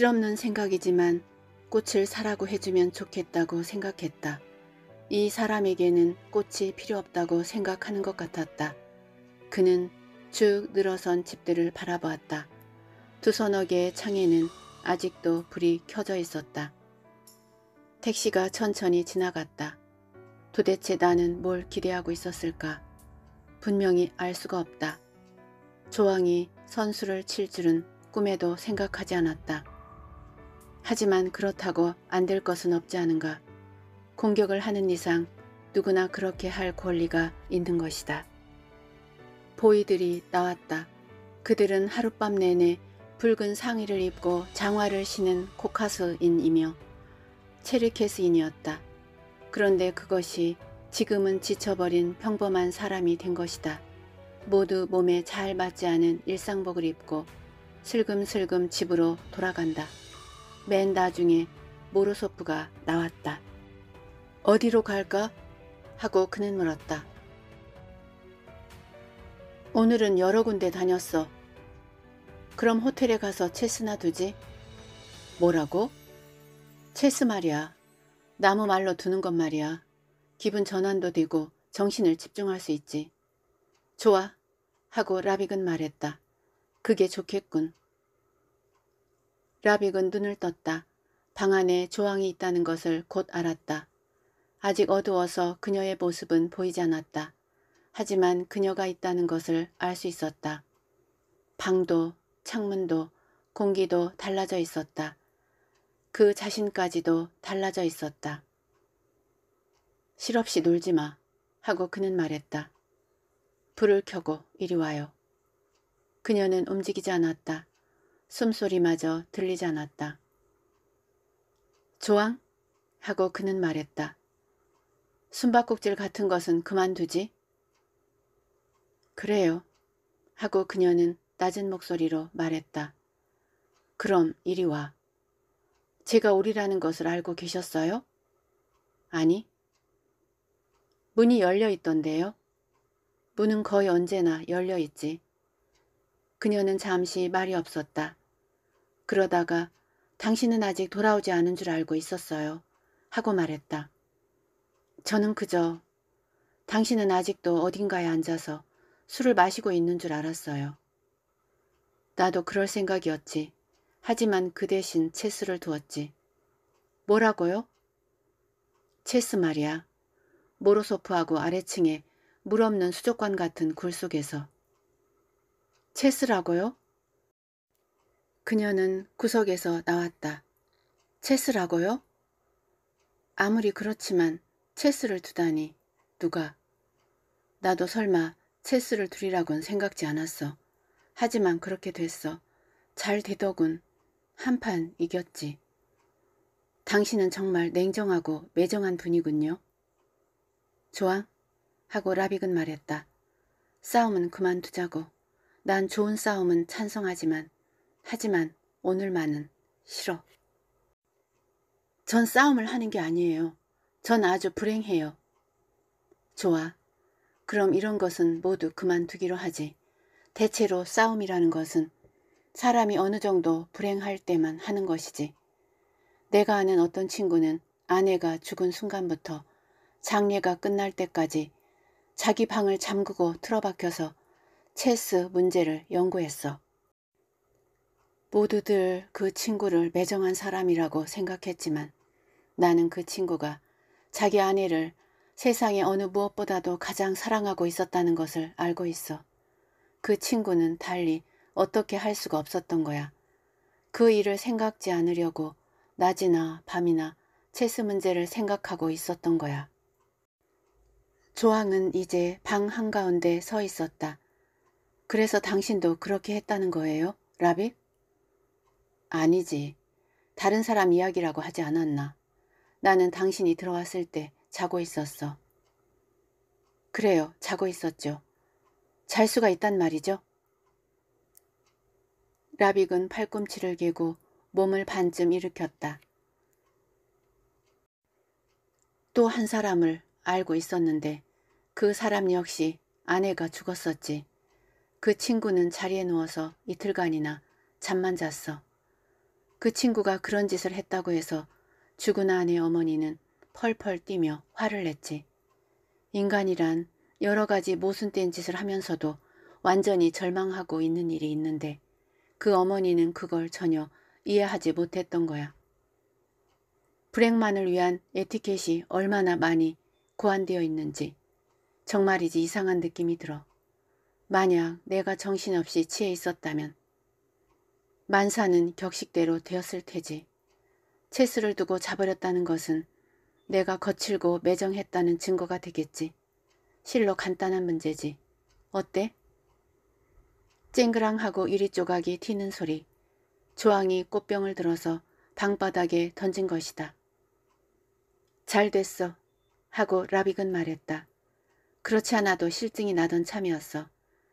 실없는 생각이지만 꽃을 사라고 해주면 좋겠다고 생각했다. 이 사람에게는 꽃이 필요 없다고 생각하는 것 같았다. 그는 쭉 늘어선 집들을 바라보았다. 두서너 개의 창에는 아직도 불이 켜져 있었다. 택시가 천천히 지나갔다. 도대체 나는 뭘 기대하고 있었을까? 분명히 알 수가 없다. 조항이 선수를 칠 줄은 꿈에도 생각하지 않았다. 하지만 그렇다고 안 될 것은 없지 않은가. 공격을 하는 이상 누구나 그렇게 할 권리가 있는 것이다. 보이들이 나왔다. 그들은 하룻밤 내내 붉은 상의를 입고 장화를 신은 코카스인이며 체리케스인이었다. 그런데 그것이 지금은 지쳐버린 평범한 사람이 된 것이다. 모두 몸에 잘 맞지 않은 일상복을 입고 슬금슬금 집으로 돌아간다. 맨 나중에 모로소프가 나왔다. 어디로 갈까? 하고 그는 물었다. 오늘은 여러 군데 다녔어. 그럼 호텔에 가서 체스나 두지? 뭐라고? 체스 말이야. 나무 말로 두는 것 말이야. 기분 전환도 되고 정신을 집중할 수 있지. 좋아. 하고 라빅은 말했다. 그게 좋겠군. 라빅은 눈을 떴다. 방 안에 조항이 있다는 것을 곧 알았다. 아직 어두워서 그녀의 모습은 보이지 않았다. 하지만 그녀가 있다는 것을 알 수 있었다. 방도 창문도 공기도 달라져 있었다. 그 자신까지도 달라져 있었다. 실없이 놀지 마 하고 그는 말했다. 불을 켜고 이리 와요. 그녀는 움직이지 않았다. 숨소리마저 들리지 않았다. 조항? 하고 그는 말했다. 숨바꼭질 같은 것은 그만두지. 그래요. 하고 그녀는 낮은 목소리로 말했다. 그럼 이리 와. 제가 오리라는 것을 알고 계셨어요? 아니. 문이 열려 있던데요. 문은 거의 언제나 열려 있지. 그녀는 잠시 말이 없었다. 그러다가 당신은 아직 돌아오지 않은 줄 알고 있었어요. 하고 말했다. 저는 그저 당신은 아직도 어딘가에 앉아서 술을 마시고 있는 줄 알았어요. 나도 그럴 생각이었지. 하지만 그 대신 체스를 두었지. 뭐라고요? 체스 말이야. 모로소프하고 아래층에 물 없는 수족관 같은 굴 속에서. 체스라고요? 그녀는 구석에서 나왔다. 체스라고요? 아무리 그렇지만 체스를 두다니 누가. 나도 설마 체스를 두리라곤 생각지 않았어. 하지만 그렇게 됐어. 잘 되더군. 한 판 이겼지. 당신은 정말 냉정하고 매정한 분이군요. 좋아? 하고 라빅은 말했다. 싸움은 그만두자고. 난 좋은 싸움은 찬성하지만 하지만 오늘만은 싫어. 전 싸움을 하는 게 아니에요. 전 아주 불행해요. 좋아. 그럼 이런 것은 모두 그만두기로 하지. 대체로 싸움이라는 것은 사람이 어느 정도 불행할 때만 하는 것이지. 내가 아는 어떤 친구는 아내가 죽은 순간부터 장례가 끝날 때까지 자기 방을 잠그고 틀어박혀서 체스 문제를 연구했어. 모두들 그 친구를 매정한 사람이라고 생각했지만 나는 그 친구가 자기 아내를 세상에 어느 무엇보다도 가장 사랑하고 있었다는 것을 알고 있어. 그 친구는 달리 어떻게 할 수가 없었던 거야. 그 일을 생각지 않으려고 낮이나 밤이나 체스 문제를 생각하고 있었던 거야. 조항은 이제 방 한가운데 서 있었다. 그래서 당신도 그렇게 했다는 거예요, 라비? 아니지. 다른 사람 이야기라고 하지 않았나. 나는 당신이 들어왔을 때 자고 있었어. 그래요. 자고 있었죠. 잘 수가 있단 말이죠. 라빅은 팔꿈치를 개고 몸을 반쯤 일으켰다. 또 한 사람을 알고 있었는데 그 사람 역시 아내가 죽었었지. 그 친구는 자리에 누워서 이틀간이나 잠만 잤어. 그 친구가 그런 짓을 했다고 해서 죽은 아내 어머니는 펄펄 뛰며 화를 냈지. 인간이란 여러 가지 모순된 짓을 하면서도 완전히 절망하고 있는 일이 있는데 그 어머니는 그걸 전혀 이해하지 못했던 거야. 불행만을 위한 에티켓이 얼마나 많이 고안되어 있는지 정말이지 이상한 느낌이 들어. 만약 내가 정신없이 취해 있었다면 만사는 격식대로 되었을 테지. 체수를 두고 잡버렸다는 것은 내가 거칠고 매정했다는 증거가 되겠지. 실로 간단한 문제지. 어때? 쨍그랑하고 유리 조각이 튀는 소리. 조항이 꽃병을 들어서 방바닥에 던진 것이다. 잘 됐어. 하고 라빅은 말했다. 그렇지 않아도 실증이 나던 참이었어.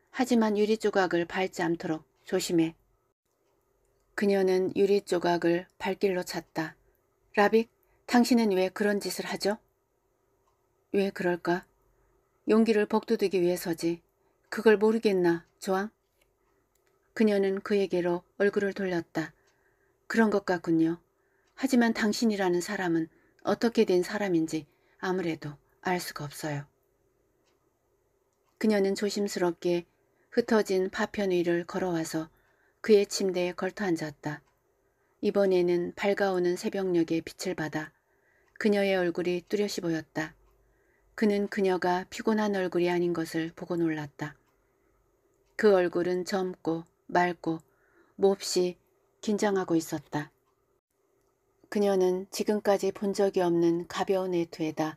하지만 유리 조각을 밟지 않도록 조심해. 그녀는 유리 조각을 발길로 찼다. 라빅, 당신은 왜 그런 짓을 하죠? 왜 그럴까? 용기를 복돋우기 위해서지. 그걸 모르겠나, 조항? 그녀는 그에게로 얼굴을 돌렸다. 그런 것 같군요. 하지만 당신이라는 사람은 어떻게 된 사람인지 아무래도 알 수가 없어요. 그녀는 조심스럽게 흩어진 파편 위를 걸어와서 그의 침대에 걸터 앉았다. 이번에는 밝아오는 새벽녘의 빛을 받아 그녀의 얼굴이 뚜렷이 보였다. 그는 그녀가 피곤한 얼굴이 아닌 것을 보고 놀랐다. 그 얼굴은 젊고 맑고 몹시 긴장하고 있었다. 그녀는 지금까지 본 적이 없는 가벼운 외투에다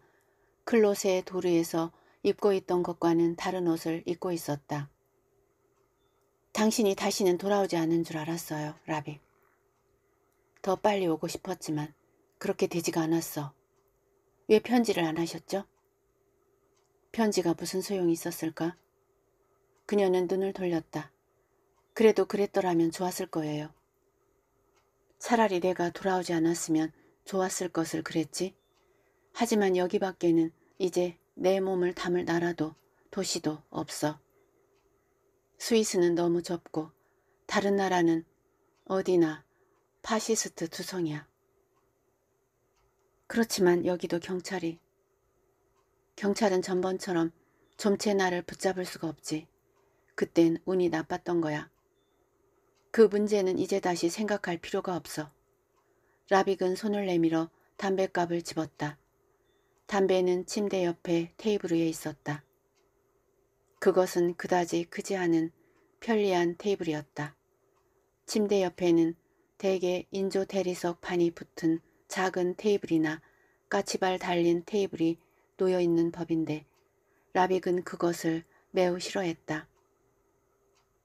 클로세의 도르에서 입고 있던 것과는 다른 옷을 입고 있었다. 당신이 다시는 돌아오지 않는줄 알았어요, 라비. 더 빨리 오고 싶었지만 그렇게 되지가 않았어. 왜 편지를 안 하셨죠? 편지가 무슨 소용이 있었을까? 그녀는 눈을 돌렸다. 그래도 그랬더라면 좋았을 거예요. 차라리 내가 돌아오지 않았으면 좋았을 것을 그랬지. 하지만 여기 밖에는 이제 내 몸을 담을 나라도 도시도 없어. 스위스는 너무 좁고 다른 나라는 어디나 파시스트 투성이야. 그렇지만 여기도 경찰이. 경찰은 전번처럼 점체 나를 붙잡을 수가 없지. 그땐 운이 나빴던 거야. 그 문제는 이제 다시 생각할 필요가 없어. 라빅은 손을 내밀어 담뱃갑을 집었다. 담배는 침대 옆에 테이블 위에 있었다. 그것은 그다지 크지 않은 편리한 테이블이었다. 침대 옆에는 대개 인조 대리석 판이 붙은 작은 테이블이나 까치발 달린 테이블이 놓여 있는 법인데 라빅은 그것을 매우 싫어했다.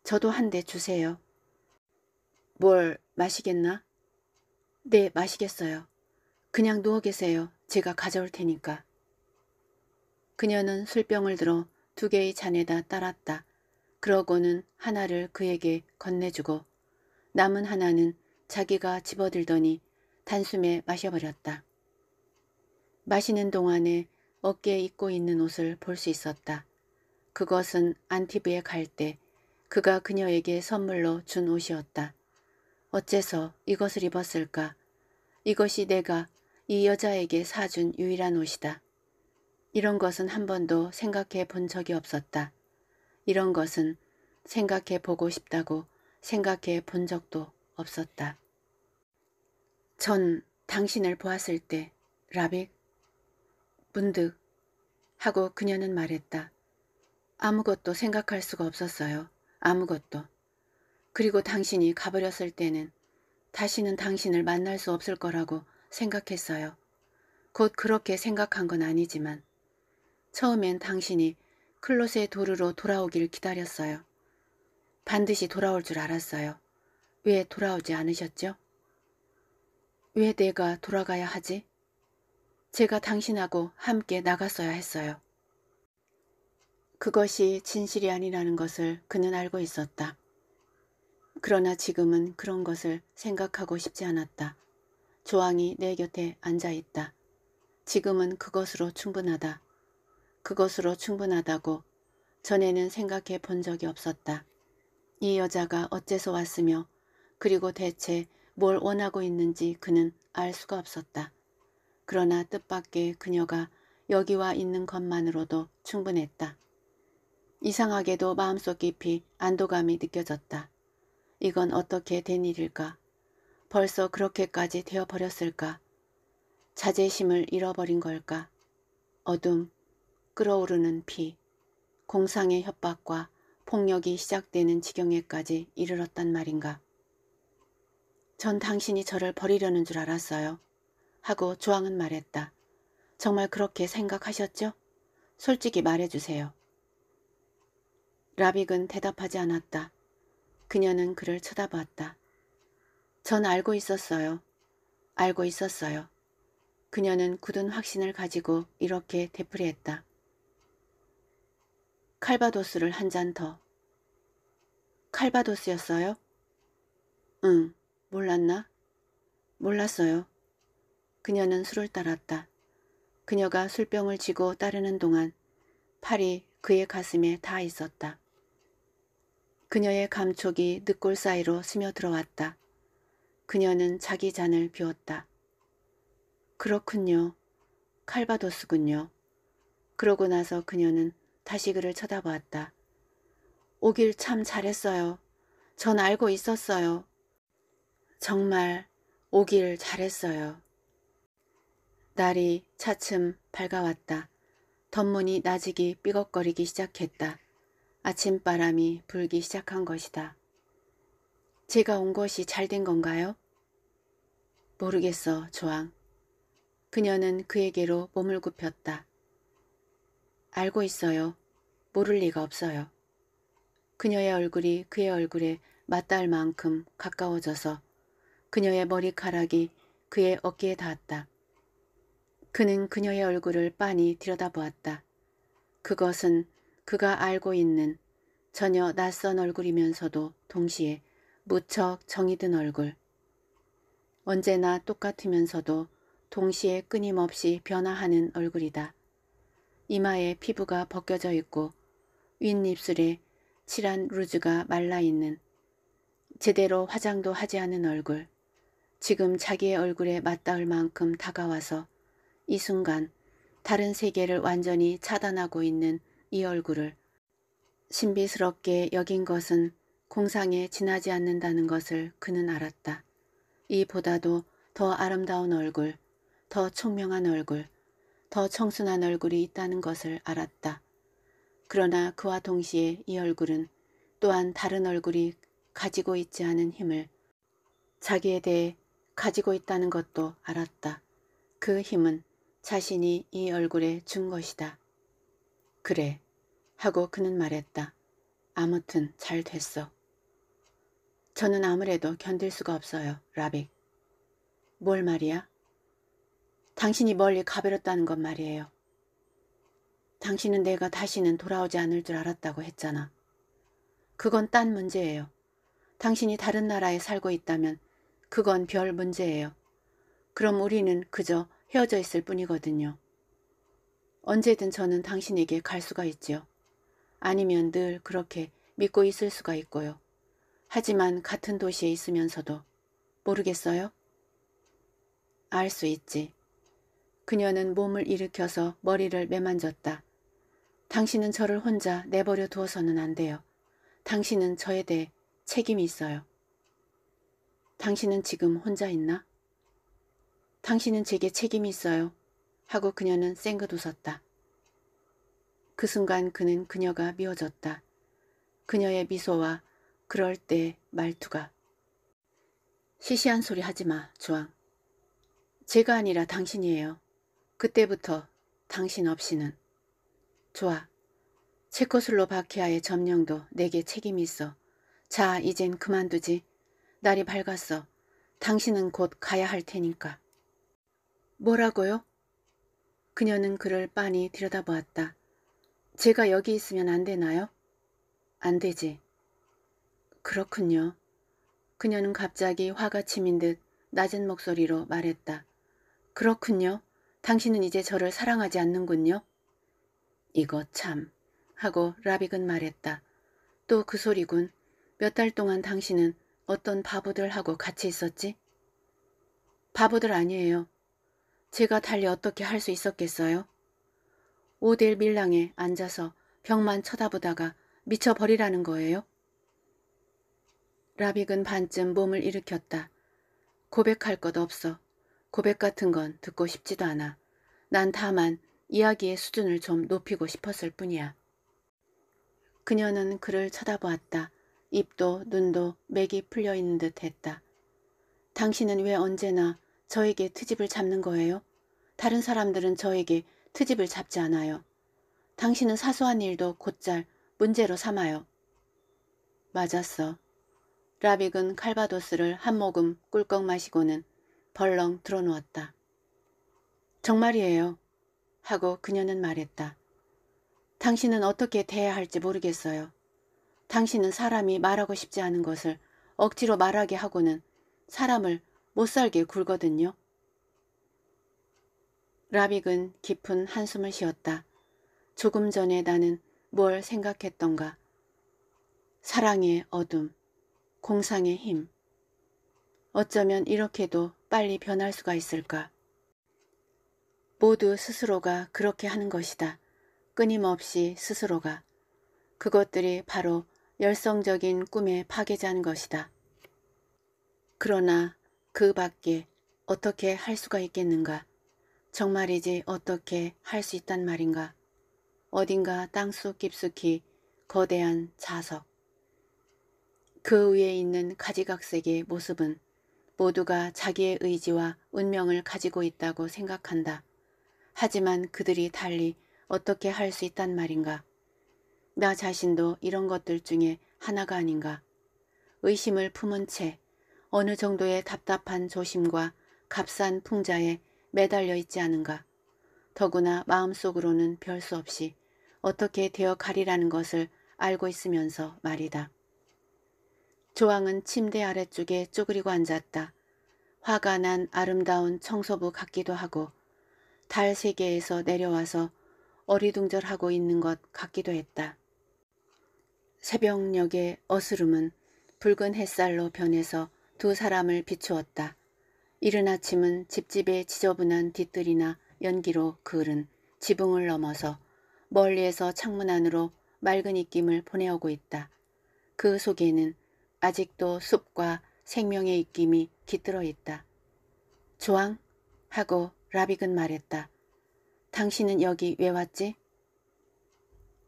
저도 한 대 주세요. 뭘 마시겠나? 네, 마시겠어요. 그냥 누워 계세요. 제가 가져올 테니까. 그녀는 술병을 들어 두 개의 잔에다 따랐다. 그러고는 하나를 그에게 건네주고 남은 하나는 자기가 집어들더니 단숨에 마셔버렸다. 마시는 동안에 어깨에 입고 있는 옷을 볼 수 있었다. 그것은 안티브에 갈 때 그가 그녀에게 선물로 준 옷이었다. 어째서 이것을 입었을까? 이것이 내가 이 여자에게 사준 유일한 옷이다. 이런 것은 한 번도 생각해 본 적이 없었다. 이런 것은 생각해 보고 싶다고 생각해 본 적도 없었다. 전 당신을 보았을 때 라빅 문득 하고 그녀는 말했다. 아무것도 생각할 수가 없었어요. 아무것도. 그리고 당신이 가버렸을 때는 다시는 당신을 만날 수 없을 거라고 생각했어요. 곧 그렇게 생각한 건 아니지만 처음엔 당신이 클로스의 도르로 돌아오길 기다렸어요. 반드시 돌아올 줄 알았어요. 왜 돌아오지 않으셨죠? 왜 내가 돌아가야 하지? 제가 당신하고 함께 나갔어야 했어요. 그것이 진실이 아니라는 것을 그는 알고 있었다. 그러나 지금은 그런 것을 생각하고 싶지 않았다. 조항이 내 곁에 앉아 있다. 지금은 그것으로 충분하다. 그것으로 충분하다고 전에는 생각해 본 적이 없었다. 이 여자가 어째서 왔으며 그리고 대체 뭘 원하고 있는지 그는 알 수가 없었다. 그러나 뜻밖의 그녀가 여기와 있는 것만으로도 충분했다. 이상하게도 마음속 깊이 안도감이 느껴졌다. 이건 어떻게 된 일일까? 벌써 그렇게까지 되어버렸을까? 자제심을 잃어버린 걸까? 어둠, 끓어오르는 피, 공상의 협박과 폭력이 시작되는 지경에까지 이르렀단 말인가. 전 당신이 저를 버리려는 줄 알았어요. 하고 조항은 말했다. 정말 그렇게 생각하셨죠? 솔직히 말해주세요. 라빅은 대답하지 않았다. 그녀는 그를 쳐다봤다. 전 알고 있었어요. 알고 있었어요. 그녀는 굳은 확신을 가지고 이렇게 되풀이했다. 칼바도스를 한 잔 더. 칼바도스였어요? 응, 몰랐나? 몰랐어요. 그녀는 술을 따랐다. 그녀가 술병을 쥐고 따르는 동안 팔이 그의 가슴에 다 있었다. 그녀의 감촉이 늑골 사이로 스며들어왔다. 그녀는 자기 잔을 비웠다. 그렇군요. 칼바도스군요. 그러고 나서 그녀는 다시 그를 쳐다보았다. 오길 참 잘했어요. 전 알고 있었어요. 정말 오길 잘했어요. 날이 차츰 밝아왔다. 덧문이 나직이 삐걱거리기 시작했다. 아침바람이 불기 시작한 것이다. 제가 온 것이 잘 된 건가요? 모르겠어, 조항. 그녀는 그에게로 몸을 굽혔다. 알고 있어요. 모를 리가 없어요. 그녀의 얼굴이 그의 얼굴에 맞닿을 만큼 가까워져서 그녀의 머리카락이 그의 어깨에 닿았다. 그는 그녀의 얼굴을 빤히 들여다보았다. 그것은 그가 알고 있는 전혀 낯선 얼굴이면서도 동시에 무척 정이 든 얼굴. 언제나 똑같으면서도 동시에 끊임없이 변화하는 얼굴이다. 이마에 피부가 벗겨져 있고 윗입술에 칠한 루즈가 말라있는 제대로 화장도 하지 않은 얼굴 지금 자기의 얼굴에 맞닿을 만큼 다가와서 이 순간 다른 세계를 완전히 차단하고 있는 이 얼굴을 신비스럽게 여긴 것은 공상에 지나지 않는다는 것을 그는 알았다. 이보다도 더 아름다운 얼굴, 더 총명한 얼굴, 더 청순한 얼굴이 있다는 것을 알았다. 그러나 그와 동시에 이 얼굴은 또한 다른 얼굴이 가지고 있지 않은 힘을 자기에 대해 가지고 있다는 것도 알았다. 그 힘은 자신이 이 얼굴에 준 것이다. 그래 하고 그는 말했다. 아무튼 잘 됐어. 저는 아무래도 견딜 수가 없어요. 라빅. 뭘 말이야? 당신이 멀리 가버렸다는 것 말이에요. 당신은 내가 다시는 돌아오지 않을 줄 알았다고 했잖아. 그건 딴 문제예요. 당신이 다른 나라에 살고 있다면 그건 별 문제예요. 그럼 우리는 그저 헤어져 있을 뿐이거든요. 언제든 저는 당신에게 갈 수가 있지요. 아니면 늘 그렇게 믿고 있을 수가 있고요. 하지만 같은 도시에 있으면서도 모르겠어요? 알 수 있지. 그녀는 몸을 일으켜서 머리를 매만졌다. 당신은 저를 혼자 내버려 두어서는 안 돼요. 당신은 저에 대해 책임이 있어요. 당신은 지금 혼자 있나? 당신은 제게 책임이 있어요. 하고 그녀는 쌩긋 웃었다. 그 순간 그는 그녀가 미워졌다. 그녀의 미소와 그럴 때 말투가 시시한 소리 하지 마, 주왕. 제가 아니라 당신이에요. 그때부터 당신 없이는 좋아. 체코슬로바키아의 점령도 내게 책임이 있어. 자, 이젠 그만두지. 날이 밝았어. 당신은 곧 가야 할 테니까. 뭐라고요? 그녀는 그를 빤히 들여다보았다. 제가 여기 있으면 안 되나요? 안 되지. 그렇군요. 그녀는 갑자기 화가 치민 듯 낮은 목소리로 말했다. 그렇군요. 당신은 이제 저를 사랑하지 않는군요. 이거 참 하고 라빅은 말했다. 또 그 소리군. 몇 달 동안 당신은 어떤 바보들하고 같이 있었지? 바보들 아니에요. 제가 달리 어떻게 할 수 있었겠어요? 오델 밀랑에 앉아서 벽만 쳐다보다가 미쳐버리라는 거예요? 라빅은 반쯤 몸을 일으켰다. 고백할 것 없어. 고백 같은 건 듣고 싶지도 않아. 난 다만 이야기의 수준을 좀 높이고 싶었을 뿐이야. 그녀는 그를 쳐다보았다. 입도 눈도 맥이 풀려 있는 듯 했다. 당신은 왜 언제나 저에게 트집을 잡는 거예요? 다른 사람들은 저에게 트집을 잡지 않아요. 당신은 사소한 일도 곧잘 문제로 삼아요. 맞았어. 라빅은 칼바도스를 한 모금 꿀꺽 마시고는 벌렁 들어놓았다. 정말이에요. 하고 그녀는 말했다. 당신은 어떻게 대해야 할지 모르겠어요. 당신은 사람이 말하고 싶지 않은 것을 억지로 말하게 하고는 사람을 못살게 굴거든요. 라빅은 깊은 한숨을 쉬었다. 조금 전에 나는 뭘 생각했던가. 사랑의 어둠, 공상의 힘. 어쩌면 이렇게도 빨리 변할 수가 있을까? 모두 스스로가 그렇게 하는 것이다. 끊임없이 스스로가. 그것들이 바로 열성적인 꿈의 파괴자인 것이다. 그러나 그 밖에 어떻게 할 수가 있겠는가? 정말이지 어떻게 할 수 있단 말인가? 어딘가 땅속 깊숙이 거대한 자석. 그 위에 있는 가지각색의 모습은 모두가 자기의 의지와 운명을 가지고 있다고 생각한다. 하지만 그들이 달리 어떻게 할 수 있단 말인가. 나 자신도 이런 것들 중에 하나가 아닌가. 의심을 품은 채 어느 정도의 답답한 조심과 값싼 풍자에 매달려 있지 않은가. 더구나 마음속으로는 별 수 없이 어떻게 되어 가리라는 것을 알고 있으면서 말이다. 조항은 침대 아래쪽에 쪼그리고 앉았다. 화가 난 아름다운 청소부 같기도 하고 달 세계에서 내려와서 어리둥절하고 있는 것 같기도 했다. 새벽녘의 어스름은 붉은 햇살로 변해서 두 사람을 비추었다. 이른 아침은 집집의 지저분한 뒤뜰이나 연기로 그을은 지붕을 넘어서 멀리에서 창문 안으로 맑은 입김을 보내오고 있다. 그 속에는 아직도 숲과 생명의 입김이 깃들어 있다. 조앙? 하고 라빅은 말했다. 당신은 여기 왜 왔지?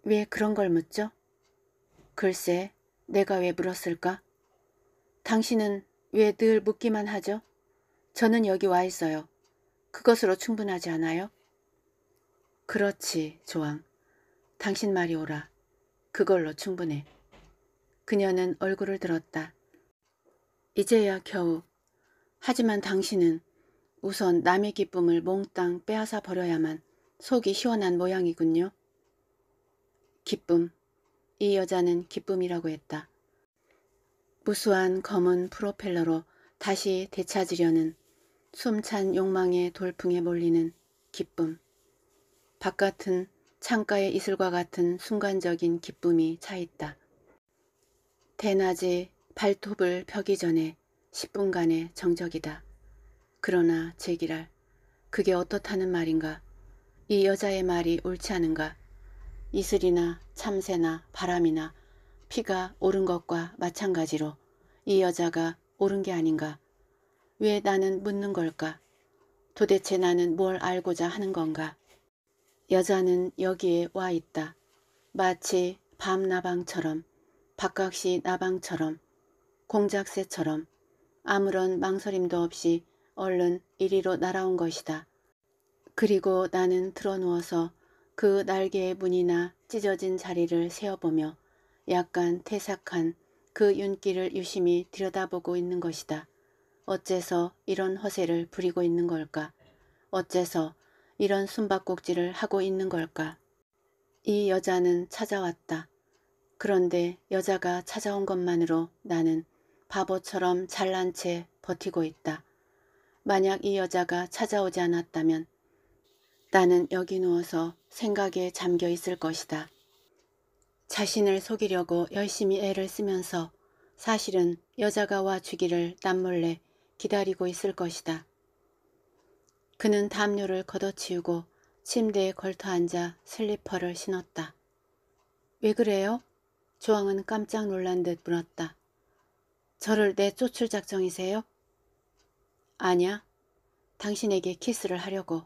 왜 그런 걸 묻죠? 글쎄, 내가 왜 물었을까? 당신은 왜 늘 묻기만 하죠? 저는 여기 와 있어요. 그것으로 충분하지 않아요? 그렇지, 조왕. 당신 말이 오라. 그걸로 충분해. 그녀는 얼굴을 들었다. 이제야 겨우. 하지만 당신은 우선 남의 기쁨을 몽땅 빼앗아 버려야만 속이 시원한 모양이군요. 기쁨. 이 여자는 기쁨이라고 했다. 무수한 검은 프로펠러로 다시 되찾으려는 숨찬 욕망의 돌풍에 몰리는 기쁨. 바깥은 창가의 이슬과 같은 순간적인 기쁨이 차있다. 대낮에 발톱을 펴기 전에 10분간의 정적이다. 그러나 제기랄 그게 어떻다는 말인가? 이 여자의 말이 옳지 않은가? 이슬이나 참새나 바람이나 피가 오른 것과 마찬가지로 이 여자가 오른 게 아닌가? 왜 나는 묻는 걸까? 도대체 나는 뭘 알고자 하는 건가? 여자는 여기에 와 있다. 마치 밤나방처럼 박각시 나방처럼 공작새처럼 아무런 망설임도 없이 얼른 이리로 날아온 것이다. 그리고 나는 드러누워서 그 날개의 문이나 찢어진 자리를 세어보며 약간 퇴삭한그 윤기를 유심히 들여다보고 있는 것이다. 어째서 이런 허세를 부리고 있는 걸까? 어째서 이런 숨바꼭질을 하고 있는 걸까? 이 여자는 찾아왔다. 그런데 여자가 찾아온 것만으로 나는 바보처럼 잘난 채 버티고 있다. 만약 이 여자가 찾아오지 않았다면 나는 여기 누워서 생각에 잠겨 있을 것이다. 자신을 속이려고 열심히 애를 쓰면서 사실은 여자가 와 주기를 남몰래 기다리고 있을 것이다. 그는 담요를 걷어치우고 침대에 걸터앉아 슬리퍼를 신었다. 왜 그래요? 조항은 깜짝 놀란 듯 물었다. 저를 내쫓을 작정이세요? 아냐 당신에게 키스를 하려고.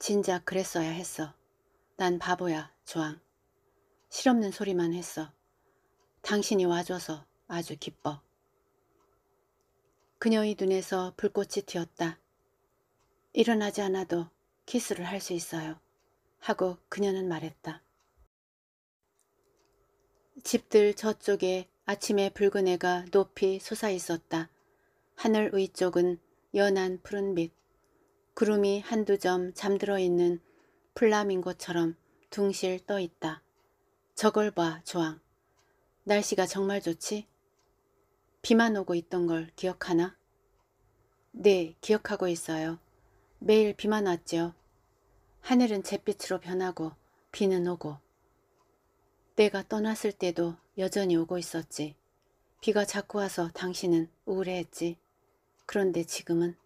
진작 그랬어야 했어. 난 바보야, 조항. 실없는 소리만 했어. 당신이 와줘서 아주 기뻐. 그녀의 눈에서 불꽃이 튀었다. 일어나지 않아도 키스를 할 수 있어요. 하고 그녀는 말했다. 집들 저쪽에 아침에 붉은 해가 높이 솟아 있었다. 하늘 위쪽은 연한 푸른빛, 구름이 한두 점 잠들어 있는 플라밍고처럼 둥실 떠 있다. 저걸 봐, 조항. 날씨가 정말 좋지? 비만 오고 있던 걸 기억하나? 네, 기억하고 있어요. 매일 비만 왔죠 하늘은 잿빛으로 변하고 비는 오고 내가 떠났을 때도 여전히 오고 있었지. 비가 자꾸 와서 당신은 우울해했지. 그런데 지금은?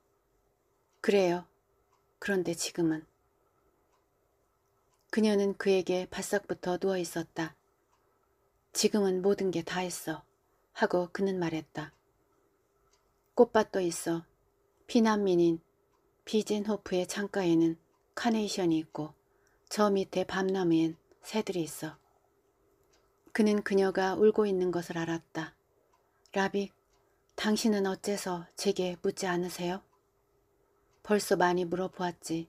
그래요. 그런데 지금은? 그녀는 그에게 바싹 부터 누워 있었다. 지금은 모든 게 다 했어. 하고 그는 말했다. 꽃밭도 있어. 피난민인 비젠호프의 창가에는 카네이션이 있고 저 밑에 밤나무엔 새들이 있어. 그는 그녀가 울고 있는 것을 알았다. 라빅, 당신은 어째서 제게 묻지 않으세요? 벌써 많이 물어보았지.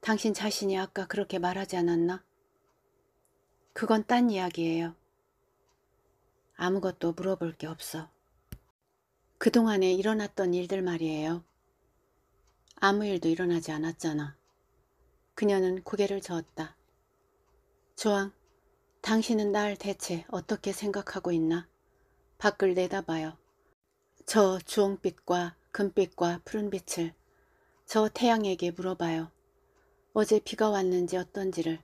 당신 자신이 아까 그렇게 말하지 않았나? 그건 딴 이야기예요. 아무것도 물어볼 게 없어. 그동안에 일어났던 일들 말이에요. 아무 일도 일어나지 않았잖아. 그녀는 고개를 저었다. 조항, 당신은 날 대체 어떻게 생각하고 있나? 밖을 내다봐요. 저 주홍빛과 금빛과 푸른빛을 저 태양에게 물어봐요. 어제 비가 왔는지 어떤지를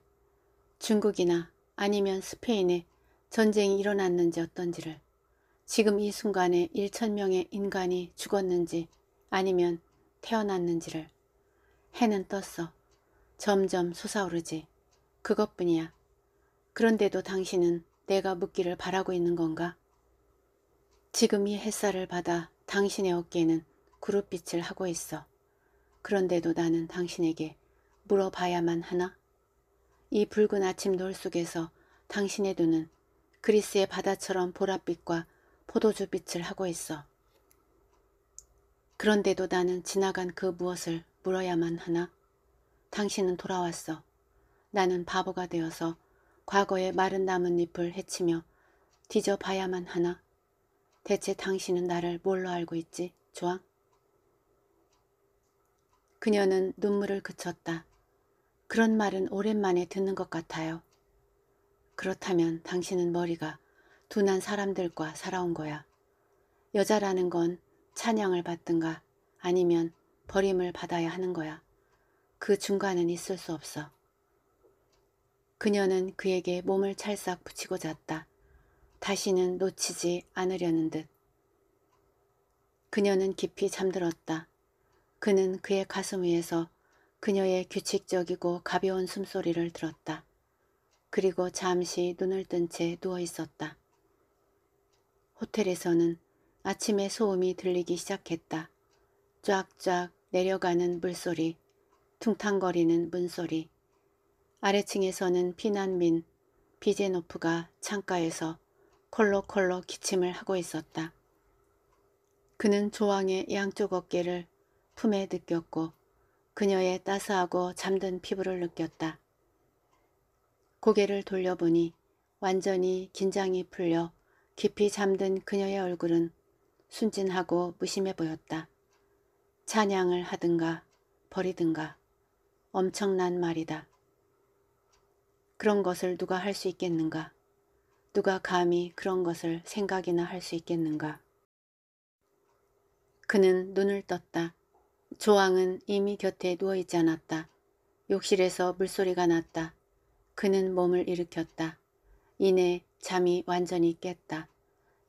중국이나 아니면 스페인에 전쟁이 일어났는지 어떤지를 지금 이 순간에 1천명의 인간이 죽었는지 아니면 태어났는지를 해는 떴어. 점점 솟아오르지. 그것뿐이야. 그런데도 당신은 내가 묻기를 바라고 있는 건가? 지금 이 햇살을 받아 당신의 어깨는 구름빛을 하고 있어. 그런데도 나는 당신에게 물어봐야만 하나? 이 붉은 아침 노을 속에서 당신의 눈은 그리스의 바다처럼 보랏빛과 포도주 빛을 하고 있어. 그런데도 나는 지나간 그 무엇을 물어야만 하나? 당신은 돌아왔어. 나는 바보가 되어서 과거의 마른 나뭇잎을 헤치며 뒤져봐야만 하나. 대체 당신은 나를 뭘로 알고 있지, 좋아? 그녀는 눈물을 그쳤다. 그런 말은 오랜만에 듣는 것 같아요. 그렇다면 당신은 머리가 둔한 사람들과 살아온 거야. 여자라는 건 찬양을 받든가 아니면 버림을 받아야 하는 거야. 그 중간은 있을 수 없어. 그녀는 그에게 몸을 찰싹 붙이고 잤다. 다시는 놓치지 않으려는 듯. 그녀는 깊이 잠들었다. 그는 그의 가슴 위에서 그녀의 규칙적이고 가벼운 숨소리를 들었다. 그리고 잠시 눈을 뜬 채 누워 있었다. 호텔에서는 아침에 소음이 들리기 시작했다. 쫙쫙 내려가는 물소리, 퉁탕거리는 문소리, 아래층에서는 피난민 비제노프가 창가에서 콜록콜록 기침을 하고 있었다. 그는 조왕의 양쪽 어깨를 품에 느꼈고 그녀의 따스하고 잠든 피부를 느꼈다. 고개를 돌려보니 완전히 긴장이 풀려 깊이 잠든 그녀의 얼굴은 순진하고 무심해 보였다. 찬양을 하든가 버리든가 엄청난 말이다. 그런 것을 누가 할 수 있겠는가? 누가 감히 그런 것을 생각이나 할 수 있겠는가? 그는 눈을 떴다. 조항은 이미 곁에 누워있지 않았다. 욕실에서 물소리가 났다. 그는 몸을 일으켰다. 이내 잠이 완전히 깼다.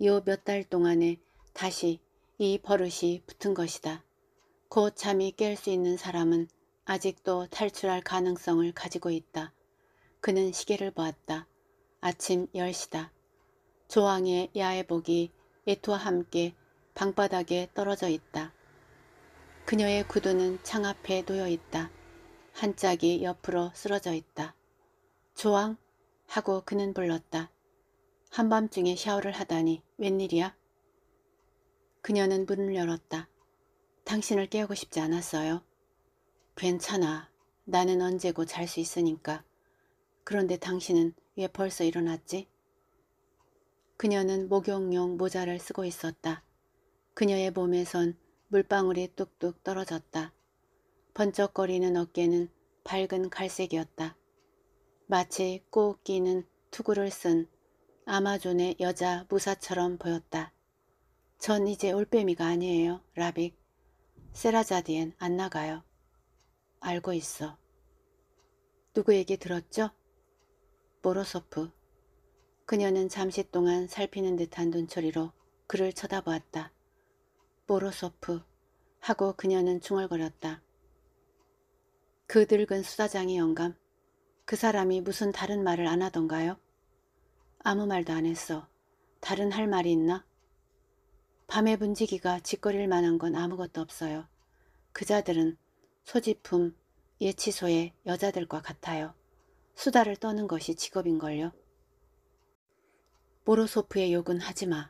요 몇 달 동안에 다시 이 버릇이 붙은 것이다. 곧 잠이 깰 수 있는 사람은 아직도 탈출할 가능성을 가지고 있다. 그는 시계를 보았다. 아침 10시다. 조항의 야외복이 예토와 함께 방바닥에 떨어져 있다. 그녀의 구두는 창 앞에 놓여 있다. 한 짝이 옆으로 쓰러져 있다. 조항? 하고 그는 불렀다. 한밤중에 샤워를 하다니 웬일이야? 그녀는 문을 열었다. 당신을 깨우고 싶지 않았어요. 괜찮아. 나는 언제고 잘 수 있으니까. 그런데 당신은 왜 벌써 일어났지? 그녀는 목욕용 모자를 쓰고 있었다. 그녀의 몸에선 물방울이 뚝뚝 떨어졌다. 번쩍거리는 어깨는 밝은 갈색이었다. 마치 꼭 끼는 투구를 쓴 아마존의 여자 무사처럼 보였다. 전 이제 올빼미가 아니에요, 라빅. 세라자디엔 안 나가요. 알고 있어. 누구에게 들었죠? 보로소프. 그녀는 잠시 동안 살피는 듯한 눈초리로 그를 쳐다보았다. 보로소프 하고 그녀는 중얼거렸다. 그 늙은 수사장의 영감. 그 사람이 무슨 다른 말을 안 하던가요? 아무 말도 안 했어. 다른 할 말이 있나? 밤에 분지기가 짓거릴 만한 건 아무것도 없어요. 그자들은 소지품, 예치소의 여자들과 같아요. 수다를 떠는 것이 직업인걸요. 보로소프의 욕은 하지마.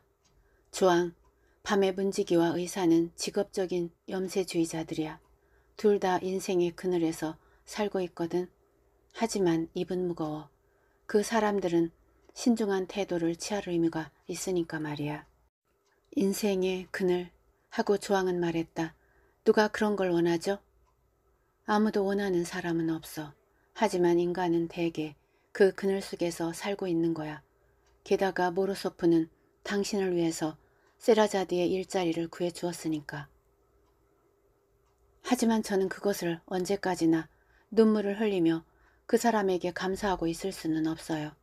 주왕, 밤의 문지기와 의사는 직업적인 염세주의자들이야. 둘 다 인생의 그늘에서 살고 있거든. 하지만 입은 무거워. 그 사람들은 신중한 태도를 취할 의미가 있으니까 말이야. 인생의 그늘 하고 조항은 말했다. 누가 그런 걸 원하죠? 아무도 원하는 사람은 없어. 하지만 인간은 대개 그 그늘 속에서 살고 있는 거야. 게다가 모로소프는 당신을 위해서 세라자디의 일자리를 구해주었으니까. 하지만 저는 그것을 언제까지나 눈물을 흘리며 그 사람에게 감사하고 있을 수는 없어요.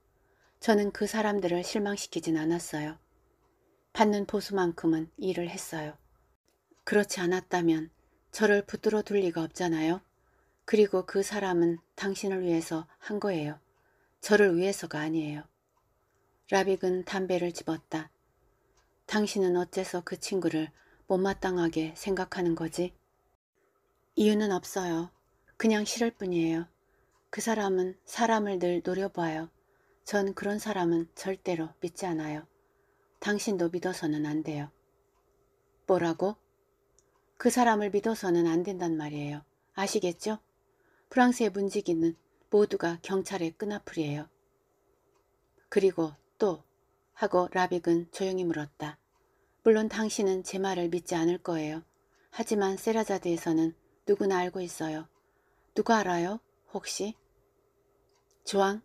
저는 그 사람들을 실망시키진 않았어요. 받는 보수만큼은 일을 했어요. 그렇지 않았다면 저를 붙들어 둘 리가 없잖아요. 그리고 그 사람은 당신을 위해서 한 거예요. 저를 위해서가 아니에요. 라빅은 담배를 집었다. 당신은 어째서 그 친구를 못마땅하게 생각하는 거지? 이유는 없어요. 그냥 싫을 뿐이에요. 그 사람은 사람을 늘 노려봐요. 전 그런 사람은 절대로 믿지 않아요. 당신도 믿어서는 안 돼요. 뭐라고? 그 사람을 믿어서는 안 된단 말이에요. 아시겠죠? 프랑스의 문지기는 모두가 경찰의 끈아풀이에요. 그리고 또 하고 라빅은 조용히 물었다. 물론 당신은 제 말을 믿지 않을 거예요. 하지만 세라자드에서는 누구나 알고 있어요. 누가 알아요? 혹시? 조항?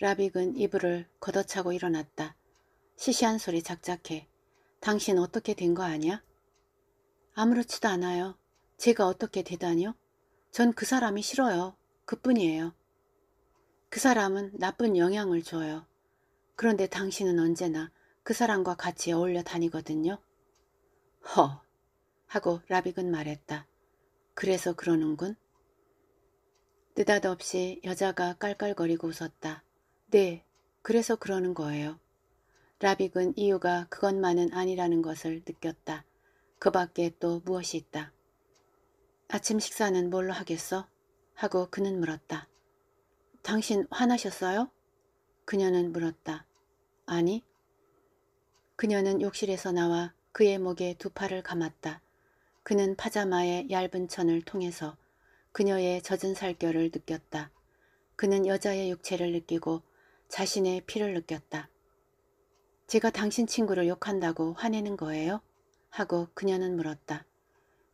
라빅은 이불을 걷어차고 일어났다. 시시한 소리 작작해. 당신 어떻게 된 거 아냐? 아무렇지도 않아요. 제가 어떻게 되다요 전그 사람이 싫어요. 그뿐이에요. 그 사람은 나쁜 영향을 줘요. 그런데 당신은 언제나 그 사람과 같이 어울려 다니거든요. 허! 하고 라빅은 말했다. 그래서 그러는군. 느닷없이 여자가 깔깔거리고 웃었다. 네, 그래서 그러는 거예요. 라빅은 이유가 그것만은 아니라는 것을 느꼈다. 그 밖에 또 무엇이 있다. 아침 식사는 뭘로 하겠어? 하고 그는 물었다. 당신 화나셨어요? 그녀는 물었다. 아니. 그녀는 욕실에서 나와 그의 목에 두 팔을 감았다. 그는 파자마의 얇은 천을 통해서 그녀의 젖은 살결을 느꼈다. 그는 여자의 육체를 느끼고 자신의 피를 느꼈다. 제가 당신 친구를 욕한다고 화내는 거예요? 하고 그녀는 물었다.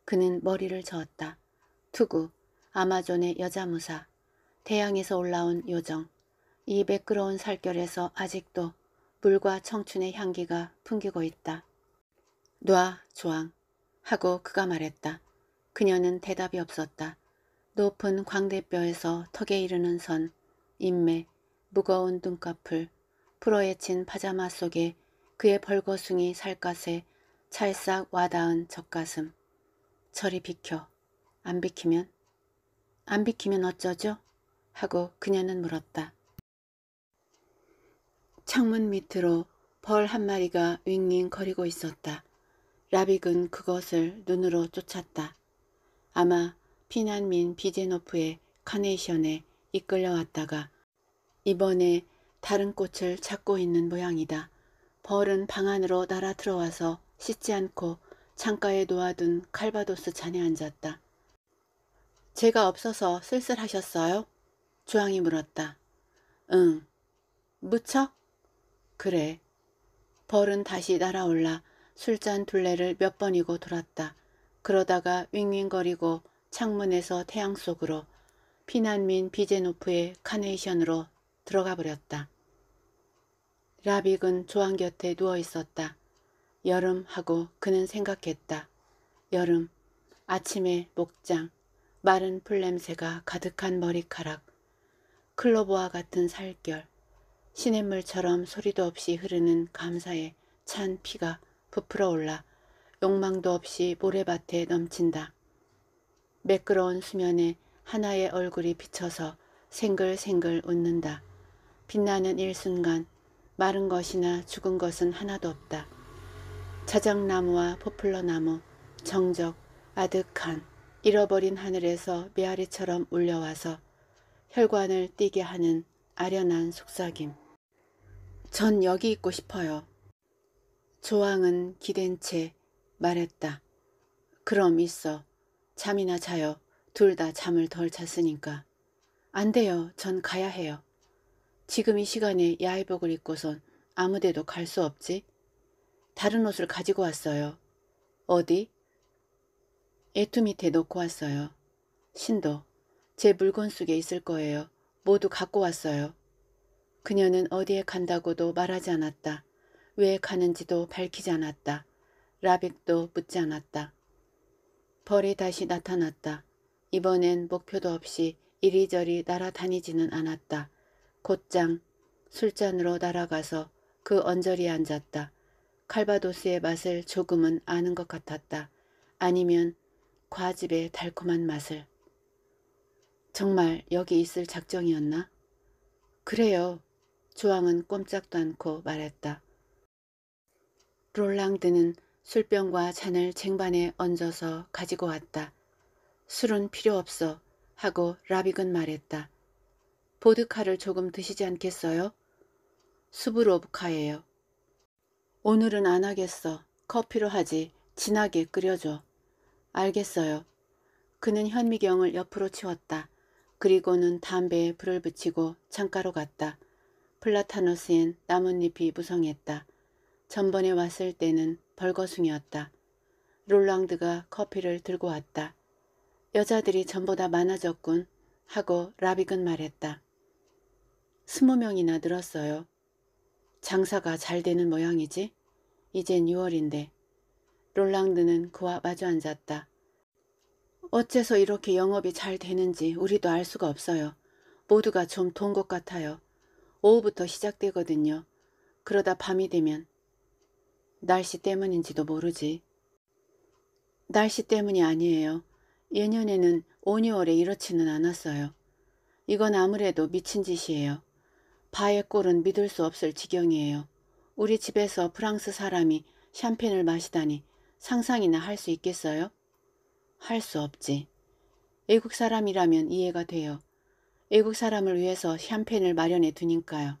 그는 머리를 저었다. 투구, 아마존의 여자 무사, 태양에서 올라온 요정, 이 매끄러운 살결에서 아직도 물과 청춘의 향기가 풍기고 있다. 놔, 조항. 하고 그가 말했다. 그녀는 대답이 없었다. 높은 광대뼈에서 턱에 이르는 선, 인매, 무거운 눈꺼풀, 풀어헤친 파자마 속에 그의 벌거숭이 살갗에 찰싹 와닿은 젖가슴. 저리 비켜. 안 비키면? 안 비키면 어쩌죠? 하고 그녀는 물었다. 창문 밑으로 벌 한 마리가 윙윙 거리고 있었다. 라빅은 그것을 눈으로 쫓았다. 아마 피난민 비제노프의 카네이션에 이끌려왔다가 이번에 다른 꽃을 찾고 있는 모양이다. 벌은 방 안으로 날아 들어와서 씻지 않고 창가에 놓아둔 칼바도스 잔에 앉았다. 제가 없어서 쓸쓸하셨어요? 주황이 물었다. 응. 무척? 그래. 벌은 다시 날아올라 술잔 둘레를 몇 번이고 돌았다. 그러다가 윙윙거리고 창문에서 태양 속으로 피난민 비제노프의 카네이션으로 들어가 버렸다. 라빅은 조항 곁에 누워 있었다. 여름 하고 그는 생각했다. 여름, 아침에 목장, 마른 풀냄새가 가득한 머리카락, 클로버와 같은 살결, 시냇물처럼 소리도 없이 흐르는 감사에 찬 피가 부풀어 올라 욕망도 없이 모래밭에 넘친다. 매끄러운 수면에 하나의 얼굴이 비쳐서 생글생글 웃는다. 빛나는 일순간 마른 것이나 죽은 것은 하나도 없다. 자작나무와 포플러나무, 정적, 아득한, 잃어버린 하늘에서 메아리처럼 울려와서 혈관을 뛰게 하는 아련한 속삭임. 전 여기 있고 싶어요. 조항은 기댄 채 말했다. 그럼 있어. 잠이나 자요. 둘 다 잠을 덜 잤으니까. 안 돼요. 전 가야 해요. 지금 이 시간에 야외복을 입고선 아무데도 갈 수 없지. 다른 옷을 가지고 왔어요. 어디? 애투 밑에 놓고 왔어요. 신도, 제 물건 속에 있을 거예요. 모두 갖고 왔어요. 그녀는 어디에 간다고도 말하지 않았다. 왜 가는지도 밝히지 않았다. 라빅도 묻지 않았다. 벌이 다시 나타났다. 이번엔 목표도 없이 이리저리 날아다니지는 않았다. 곧장 술잔으로 날아가서 그 언저리에 앉았다. 칼바도스의 맛을 조금은 아는 것 같았다. 아니면 과즙의 달콤한 맛을. 정말 여기 있을 작정이었나? 그래요. 조항은 꼼짝도 않고 말했다. 롤랑드는 술병과 잔을 쟁반에 얹어서 가지고 왔다. 술은 필요 없어 하고 라빅은 말했다. 보드카를 조금 드시지 않겠어요? 수브로브카예요. 오늘은 안 하겠어. 커피로 하지. 진하게 끓여줘. 알겠어요. 그는 현미경을 옆으로 치웠다. 그리고는 담배에 불을 붙이고 창가로 갔다. 플라타노스엔 나뭇잎이 무성했다. 전번에 왔을 때는 벌거숭이였다. 롤랑드가 커피를 들고 왔다. 여자들이 전보다 많아졌군 하고 라빅은 말했다. 스무 명이나 늘었어요. 장사가 잘 되는 모양이지? 이젠 6월인데. 롤랑드는 그와 마주 앉았다. 어째서 이렇게 영업이 잘 되는지 우리도 알 수가 없어요. 모두가 좀 돈 것 같아요. 오후부터 시작되거든요. 그러다 밤이 되면 날씨 때문인지도 모르지. 날씨 때문이 아니에요. 예년에는 5, 6월에 이렇지는 않았어요. 이건 아무래도 미친 짓이에요. 바의 꼴은 믿을 수 없을 지경이에요. 우리 집에서 프랑스 사람이 샴페인을 마시다니 상상이나 할 수 있겠어요? 할 수 없지. 외국 사람이라면 이해가 돼요. 외국 사람을 위해서 샴페인을 마련해 두니까요.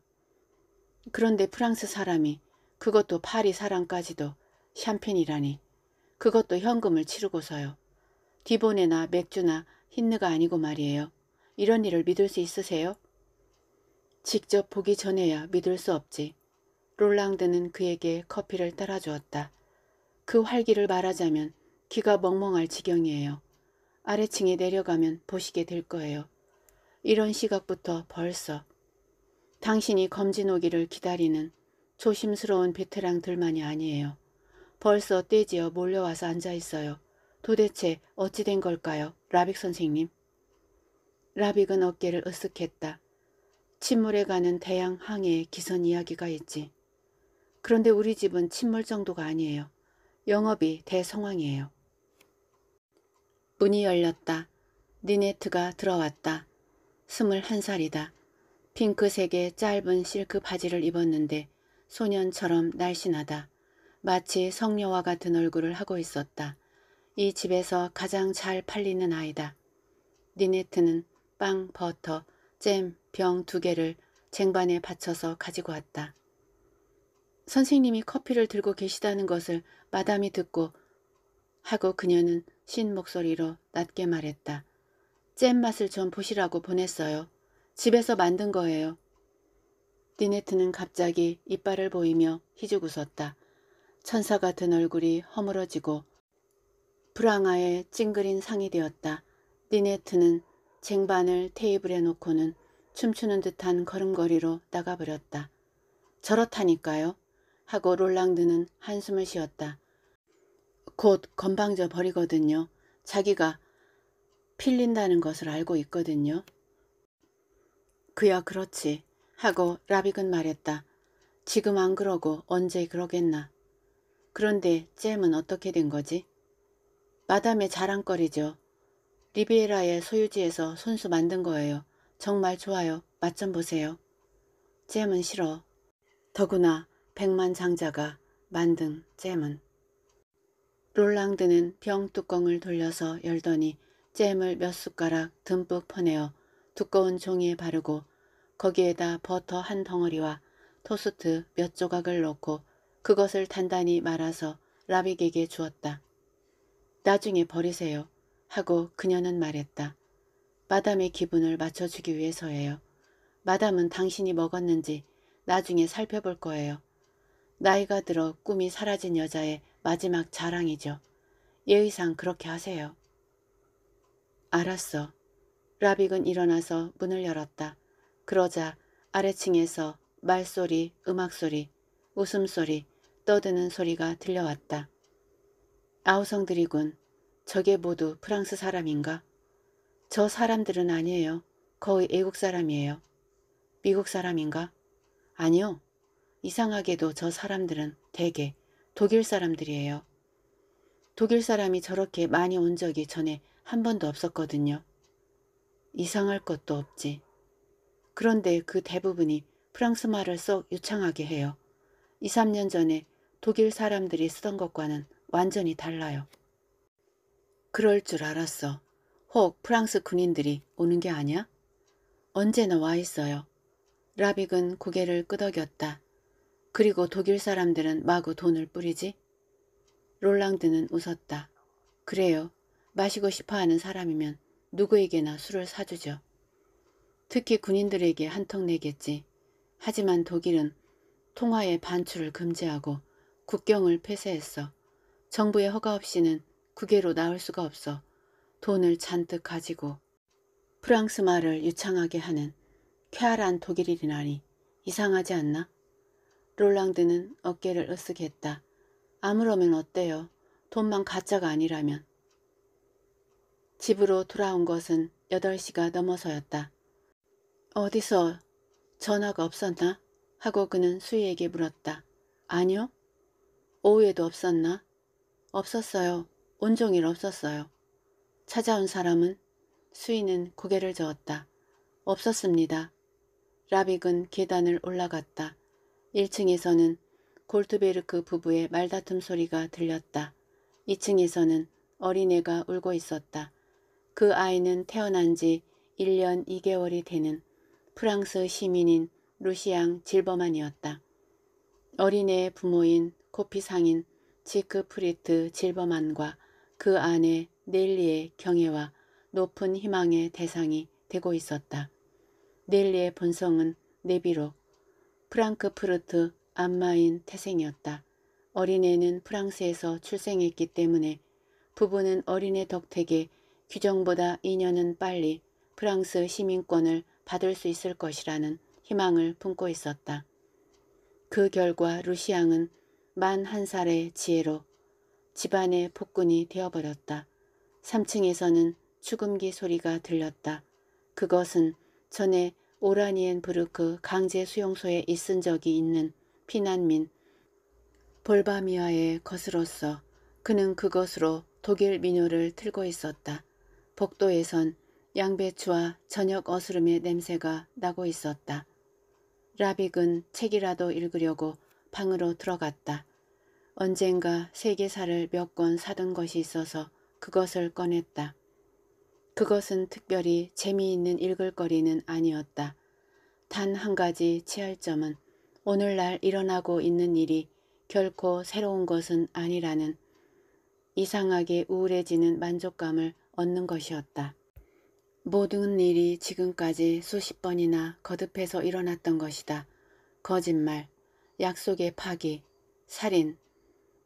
그런데 프랑스 사람이 그것도 파리 사람까지도 샴페인이라니 그것도 현금을 치르고서요. 디보네나 맥주나 흰느가 아니고 말이에요. 이런 일을 믿을 수 있으세요? 직접 보기 전에야 믿을 수 없지. 롤랑드는 그에게 커피를 따라주었다. 그 활기를 말하자면 귀가 멍멍할 지경이에요. 아래층에 내려가면 보시게 될 거예요. 이런 시각부터 벌써 당신이 검진 오기를 기다리는 조심스러운 베테랑들만이 아니에요. 벌써 떼지어 몰려와서 앉아있어요. 도대체 어찌 된 걸까요? 라빅 선생님. 라빅은 어깨를 으쓱했다. 침몰에 가는 대양 항해 기선 이야기가 있지. 그런데 우리 집은 침몰 정도가 아니에요. 영업이 대성황이에요. 문이 열렸다. 니네트가 들어왔다. 스물한 살이다. 핑크색의 짧은 실크 바지를 입었는데 소년처럼 날씬하다. 마치 성녀와 같은 얼굴을 하고 있었다. 이 집에서 가장 잘 팔리는 아이다. 니네트는 빵, 버터, 잼, 병 두 개를 쟁반에 받쳐서 가지고 왔다. 선생님이 커피를 들고 계시다는 것을 마담이 듣고 하고 그녀는 신 목소리로 낮게 말했다. 잼 맛을 좀 보시라고 보냈어요. 집에서 만든 거예요. 니네트는 갑자기 이빨을 보이며 희죽 웃었다. 천사 같은 얼굴이 허물어지고 불황하에 찡그린 상이 되었다. 니네트는 쟁반을 테이블에 놓고는 춤추는 듯한 걸음걸이로 나가버렸다. 저렇다니까요. 하고 롤랑드는 한숨을 쉬었다. 곧 건방져 버리거든요. 자기가 필린다는 것을 알고 있거든요. 그야 그렇지 하고 라빅은 말했다. 지금 안 그러고 언제 그러겠나. 그런데 잼은 어떻게 된 거지? 마담의 자랑거리죠. 리비에라의 소유지에서 손수 만든 거예요. 정말 좋아요. 맛 좀 보세요. 잼은 싫어. 더구나 백만 장자가 만든 잼은. 롤랑드는 병 뚜껑을 돌려서 열더니 잼을 몇 숟가락 듬뿍 퍼내어 두꺼운 종이에 바르고 거기에다 버터 한 덩어리와 토스트 몇 조각을 넣고 그것을 단단히 말아서 라빅에게 주었다. 나중에 버리세요. 하고 그녀는 말했다. 마담의 기분을 맞춰주기 위해서예요. 마담은 당신이 먹었는지 나중에 살펴볼 거예요. 나이가 들어 꿈이 사라진 여자의 마지막 자랑이죠. 예의상 그렇게 하세요. 알았어. 라빅은 일어나서 문을 열었다. 그러자 아래층에서 말소리, 음악소리, 웃음소리, 떠드는 소리가 들려왔다. 아우성들이군. 저게 모두 프랑스 사람인가? 저 사람들은 아니에요. 거의 애국 사람이에요. 미국 사람인가? 아니요. 이상하게도 저 사람들은 대개 독일 사람들이에요. 독일 사람이 저렇게 많이 온 적이 전에 한 번도 없었거든요. 이상할 것도 없지. 그런데 그 대부분이 프랑스 말을 썩 유창하게 해요. 2, 3년 전에 독일 사람들이 쓰던 것과는 완전히 달라요. 그럴 줄 알았어. 혹 프랑스 군인들이 오는 게 아냐? 언제나 와 있어요. 라빅은 고개를 끄덕였다. 그리고 독일 사람들은 마구 돈을 뿌리지? 롤랑드는 웃었다. 그래요. 마시고 싶어하는 사람이면 누구에게나 술을 사주죠. 특히 군인들에게 한턱 내겠지. 하지만 독일은 통화의 반출을 금지하고 국경을 폐쇄했어. 정부의 허가 없이는 국외로 나올 수가 없어 돈을 잔뜩 가지고 프랑스 말을 유창하게 하는 쾌활한 독일인이라니 이상하지 않나? 롤랑드는 어깨를 으쓱했다. 아무러면 어때요? 돈만 가짜가 아니라면. 집으로 돌아온 것은 8시가 넘어서였다. 어디서 전화가 없었나? 하고 그는 수희에게 물었다. 아니요? 오후에도 없었나? 없었어요. 온종일 없었어요. 찾아온 사람은 수인은 고개를 저었다. 없었습니다. 라빅은 계단을 올라갔다. 1층에서는 골드베르크 부부의 말다툼 소리가 들렸다. 2층에서는 어린애가 울고 있었다. 그 아이는 태어난 지 1년 2개월이 되는 프랑스 시민인 루시앙 질버만이었다. 어린애의 부모인 코피상인 지크프리트 질버만과 그 안에 넬리의 경애와 높은 희망의 대상이 되고 있었다. 넬리의 본성은 내비로 프랑크푸르트 안마인 태생이었다. 어린애는 프랑스에서 출생했기 때문에 부부는 어린애 덕택에 규정보다 2년은 빨리 프랑스 시민권을 받을 수 있을 것이라는 희망을 품고 있었다. 그 결과 루시앙은 만 한살의 지혜로 집안의 복근이 되어버렸다. 3층에서는 죽음기 소리가 들렸다. 그것은 전에 오라니엔 브르크 강제 수용소에 있은 적이 있는 피난민 볼바미아의 것으로서 그는 그것으로 독일 민요를 틀고 있었다. 복도에선 양배추와 저녁 어스름의 냄새가 나고 있었다. 라빅은 책이라도 읽으려고 방으로 들어갔다. 언젠가 세계사를 몇 권 사둔 것이 있어서 그것을 꺼냈다. 그것은 특별히 재미있는 읽을거리는 아니었다. 단 한 가지 취할점은 오늘날 일어나고 있는 일이 결코 새로운 것은 아니라는 이상하게 우울해지는 만족감을 얻는 것이었다. 모든 일이 지금까지 수십 번이나 거듭해서 일어났던 것이다. 거짓말, 약속의 파기, 살인,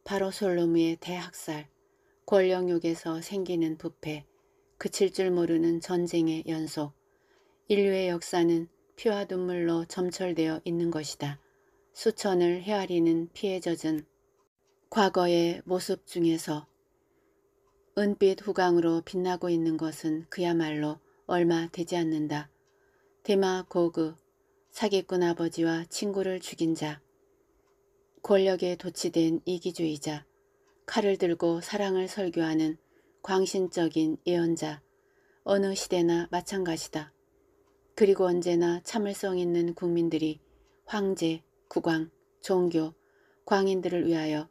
바로 솔로미의 대학살, 권력욕에서 생기는 부패, 그칠 줄 모르는 전쟁의 연속, 인류의 역사는 피와 눈물로 점철되어 있는 것이다. 수천을 헤아리는 피해 젖은 과거의 모습 중에서 은빛 후광으로 빛나고 있는 것은 그야말로 얼마 되지 않는다. 대마고그 사기꾼 아버지와 친구를 죽인 자, 권력에 도취된 이기주의자, 칼을 들고 사랑을 설교하는 광신적인 예언자, 어느 시대나 마찬가지다. 그리고 언제나 참을성 있는 국민들이 황제, 국왕, 종교, 광인들을 위하여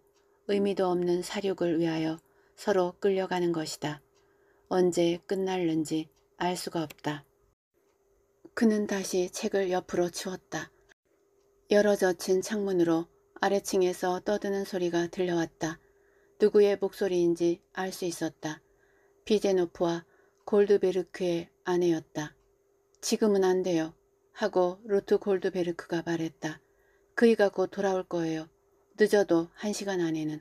의미도 없는 사륙을 위하여 서로 끌려가는 것이다. 언제 끝날는지 알 수가 없다. 그는 다시 책을 옆으로 치웠다. 열어 젖힌 창문으로 아래층에서 떠드는 소리가 들려왔다. 누구의 목소리인지 알 수 있었다. 비제노프와 골드베르크의 아내였다. 지금은 안 돼요. 하고 루트 골드베르크가 말했다. 그이가 곧 돌아올 거예요. 늦어도 한 시간 안에는.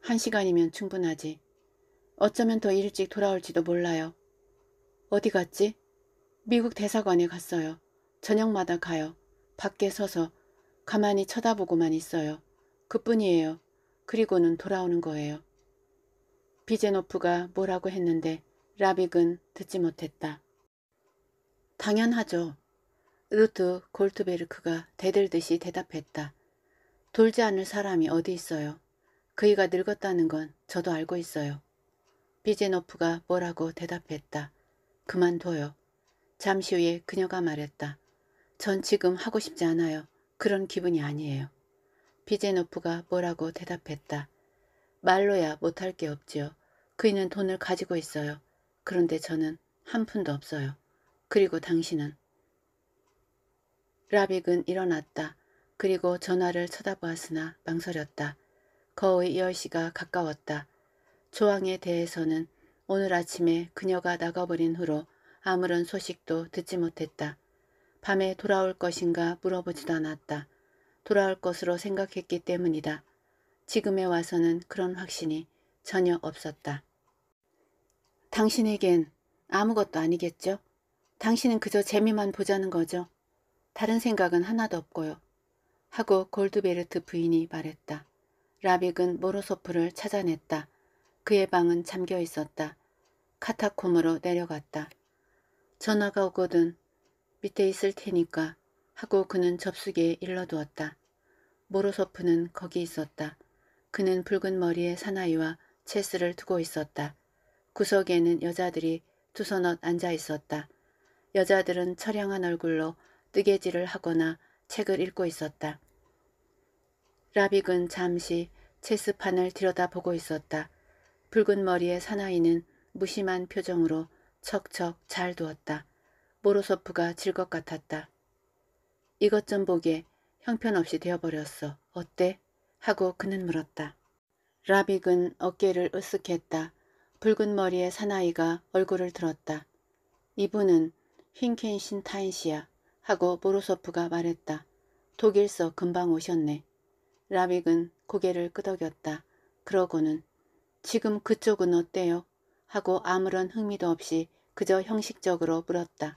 한 시간이면 충분하지. 어쩌면 더 일찍 돌아올지도 몰라요. 어디 갔지? 미국 대사관에 갔어요. 저녁마다 가요. 밖에 서서 가만히 쳐다보고만 있어요. 그뿐이에요. 그리고는 돌아오는 거예요. 비제노프가 뭐라고 했는데 라빅은 듣지 못했다. 당연하죠. 루트 골트베르크가 대들듯이 대답했다. 돌지 않을 사람이 어디 있어요. 그이가 늙었다는 건 저도 알고 있어요. 비제노프가 뭐라고 대답했다. 그만둬요. 잠시 후에 그녀가 말했다. 전 지금 하고 싶지 않아요. 그런 기분이 아니에요. 비제노프가 뭐라고 대답했다. 말로야 못할 게 없지요. 그이는 돈을 가지고 있어요. 그런데 저는 한 푼도 없어요. 그리고 당신은 라빅은 일어났다. 그리고 전화를 쳐다보았으나 망설였다. 거의 10시가 가까웠다. 조항에 대해서는 오늘 아침에 그녀가 나가버린 후로 아무런 소식도 듣지 못했다. 밤에 돌아올 것인가 물어보지도 않았다. 돌아올 것으로 생각했기 때문이다. 지금에 와서는 그런 확신이 전혀 없었다. 당신에겐 아무것도 아니겠죠? 당신은 그저 재미만 보자는 거죠. 다른 생각은 하나도 없고요. 하고 골드베르트 부인이 말했다. 라빅은 모로소프를 찾아냈다. 그의 방은 잠겨 있었다. 카타콤으로 내려갔다. 전화가 오거든 밑에 있을 테니까 하고 그는 접수기에 일러두었다. 모로소프는 거기 있었다. 그는 붉은 머리에 사나이와 체스를 두고 있었다. 구석에는 여자들이 두서넛 앉아 있었다. 여자들은 처량한 얼굴로 뜨개질을 하거나 책을 읽고 있었다. 라빅은 잠시 체스판을 들여다보고 있었다. 붉은 머리의 사나이는 무심한 표정으로 척척 잘 두었다. 모로소프가 질 것 같았다. 이것 좀 보게 형편없이 되어버렸어. 어때? 하고 그는 물었다. 라빅은 어깨를 으쓱했다. 붉은 머리의 사나이가 얼굴을 들었다. 이분은 흰켄신 타인시야 하고 모로소프가 말했다. 독일서 금방 오셨네. 라빅은 고개를 끄덕였다. 그러고는 지금 그쪽은 어때요? 하고 아무런 흥미도 없이 그저 형식적으로 물었다.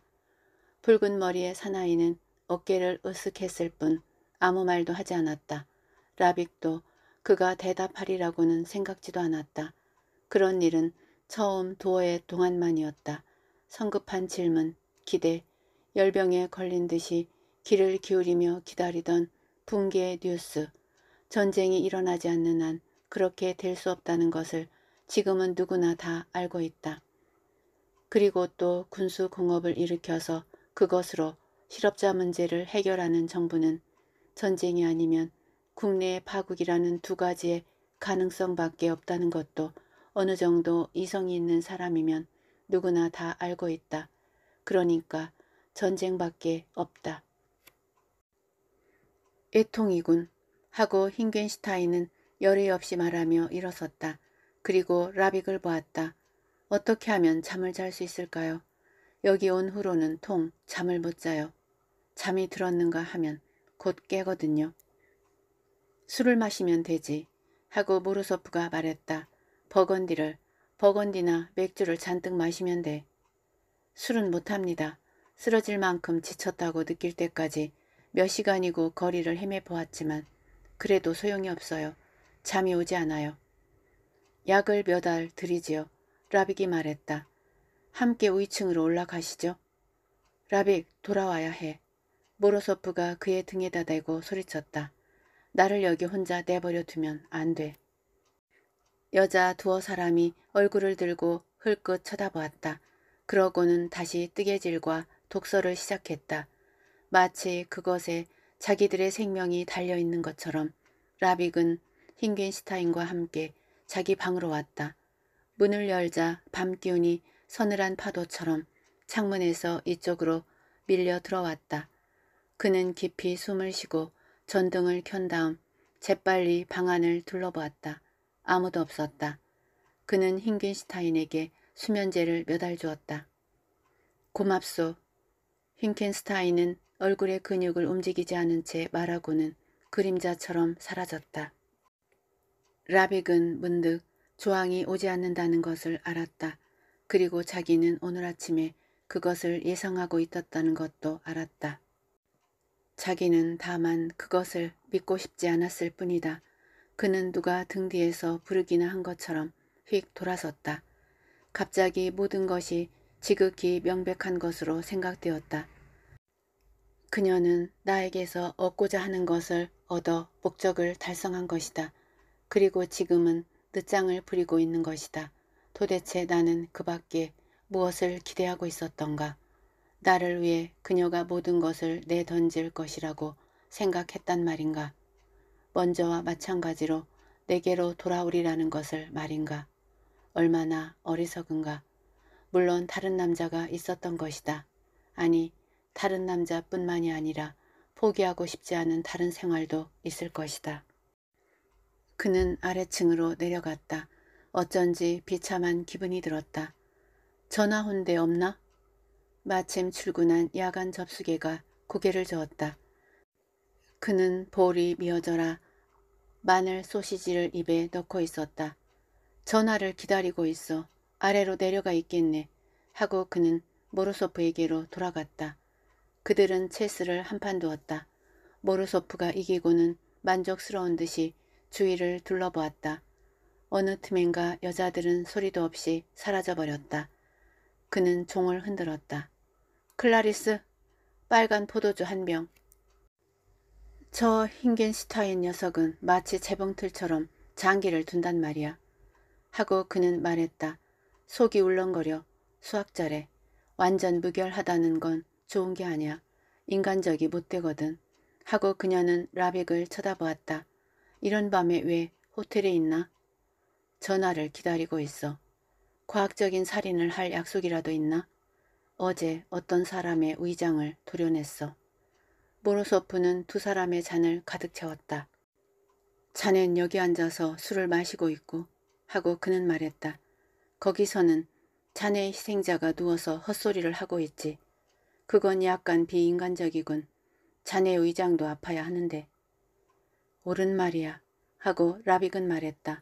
붉은 머리의 사나이는 어깨를 으쓱했을 뿐 아무 말도 하지 않았다. 라빅도 그가 대답하리라고는 생각지도 않았다. 그런 일은 처음 도어의 동안만이었다. 성급한 질문, 기대, 열병에 걸린 듯이 귀를 기울이며 기다리던 붕괴의 뉴스. 전쟁이 일어나지 않는 한 그렇게 될 수 없다는 것을 지금은 누구나 다 알고 있다. 그리고 또 군수 공업을 일으켜서 그것으로 실업자 문제를 해결하는 정부는 전쟁이 아니면 국내의 파국이라는 두 가지의 가능성밖에 없다는 것도 어느 정도 이성이 있는 사람이면 누구나 다 알고 있다. 그러니까 전쟁밖에 없다. 애통이군 하고 힌겐슈타인은 열의 없이 말하며 일어섰다. 그리고 라빅을 보았다. 어떻게 하면 잠을 잘 수 있을까요? 여기 온 후로는 통 잠을 못 자요. 잠이 들었는가 하면 곧 깨거든요. 술을 마시면 되지 하고 모로소프가 말했다. 버건디를 버건디나 맥주를 잔뜩 마시면 돼. 술은 못합니다. 쓰러질 만큼 지쳤다고 느낄 때까지 몇 시간이고 거리를 헤매보았지만 그래도 소용이 없어요. 잠이 오지 않아요. 약을 몇 알드리지요 라빅이 말했다. 함께 위층으로 올라가시죠. 라빅 돌아와야 해. 모로소프가 그의 등에다 대고 소리쳤다. 나를 여기 혼자 내버려 두면 안 돼. 여자 두어 사람이 얼굴을 들고 흘끗 쳐다보았다. 그러고는 다시 뜨개질과 독서를 시작했다. 마치 그것에 자기들의 생명이 달려있는 것처럼 라빅은 힌겐슈타인과 함께 자기 방으로 왔다. 문을 열자 밤 기운이 서늘한 파도처럼 창문에서 이쪽으로 밀려 들어왔다. 그는 깊이 숨을 쉬고 전등을 켠 다음 재빨리 방 안을 둘러보았다. 아무도 없었다. 그는 힌겐스타인에게 수면제를 몇 알 주었다. 고맙소. 힌겐스타인은 얼굴의 근육을 움직이지 않은 채 말하고는 그림자처럼 사라졌다. 라빅은 문득 조항이 오지 않는다는 것을 알았다. 그리고 자기는 오늘 아침에 그것을 예상하고 있었다는 것도 알았다. 자기는 다만 그것을 믿고 싶지 않았을 뿐이다. 그는 누가 등 뒤에서 부르기나 한 것처럼 휙 돌아섰다. 갑자기 모든 것이 지극히 명백한 것으로 생각되었다. 그녀는 나에게서 얻고자 하는 것을 얻어 목적을 달성한 것이다. 그리고 지금은 늦장을 부리고 있는 것이다. 도대체 나는 그 밖에 무엇을 기대하고 있었던가. 나를 위해 그녀가 모든 것을 내던질 것이라고 생각했단 말인가. 먼저와 마찬가지로 내게로 돌아오리라는 것을 말인가. 얼마나 어리석은가. 물론 다른 남자가 있었던 것이다. 아니 다른 남자뿐만이 아니라 포기하고 싶지 않은 다른 생활도 있을 것이다. 그는 아래층으로 내려갔다. 어쩐지 비참한 기분이 들었다. 전화 혼대 없나? 마침 출근한 야간 접수개가 고개를 저었다. 그는 볼이 미어져라 마늘 소시지를 입에 넣고 있었다. 전화를 기다리고 있어. 아래로 내려가 있겠네. 하고 그는 모르소프에게로 돌아갔다. 그들은 체스를 한 판 두었다. 모르소프가 이기고는 만족스러운 듯이 주위를 둘러보았다. 어느 틈엔가 여자들은 소리도 없이 사라져버렸다. 그는 종을 흔들었다. 클라리스, 빨간 포도주 한 병. 저흰겐시타인 녀석은 마치 재봉틀처럼 장기를 둔단 말이야. 하고 그는 말했다. 속이 울렁거려. 수학자래. 완전 무결하다는 건 좋은 게 아니야. 인간적이 못되거든. 하고 그녀는 라빅을 쳐다보았다. 이런 밤에 왜 호텔에 있나? 전화를 기다리고 있어. 과학적인 살인을 할 약속이라도 있나? 어제 어떤 사람의 의장을 도려냈어. 모로소프는 두 사람의 잔을 가득 채웠다. 자넨 여기 앉아서 술을 마시고 있고 하고 그는 말했다. 거기서는 자네 희생자가 누워서 헛소리를 하고 있지. 그건 약간 비인간적이군. 자네 의장도 아파야 하는데. 옳은 말이야 하고 라빅은 말했다.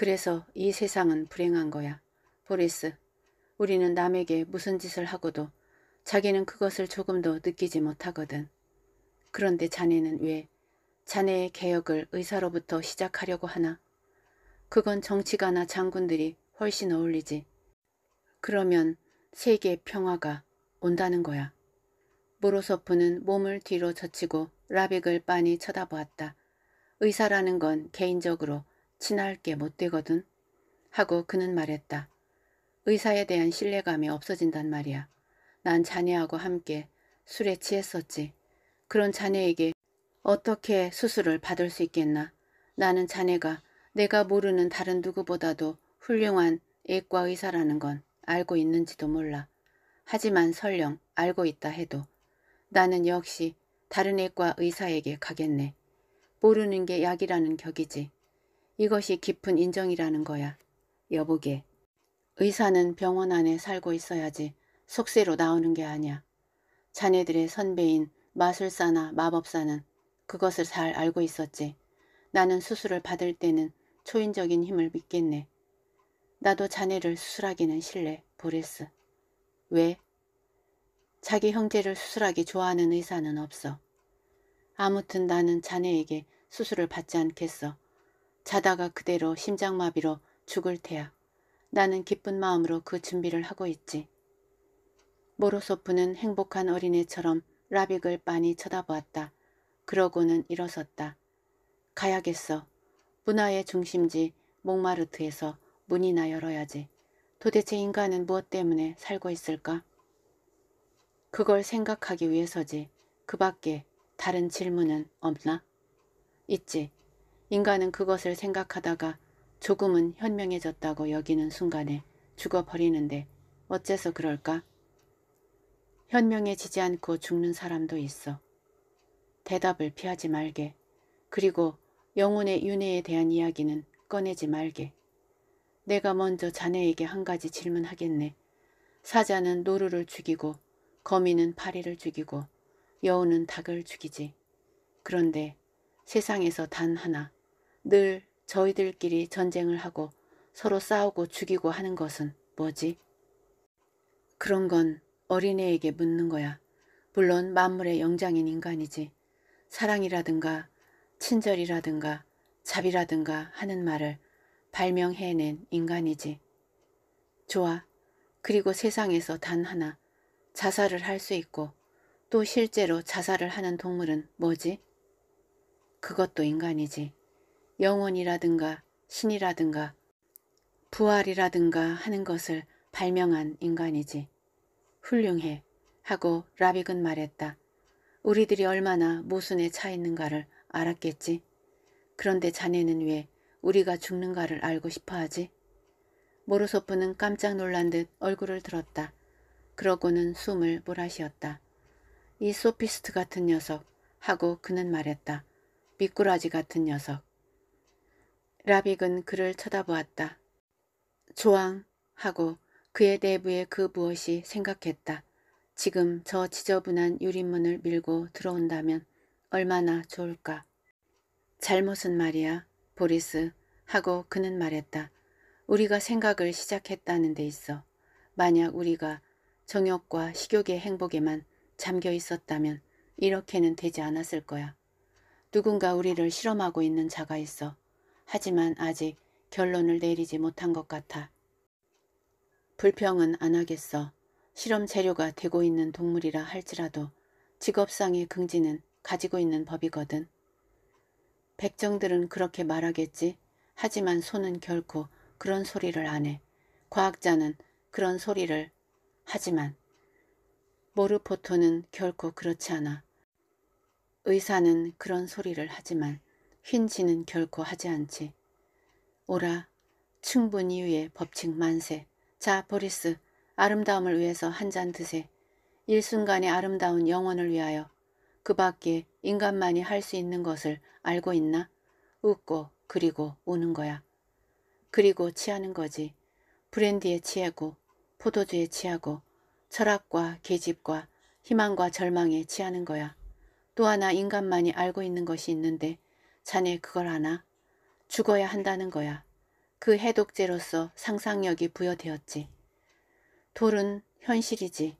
그래서 이 세상은 불행한 거야. 보리스, 우리는 남에게 무슨 짓을 하고도 자기는 그것을 조금도 느끼지 못하거든. 그런데 자네는 왜 자네의 개혁을 의사로부터 시작하려고 하나? 그건 정치가나 장군들이 훨씬 어울리지. 그러면 세계 평화가 온다는 거야. 모로소프는 몸을 뒤로 젖히고 라벡을 빤히 쳐다보았다. 의사라는 건 개인적으로 친할 게 못되거든 하고 그는 말했다. 의사에 대한 신뢰감이 없어진단 말이야. 난 자네하고 함께 술에 취했었지. 그런 자네에게 어떻게 수술을 받을 수 있겠나. 나는 자네가 내가 모르는 다른 누구보다도 훌륭한 애과 의사라는 건 알고 있는지도 몰라. 하지만 설령 알고 있다 해도 나는 역시 다른 애과 의사에게 가겠네. 모르는 게 약이라는 격이지. 이것이 깊은 인정이라는 거야. 여보게. 의사는 병원 안에 살고 있어야지 속세로 나오는 게 아니야. 자네들의 선배인 마술사나 마법사는 그것을 잘 알고 있었지. 나는 수술을 받을 때는 초인적인 힘을 믿겠네. 나도 자네를 수술하기는 싫네, 보레스. 왜? 자기 형제를 수술하기 좋아하는 의사는 없어. 아무튼 나는 자네에게 수술을 받지 않겠어. 자다가 그대로 심장마비로 죽을 테야. 나는 기쁜 마음으로 그 준비를 하고 있지. 모로소프는 행복한 어린애처럼 라빅을 빤히 쳐다보았다. 그러고는 일어섰다. 가야겠어. 문화의 중심지 몽마르트에서 문이나 열어야지. 도대체 인간은 무엇 때문에 살고 있을까? 그걸 생각하기 위해서지. 그 밖에 다른 질문은 없나? 있지. 인간은 그것을 생각하다가 조금은 현명해졌다고 여기는 순간에 죽어버리는데 어째서 그럴까? 현명해지지 않고 죽는 사람도 있어. 대답을 피하지 말게. 그리고 영혼의 윤회에 대한 이야기는 꺼내지 말게. 내가 먼저 자네에게 한 가지 질문하겠네. 사자는 노루를 죽이고 거미는 파리를 죽이고 여우는 닭을 죽이지. 그런데 세상에서 단 하나 늘 저희들끼리 전쟁을 하고 서로 싸우고 죽이고 하는 것은 뭐지? 그런 건 어린애에게 묻는 거야. 물론 만물의 영장인 인간이지. 사랑이라든가 친절이라든가 자비라든가 하는 말을 발명해낸 인간이지. 좋아. 그리고 세상에서 단 하나 자살을 할 수 있고 또 실제로 자살을 하는 동물은 뭐지? 그것도 인간이지. 영혼이라든가 신이라든가 부활이라든가 하는 것을 발명한 인간이지. 훌륭해 하고 라빅은 말했다. 우리들이 얼마나 모순에 차 있는가를 알았겠지. 그런데 자네는 왜 우리가 죽는가를 알고 싶어하지? 모로소프는 깜짝 놀란 듯 얼굴을 들었다. 그러고는 숨을 몰아쉬었다. 이 소피스트 같은 녀석 하고 그는 말했다. 미꾸라지 같은 녀석. 라빅은 그를 쳐다보았다. 조항 하고 그의 내부에그 무엇이 생각했다. 지금 저 지저분한 유리문을 밀고 들어온다면 얼마나 좋을까. 잘못은 말이야, 보리스 하고 그는 말했다. 우리가 생각을 시작했다는 데 있어. 만약 우리가 정욕과 식욕의 행복에만 잠겨 있었다면 이렇게는 되지 않았을 거야. 누군가 우리를 실험하고 있는 자가 있어. 하지만 아직 결론을 내리지 못한 것 같아. 불평은 안 하겠어. 실험 재료가 되고 있는 동물이라 할지라도 직업상의 긍지는 가지고 있는 법이거든. 백정들은 그렇게 말하겠지. 하지만 소는 결코 그런 소리를 안 해. 과학자는 그런 소리를 하지만 모르포토는 결코 그렇지 않아. 의사는 그런 소리를 하지만 흰지는 결코 하지 않지. 오라 충분 히 위에 법칙 만세. 자 보리스 아름다움을 위해서 한 잔 드세. 일순간의 아름다운 영혼을 위하여 그 밖에 인간만이 할 수 있는 것을 알고 있나? 웃고 그리고 우는 거야. 그리고 취하는 거지. 브랜디에 취하고 포도주에 취하고 철학과 계집과 희망과 절망에 취하는 거야. 또 하나 인간만이 알고 있는 것이 있는데 자네 그걸 아나? 죽어야 한다는 거야. 그 해독제로서 상상력이 부여되었지. 돌은 현실이지.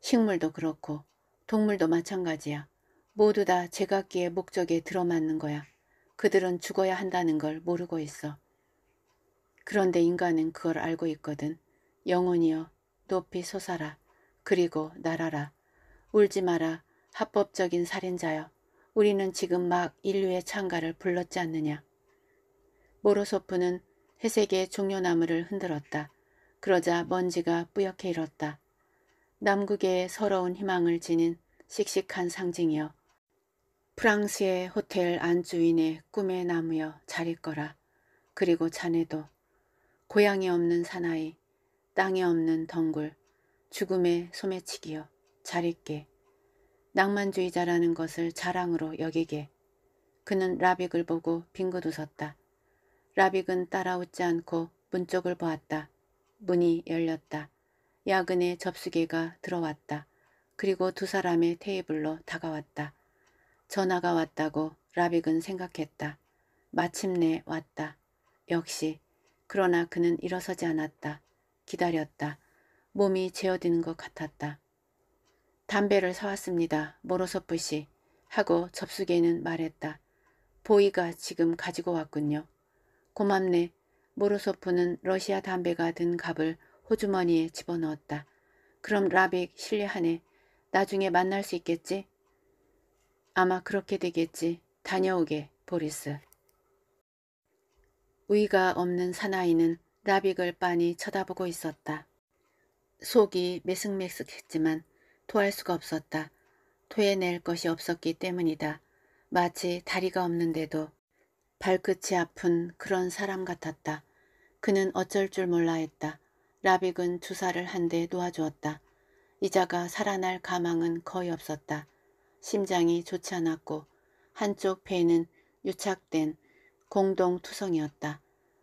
식물도 그렇고 동물도 마찬가지야. 모두 다 제각기의 목적에 들어맞는 거야. 그들은 죽어야 한다는 걸 모르고 있어. 그런데 인간은 그걸 알고 있거든. 영혼이여 높이 솟아라. 그리고 날아라. 울지 마라. 합법적인 살인자여. 우리는 지금 막 인류의 창가를 불렀지 않느냐. 모로소프는 회색의 종려나무를 흔들었다. 그러자 먼지가 뿌옇게 일었다. 남극의 서러운 희망을 지닌 씩씩한 상징이여. 프랑스의 호텔 안주인의 꿈의 나무여 자릴 거라 그리고 자네도 고향이 없는 사나이, 땅이 없는 덩굴, 죽음의 소매치기여 자 있게. 낭만주의자라는 것을 자랑으로 여기게. 그는 라빅을 보고 빙긋 웃었다. 라빅은 따라웃지 않고 문 쪽을 보았다. 문이 열렸다. 야근의 접수기가 들어왔다. 그리고 두 사람의 테이블로 다가왔다. 전화가 왔다고 라빅은 생각했다. 마침내 왔다. 역시. 그러나 그는 일어서지 않았다. 기다렸다. 몸이 재어드는 것 같았다. 담배를 사왔습니다. 모로소프 씨. 하고 접수계는 말했다. 보이가 지금 가지고 왔군요. 고맙네. 모로소프는 러시아 담배가 든 갑을 호주머니에 집어넣었다. 그럼 라빅 실례하네. 나중에 만날 수 있겠지? 아마 그렇게 되겠지. 다녀오게, 보리스. 우위가 없는 사나이는 라빅을 빤히 쳐다보고 있었다. 속이 메슥메슥했지만 토할 수가 없었다. 토해낼 것이 없었기 때문이다. 마치 다리가 없는데도 발끝이 아픈 그런 사람 같았다. 그는 어쩔 줄 몰라 했다. 라빅은 주사를 한 대 놓아주었다. 이자가 살아날 가망은 거의 없었다. 심장이 좋지 않았고 한쪽 배는 유착된 공동투성이었다.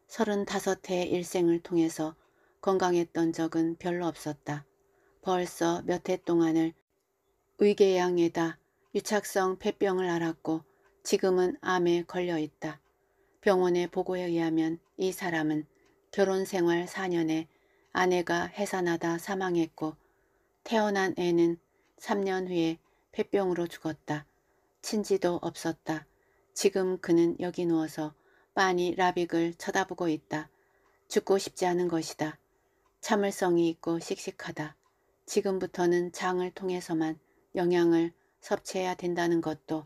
35해의 일생을 통해서 건강했던 적은 별로 없었다. 벌써 몇 해 동안을 의궤양에다 유착성 폐병을 앓았고 지금은 암에 걸려 있다. 병원의 보고에 의하면 이 사람은 결혼 생활 4년에 아내가 해산하다 사망했고 태어난 애는 3년 후에 폐병으로 죽었다. 친지도 없었다. 지금 그는 여기 누워서 많이 라빅을 쳐다보고 있다. 죽고 싶지 않은 것이다. 참을성이 있고 씩씩하다. 지금부터는 장을 통해서만 영양을 섭취해야 된다는 것도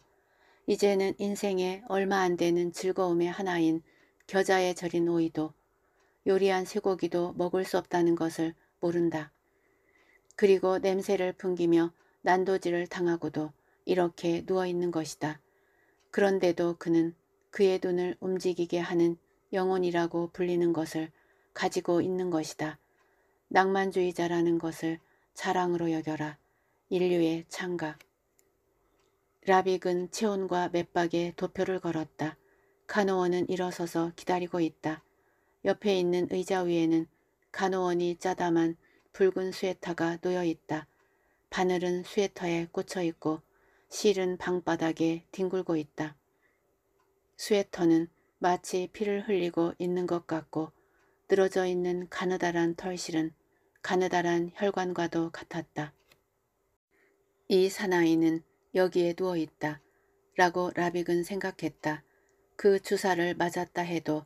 이제는 인생에 얼마 안 되는 즐거움의 하나인 겨자에 절인 오이도 요리한 쇠고기도 먹을 수 없다는 것을 모른다. 그리고 냄새를 풍기며 난도질을 당하고도 이렇게 누워있는 것이다. 그런데도 그는 그의 눈을 움직이게 하는 영혼이라고 불리는 것을 가지고 있는 것이다. 낭만주의자라는 것을 자랑으로 여겨라. 인류의 창가 라빅은 체온과 맥박에 도표를 걸었다. 간호원은 일어서서 기다리고 있다. 옆에 있는 의자 위에는 간호원이 짜다만 붉은 스웨터가 놓여 있다. 바늘은 스웨터에 꽂혀 있고 실은 방바닥에 뒹굴고 있다. 스웨터는 마치 피를 흘리고 있는 것 같고 늘어져 있는 가느다란 털실은 가느다란 혈관과도 같았다. 이 사나이는 여기에 누워있다. 라고 라빅은 생각했다. 그 주사를 맞았다 해도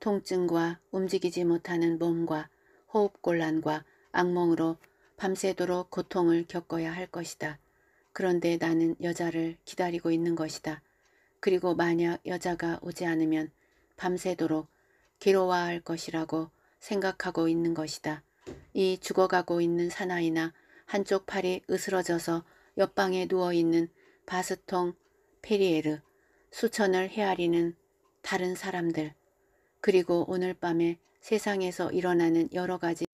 통증과 움직이지 못하는 몸과 호흡곤란과 악몽으로 밤새도록 고통을 겪어야 할 것이다. 그런데 나는 여자를 기다리고 있는 것이다. 그리고 만약 여자가 오지 않으면 밤새도록 괴로워할 것이라고 생각하고 있는 것이다. 이 죽어가고 있는 사나이나 한쪽 팔이 으스러져서 옆방에 누워있는 바스통 페리에르, 수천을 헤아리는 다른 사람들, 그리고 오늘 밤에 세상에서 일어나는 여러 가지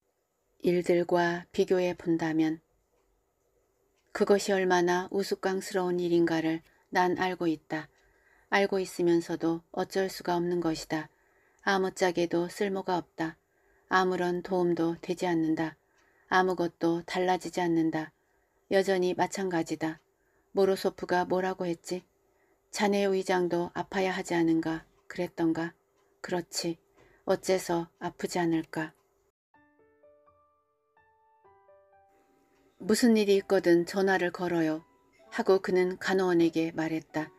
일들과 비교해 본다면 그것이 얼마나 우스꽝스러운 일인가를 난 알고 있다. 알고 있으면서도 어쩔 수가 없는 것이다. 아무짝에도 쓸모가 없다. 아무런 도움도 되지 않는다. 아무것도 달라지지 않는다. 여전히 마찬가지다. 모로소프가 뭐라고 했지? 자네 의장도 아파야 하지 않은가? 그랬던가? 그렇지. 어째서 아프지 않을까? 무슨 일이 있거든 전화를 걸어요. 하고 그는 간호원에게 말했다.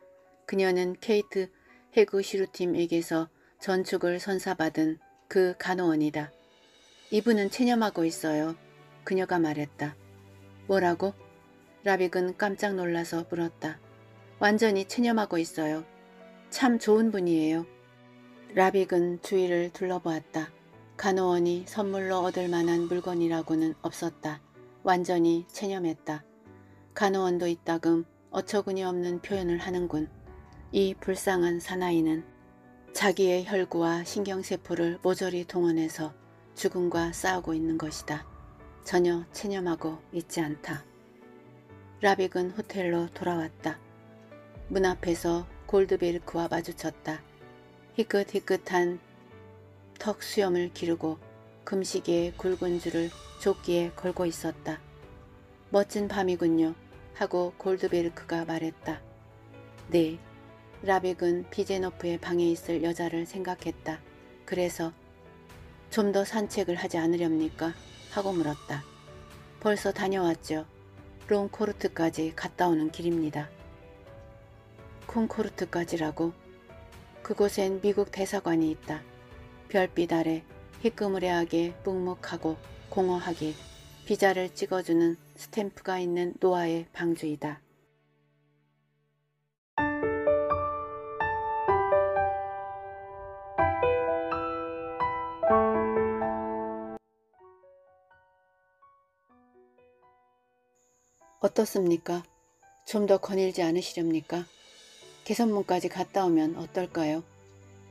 그녀는 케이트 해구 시루팀에게서 전축을 선사받은 그 간호원이다. 이분은 체념하고 있어요. 그녀가 말했다. 뭐라고? 라빅은 깜짝 놀라서 물었다. 완전히 체념하고 있어요. 참 좋은 분이에요. 라빅은 주위를 둘러보았다. 간호원이 선물로 얻을 만한 물건이라고는 없었다. 완전히 체념했다. 간호원도 이따금 어처구니 없는 표현을 하는군. 이 불쌍한 사나이는 자기의 혈구와 신경세포를 모조리 동원해서 죽음과 싸우고 있는 것이다. 전혀 체념하고 있지 않다. 라빅은 호텔로 돌아왔다. 문 앞에서 골드베르크와 마주쳤다. 희끗희끗한 턱 수염을 기르고 금식에 굵은 줄을 조끼에 걸고 있었다. 멋진 밤이군요 하고 골드베르크가 말했다. 네. 라빅은 비제노프의 방에 있을 여자를 생각했다. 그래서 좀더 산책을 하지 않으렵니까? 하고 물었다. 벌써 다녀왔죠. 롱코르트까지 갔다 오는 길입니다. 콩코르트까지라고? 그곳엔 미국 대사관이 있다. 별빛 아래 희끄무레하게 묵묵하고 공허하게 비자를 찍어주는 스탬프가 있는 노아의 방주이다. 어떻습니까? 좀 더 거닐지 않으시렵니까? 개선문까지 갔다 오면 어떨까요?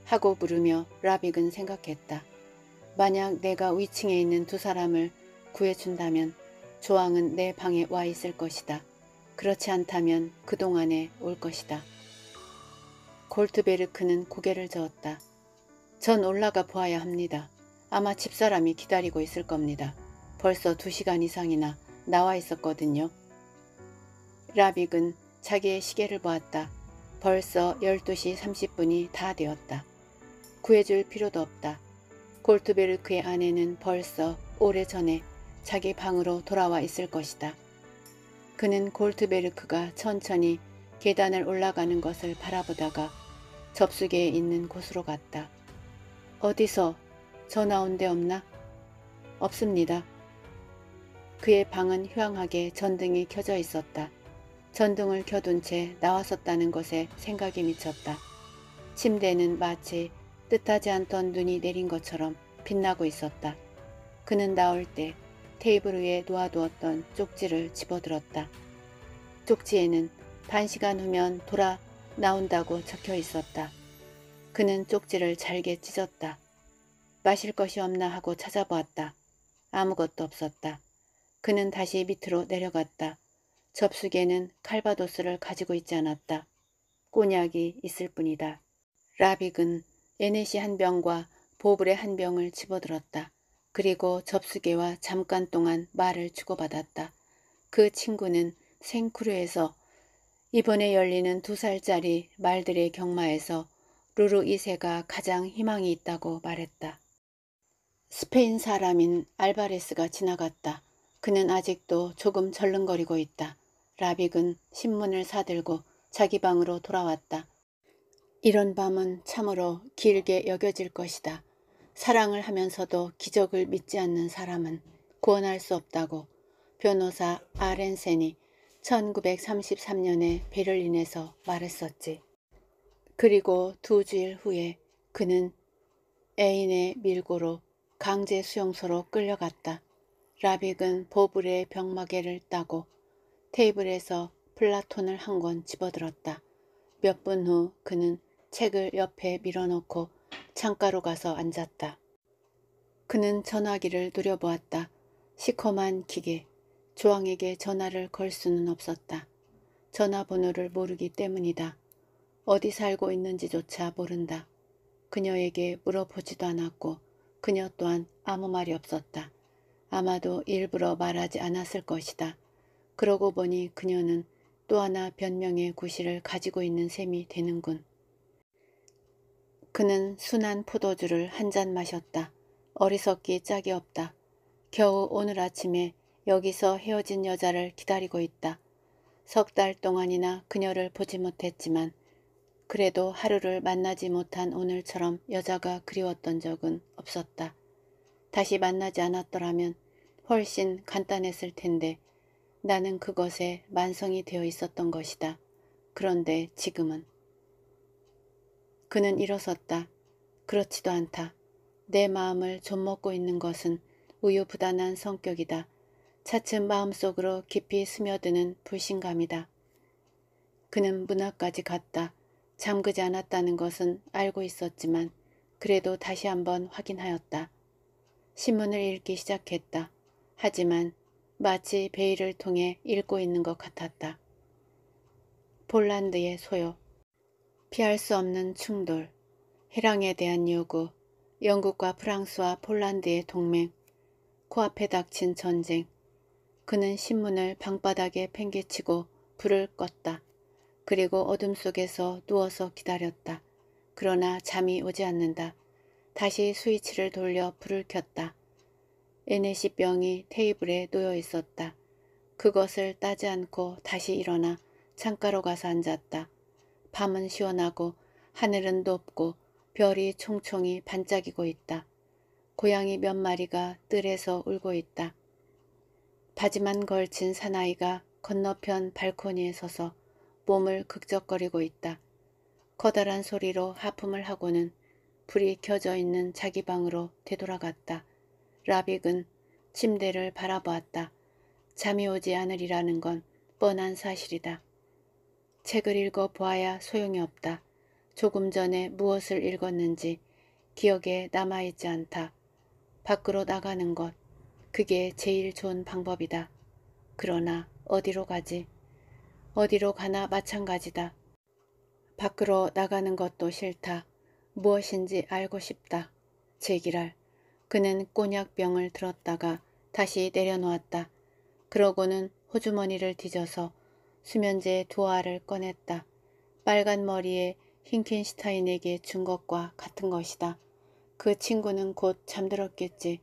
하고 부르며 라빅은 생각했다. 만약 내가 위층에 있는 두 사람을 구해준다면 조항은 내 방에 와 있을 것이다. 그렇지 않다면 그동안에 올 것이다. 골트베르크는 고개를 저었다. 전 올라가 보아야 합니다. 아마 집사람이 기다리고 있을 겁니다. 벌써 두시간 이상이나 나와 있었거든요. 라빅은 자기의 시계를 보았다. 벌써 12시 30분이 다 되었다. 구해줄 필요도 없다. 골트베르크의 아내는 벌써 오래전에 자기 방으로 돌아와 있을 것이다. 그는 골트베르크가 천천히 계단을 올라가는 것을 바라보다가 접수계에 있는 곳으로 갔다. 어디서 전화 온 데 없나? 없습니다. 그의 방은 휴양하게 전등이 켜져 있었다. 전등을 켜둔 채 나왔었다는 것에 생각이 미쳤다. 침대는 마치 뜻하지 않던 눈이 내린 것처럼 빛나고 있었다. 그는 나올 때 테이블 위에 놓아두었던 쪽지를 집어들었다. 쪽지에는 반시간 후면 돌아 나온다고 적혀 있었다. 그는 쪽지를 잘게 찢었다. 마실 것이 없나 하고 찾아보았다. 아무것도 없었다. 그는 다시 밑으로 내려갔다. 접수계는 칼바도스를 가지고 있지 않았다. 꼬냑이 있을 뿐이다. 라빅은 에네시한 병과 보블의 한 병을 집어들었다. 그리고 접수계와 잠깐 동안 말을 주고받았다. 그 친구는 생크루에서 이번에 열리는 두 살짜리 말들의 경마에서 루루 이세가 가장 희망이 있다고 말했다. 스페인 사람인 알바레스가 지나갔다. 그는 아직도 조금 절렁거리고 있다. 라빅은 신문을 사들고 자기 방으로 돌아왔다. 이런 밤은 참으로 길게 여겨질 것이다. 사랑을 하면서도 기적을 믿지 않는 사람은 구원할 수 없다고 변호사 아렌센이 1933년에 베를린에서 말했었지. 그리고 두 주일 후에 그는 애인의 밀고로 강제 수용소로 끌려갔다. 라빅은 보블의 병마개를 따고 테이블에서 플라톤을 한 권 집어들었다. 몇 분 후 그는 책을 옆에 밀어놓고 창가로 가서 앉았다. 그는 전화기를 누려보았다. 시커먼 기계. 조항에게 전화를 걸 수는 없었다. 전화번호를 모르기 때문이다. 어디 살고 있는지조차 모른다. 그녀에게 물어보지도 않았고 그녀 또한 아무 말이 없었다. 아마도 일부러 말하지 않았을 것이다. 그러고 보니 그녀는 또 하나 변명의 구실을 가지고 있는 셈이 되는군. 그는 순한 포도주를 한 잔 마셨다. 어리석기 짝이 없다. 겨우 오늘 아침에 여기서 헤어진 여자를 기다리고 있다. 석 달 동안이나 그녀를 보지 못했지만 그래도 하루를 만나지 못한 오늘처럼 여자가 그리웠던 적은 없었다. 다시 만나지 않았더라면 훨씬 간단했을 텐데 나는 그것에 만성이 되어 있었던 것이다. 그런데 지금은. 그는 일어섰다. 그렇지도 않다. 내 마음을 좀먹고 있는 것은 우유부단한 성격이다. 차츰 마음속으로 깊이 스며드는 불신감이다. 그는 문학까지 갔다. 잠그지 않았다는 것은 알고 있었지만 그래도 다시 한번 확인하였다. 신문을 읽기 시작했다. 하지만 마치 베일을 통해 읽고 있는 것 같았다. 폴란드의 소요, 피할 수 없는 충돌, 해랑에 대한 요구, 영국과 프랑스와 폴란드의 동맹, 코앞에 닥친 전쟁. 그는 신문을 방바닥에 팽개치고 불을 껐다. 그리고 어둠 속에서 누워서 기다렸다. 그러나 잠이 오지 않는다. 다시 스위치를 돌려 불을 켰다. NAC병이 테이블에 놓여 있었다. 그것을 따지 않고 다시 일어나 창가로 가서 앉았다. 밤은 시원하고 하늘은 높고 별이 총총히 반짝이고 있다. 고양이 몇 마리가 뜰에서 울고 있다. 바지만 걸친 사나이가 건너편 발코니에 서서 몸을 극적거리고 있다. 커다란 소리로 하품을 하고는 불이 켜져 있는 자기 방으로 되돌아갔다. 라빅은 침대를 바라보았다. 잠이 오지 않으리라는 건 뻔한 사실이다. 책을 읽어 보아야 소용이 없다. 조금 전에 무엇을 읽었는지 기억에 남아있지 않다. 밖으로 나가는 것, 그게 제일 좋은 방법이다. 그러나 어디로 가지? 어디로 가나 마찬가지다. 밖으로 나가는 것도 싫다. 무엇인지 알고 싶다. 제기랄. 그는 꼬냑병을 들었다가 다시 내려놓았다. 그러고는 호주머니를 뒤져서 수면제 두 알을 꺼냈다. 빨간 머리에 흰켄슈타인에게 준 것과 같은 것이다. 그 친구는 곧 잠들었겠지.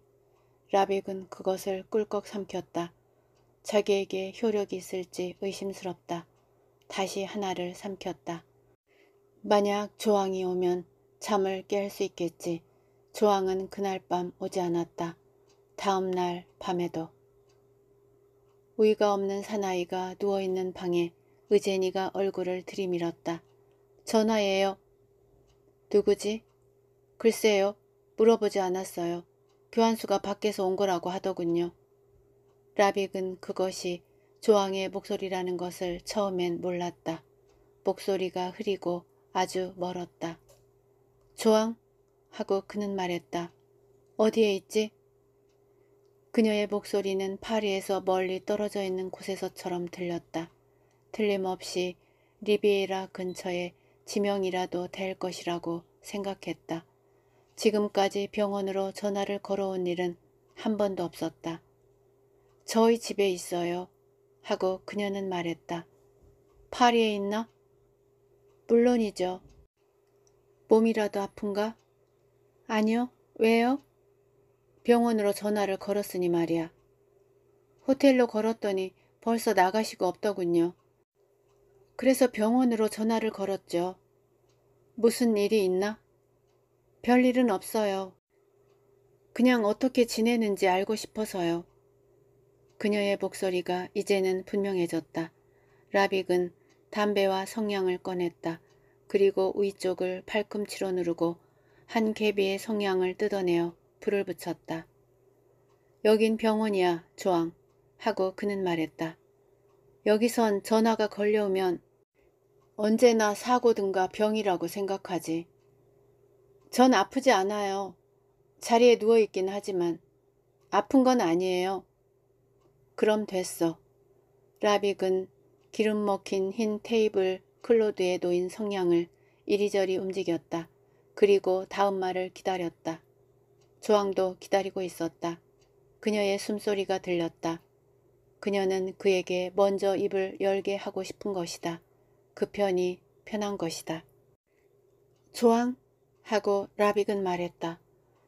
라빅은 그것을 꿀꺽 삼켰다. 자기에게 효력이 있을지 의심스럽다. 다시 하나를 삼켰다. 만약 조항이 오면 잠을 깰 수 있겠지. 조항은 그날 밤 오지 않았다. 다음 날 밤에도. 우위가 없는 사나이가 누워있는 방에 의제니가 얼굴을 들이밀었다. 전화예요. 누구지? 글쎄요. 물어보지 않았어요. 교환수가 밖에서 온 거라고 하더군요. 라빅은 그것이 조항의 목소리라는 것을 처음엔 몰랐다. 목소리가 흐리고 아주 멀었다. 조항? 하고 그는 말했다. 어디에 있지? 그녀의 목소리는 파리에서 멀리 떨어져 있는 곳에서처럼 들렸다. 틀림없이 리비에라 근처에 지명이라도 될 것이라고 생각했다. 지금까지 병원으로 전화를 걸어온 일은 한 번도 없었다. 저희 집에 있어요. 하고 그녀는 말했다. 파리에 있나? 물론이죠. 몸이라도 아픈가? 아니요. 왜요? 병원으로 전화를 걸었으니 말이야. 호텔로 걸었더니 벌써 나가시고 없더군요. 그래서 병원으로 전화를 걸었죠. 무슨 일이 있나? 별일은 없어요. 그냥 어떻게 지내는지 알고 싶어서요. 그녀의 목소리가 이제는 분명해졌다. 라빅은 담배와 성냥을 꺼냈다. 그리고 위쪽을 팔꿈치로 누르고 한 개비의 성향을 뜯어내어 불을 붙였다. 여긴 병원이야, 조항. 하고 그는 말했다. 여기선 전화가 걸려오면 언제나 사고든가 병이라고 생각하지. 전 아프지 않아요. 자리에 누워있긴 하지만 아픈 건 아니에요. 그럼 됐어. 라빅은 기름 먹힌 흰 테이블 클로드에 놓인 성냥을 이리저리 움직였다. 그리고 다음 말을 기다렸다. 조항도 기다리고 있었다. 그녀의 숨소리가 들렸다. 그녀는 그에게 먼저 입을 열게 하고 싶은 것이다. 그 편이 편한 것이다. 조항? 하고 라빅은 말했다.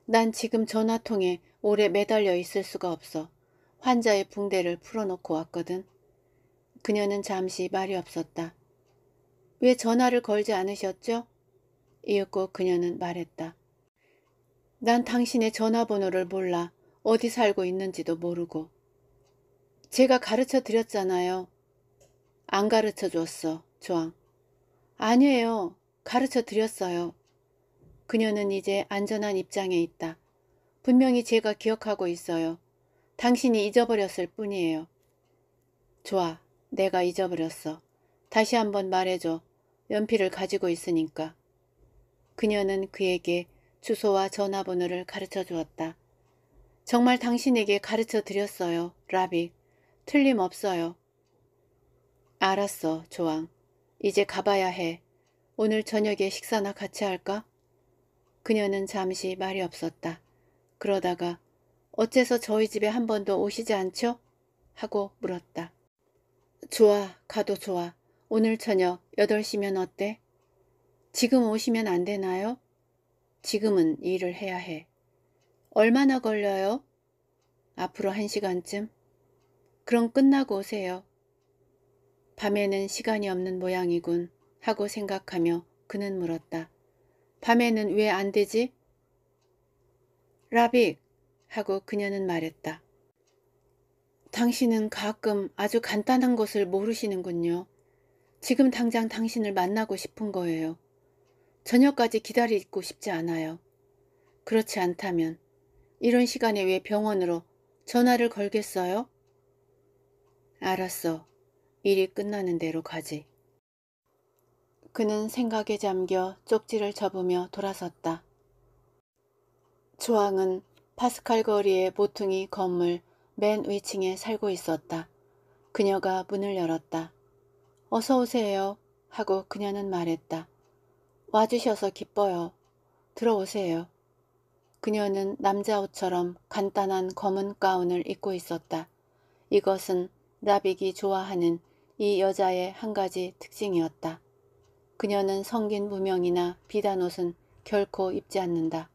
난 지금 전화통에 오래 매달려 있을 수가 없어. 환자의 붕대를 풀어놓고 왔거든. 그녀는 잠시 말이 없었다. 왜 전화를 걸지 않으셨죠? 이윽고 그녀는 말했다. 난 당신의 전화번호를 몰라 어디 살고 있는지도 모르고. 제가 가르쳐 드렸잖아요. 안 가르쳐 줬어, 조항. 아니에요. 가르쳐 드렸어요. 그녀는 이제 안전한 입장에 있다. 분명히 제가 기억하고 있어요. 당신이 잊어버렸을 뿐이에요. 좋아, 내가 잊어버렸어. 다시 한번 말해줘. 연필을 가지고 있으니까. 그녀는 그에게 주소와 전화번호를 가르쳐 주었다. 정말 당신에게 가르쳐 드렸어요, 라비. 틀림없어요. 알았어, 조왕. 이제 가봐야 해. 오늘 저녁에 식사나 같이 할까? 그녀는 잠시 말이 없었다. 그러다가 어째서 저희 집에 한 번도 오시지 않죠? 하고 물었다. 좋아, 가도 좋아. 오늘 저녁 8시면 어때? 지금 오시면 안 되나요? 지금은 일을 해야 해. 얼마나 걸려요? 앞으로 한 시간쯤? 그럼 끝나고 오세요. 밤에는 시간이 없는 모양이군 하고 생각하며 그는 물었다. 밤에는 왜 안 되지? 라빅 하고 그녀는 말했다. 당신은 가끔 아주 간단한 것을 모르시는군요. 지금 당장 당신을 만나고 싶은 거예요. 저녁까지 기다리고 싶지 않아요. 그렇지 않다면 이런 시간에 왜 병원으로 전화를 걸겠어요? 알았어. 일이 끝나는 대로 가지. 그는 생각에 잠겨 쪽지를 접으며 돌아섰다. 조항은 파스칼 거리의 보퉁이 건물 맨 위층에 살고 있었다. 그녀가 문을 열었다. 어서 오세요 하고 그녀는 말했다. 와주셔서 기뻐요. 들어오세요. 그녀는 남자 옷처럼 간단한 검은 가운을 입고 있었다. 이것은 나빅이 좋아하는 이 여자의 한 가지 특징이었다. 그녀는 성긴 무명이나 비단 옷은 결코 입지 않는다.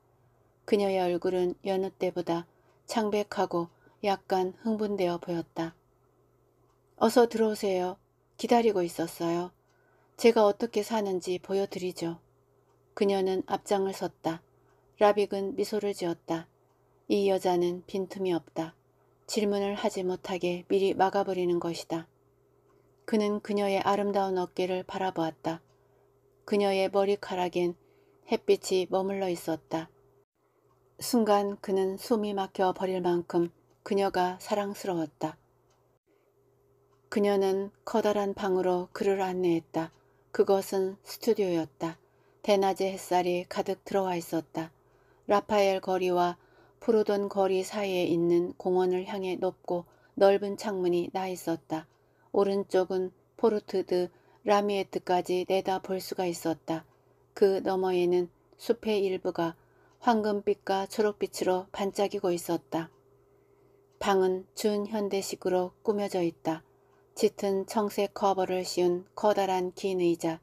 그녀의 얼굴은 여느 때보다 창백하고 약간 흥분되어 보였다. 어서 들어오세요. 기다리고 있었어요. 제가 어떻게 사는지 보여드리죠. 그녀는 앞장을 섰다. 라빅은 미소를 지었다. 이 여자는 빈틈이 없다. 질문을 하지 못하게 미리 막아버리는 것이다. 그는 그녀의 아름다운 어깨를 바라보았다. 그녀의 머리카락엔 햇빛이 머물러 있었다. 순간 그는 숨이 막혀 버릴 만큼 그녀가 사랑스러웠다. 그녀는 커다란 방으로 그를 안내했다. 그것은 스튜디오였다. 대낮의 햇살이 가득 들어와 있었다. 라파엘 거리와 푸르돈 거리 사이에 있는 공원을 향해 높고 넓은 창문이 나 있었다. 오른쪽은 포르트드 라미에트까지 내다 볼 수가 있었다. 그 너머에는 숲의 일부가 황금빛과 초록빛으로 반짝이고 있었다. 방은 준현대식으로 꾸며져 있다. 짙은 청색 커버를 씌운 커다란 긴 의자,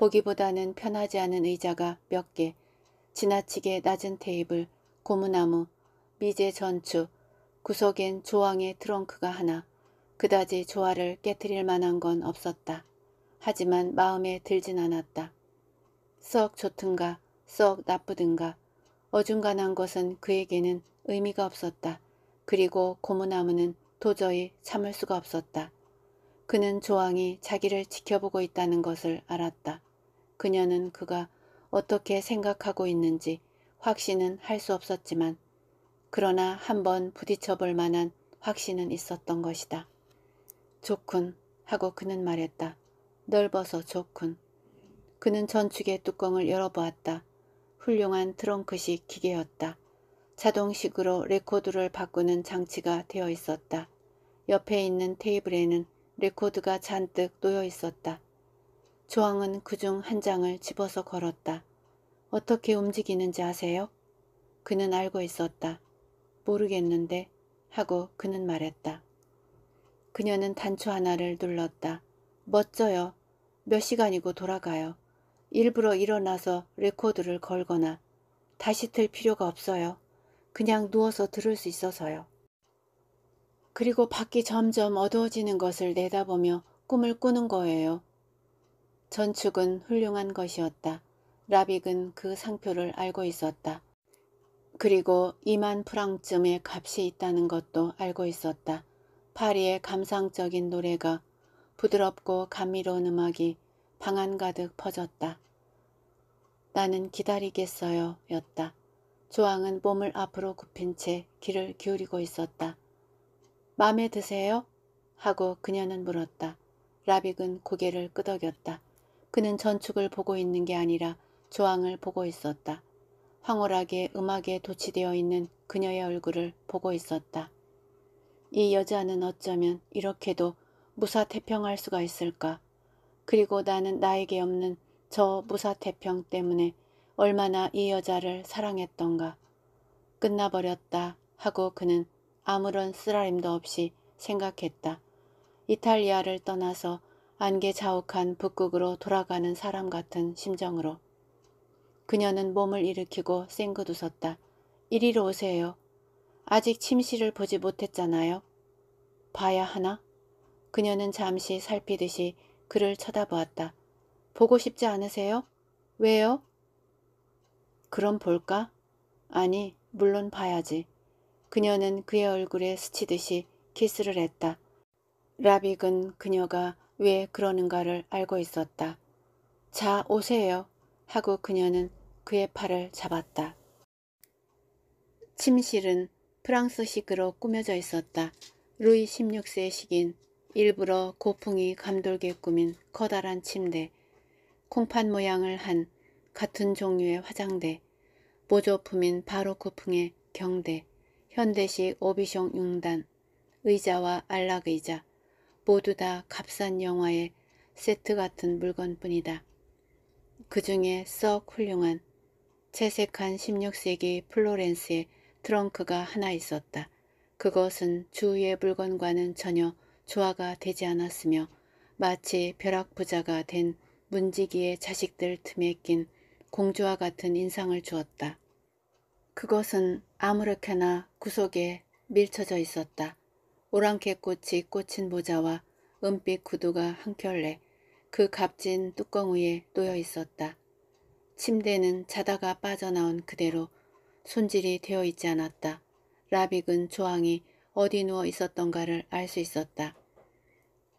보기보다는 편하지 않은 의자가 몇 개, 지나치게 낮은 테이블, 고무나무, 미제 전추, 구석엔 조항의 트렁크가 하나, 그다지 조화를 깨뜨릴 만한 건 없었다. 하지만 마음에 들진 않았다. 썩 좋든가 썩 나쁘든가 어중간한 것은 그에게는 의미가 없었다. 그리고 고무나무는 도저히 참을 수가 없었다. 그는 조항이 자기를 지켜보고 있다는 것을 알았다. 그녀는 그가 어떻게 생각하고 있는지 확신은 할 수 없었지만 그러나 한번 부딪혀 볼 만한 확신은 있었던 것이다. 좋군 하고 그는 말했다. 넓어서 좋군. 그는 전축의 뚜껑을 열어보았다. 훌륭한 트렁크식 기계였다. 자동식으로 레코드를 바꾸는 장치가 되어 있었다. 옆에 있는 테이블에는 레코드가 잔뜩 놓여 있었다. 조항은 그 중 한 장을 집어서 걸었다. 어떻게 움직이는지 아세요? 그는 알고 있었다. 모르겠는데 하고 그는 말했다. 그녀는 단추 하나를 눌렀다. 멋져요. 몇 시간이고 돌아가요. 일부러 일어나서 레코드를 걸거나 다시 틀 필요가 없어요. 그냥 누워서 들을 수 있어서요. 그리고 밖이 점점 어두워지는 것을 내다보며 꿈을 꾸는 거예요. 전축은 훌륭한 것이었다. 라빅은 그 상표를 알고 있었다. 그리고 2만 프랑쯤의 값이 있다는 것도 알고 있었다. 파리의 감상적인 노래가 부드럽고 감미로운 음악이 방 안 가득 퍼졌다. 나는 기다리겠어요 였다. 조항은 몸을 앞으로 굽힌 채 귀를 기울이고 있었다. 맘에 드세요? 하고 그녀는 물었다. 라빅은 고개를 끄덕였다. 그는 전축을 보고 있는 게 아니라 조항을 보고 있었다. 황홀하게 음악에 도취되어 있는 그녀의 얼굴을 보고 있었다. 이 여자는 어쩌면 이렇게도 무사태평할 수가 있을까. 그리고 나는 나에게 없는 저 무사태평 때문에 얼마나 이 여자를 사랑했던가. 끝나버렸다 하고 그는 아무런 쓰라림도 없이 생각했다. 이탈리아를 떠나서 안개자욱한 북극으로 돌아가는 사람 같은 심정으로 그녀는 몸을 일으키고 쌩긋 웃었다. 이리로 오세요. 아직 침실을 보지 못했잖아요. 봐야 하나? 그녀는 잠시 살피듯이 그를 쳐다보았다. 보고 싶지 않으세요? 왜요? 그럼 볼까? 아니, 물론 봐야지. 그녀는 그의 얼굴에 스치듯이 키스를 했다. 라빅은 그녀가 왜 그러는가를 알고 있었다. 자, 오세요. 하고 그녀는 그의 팔을 잡았다. 침실은 프랑스식으로 꾸며져 있었다. 루이 16세 식인 일부러 고풍이 감돌게 꾸민 커다란 침대, 콩팥 모양을 한 같은 종류의 화장대, 보조품인 바로크풍의 그 경대, 현대식 오비숑 융단, 의자와 안락의자, 모두 다 값싼 영화의 세트 같은 물건뿐이다. 그 중에 썩 훌륭한 채색한 16세기 플로렌스의 트렁크가 하나 있었다. 그것은 주위의 물건과는 전혀 조화가 되지 않았으며 마치 벼락부자가 된 문지기의 자식들 틈에 낀 공주와 같은 인상을 주었다. 그것은 아무렇게나 구석에 밀쳐져 있었다. 오랑캐꽃이 꽂힌 모자와 은빛 구두가 한 켤레 그 값진 뚜껑 위에 놓여 있었다. 침대는 자다가 빠져나온 그대로 손질이 되어 있지 않았다. 라빅은 조항이 어디 누워 있었던가를 알 수 있었다.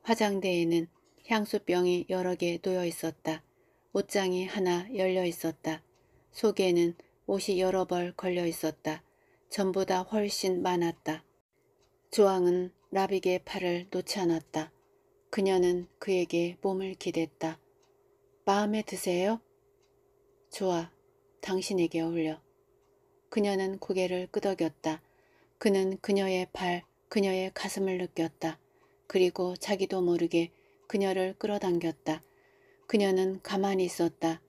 화장대에는 향수병이 여러 개 놓여 있었다. 옷장이 하나 열려 있었다. 속에는 옷이 여러 벌 걸려 있었다. 전보다 훨씬 많았다. 조항은 라빅의 팔을 놓지 않았다. 그녀는 그에게 몸을 기댔다. 마음에 드세요? 좋아. 당신에게 어울려. 그녀는 고개를 끄덕였다. 그는 그녀의 발, 그녀의 가슴을 느꼈다. 그리고 자기도 모르게 그녀를 끌어당겼다. 그녀는 가만히 있었다.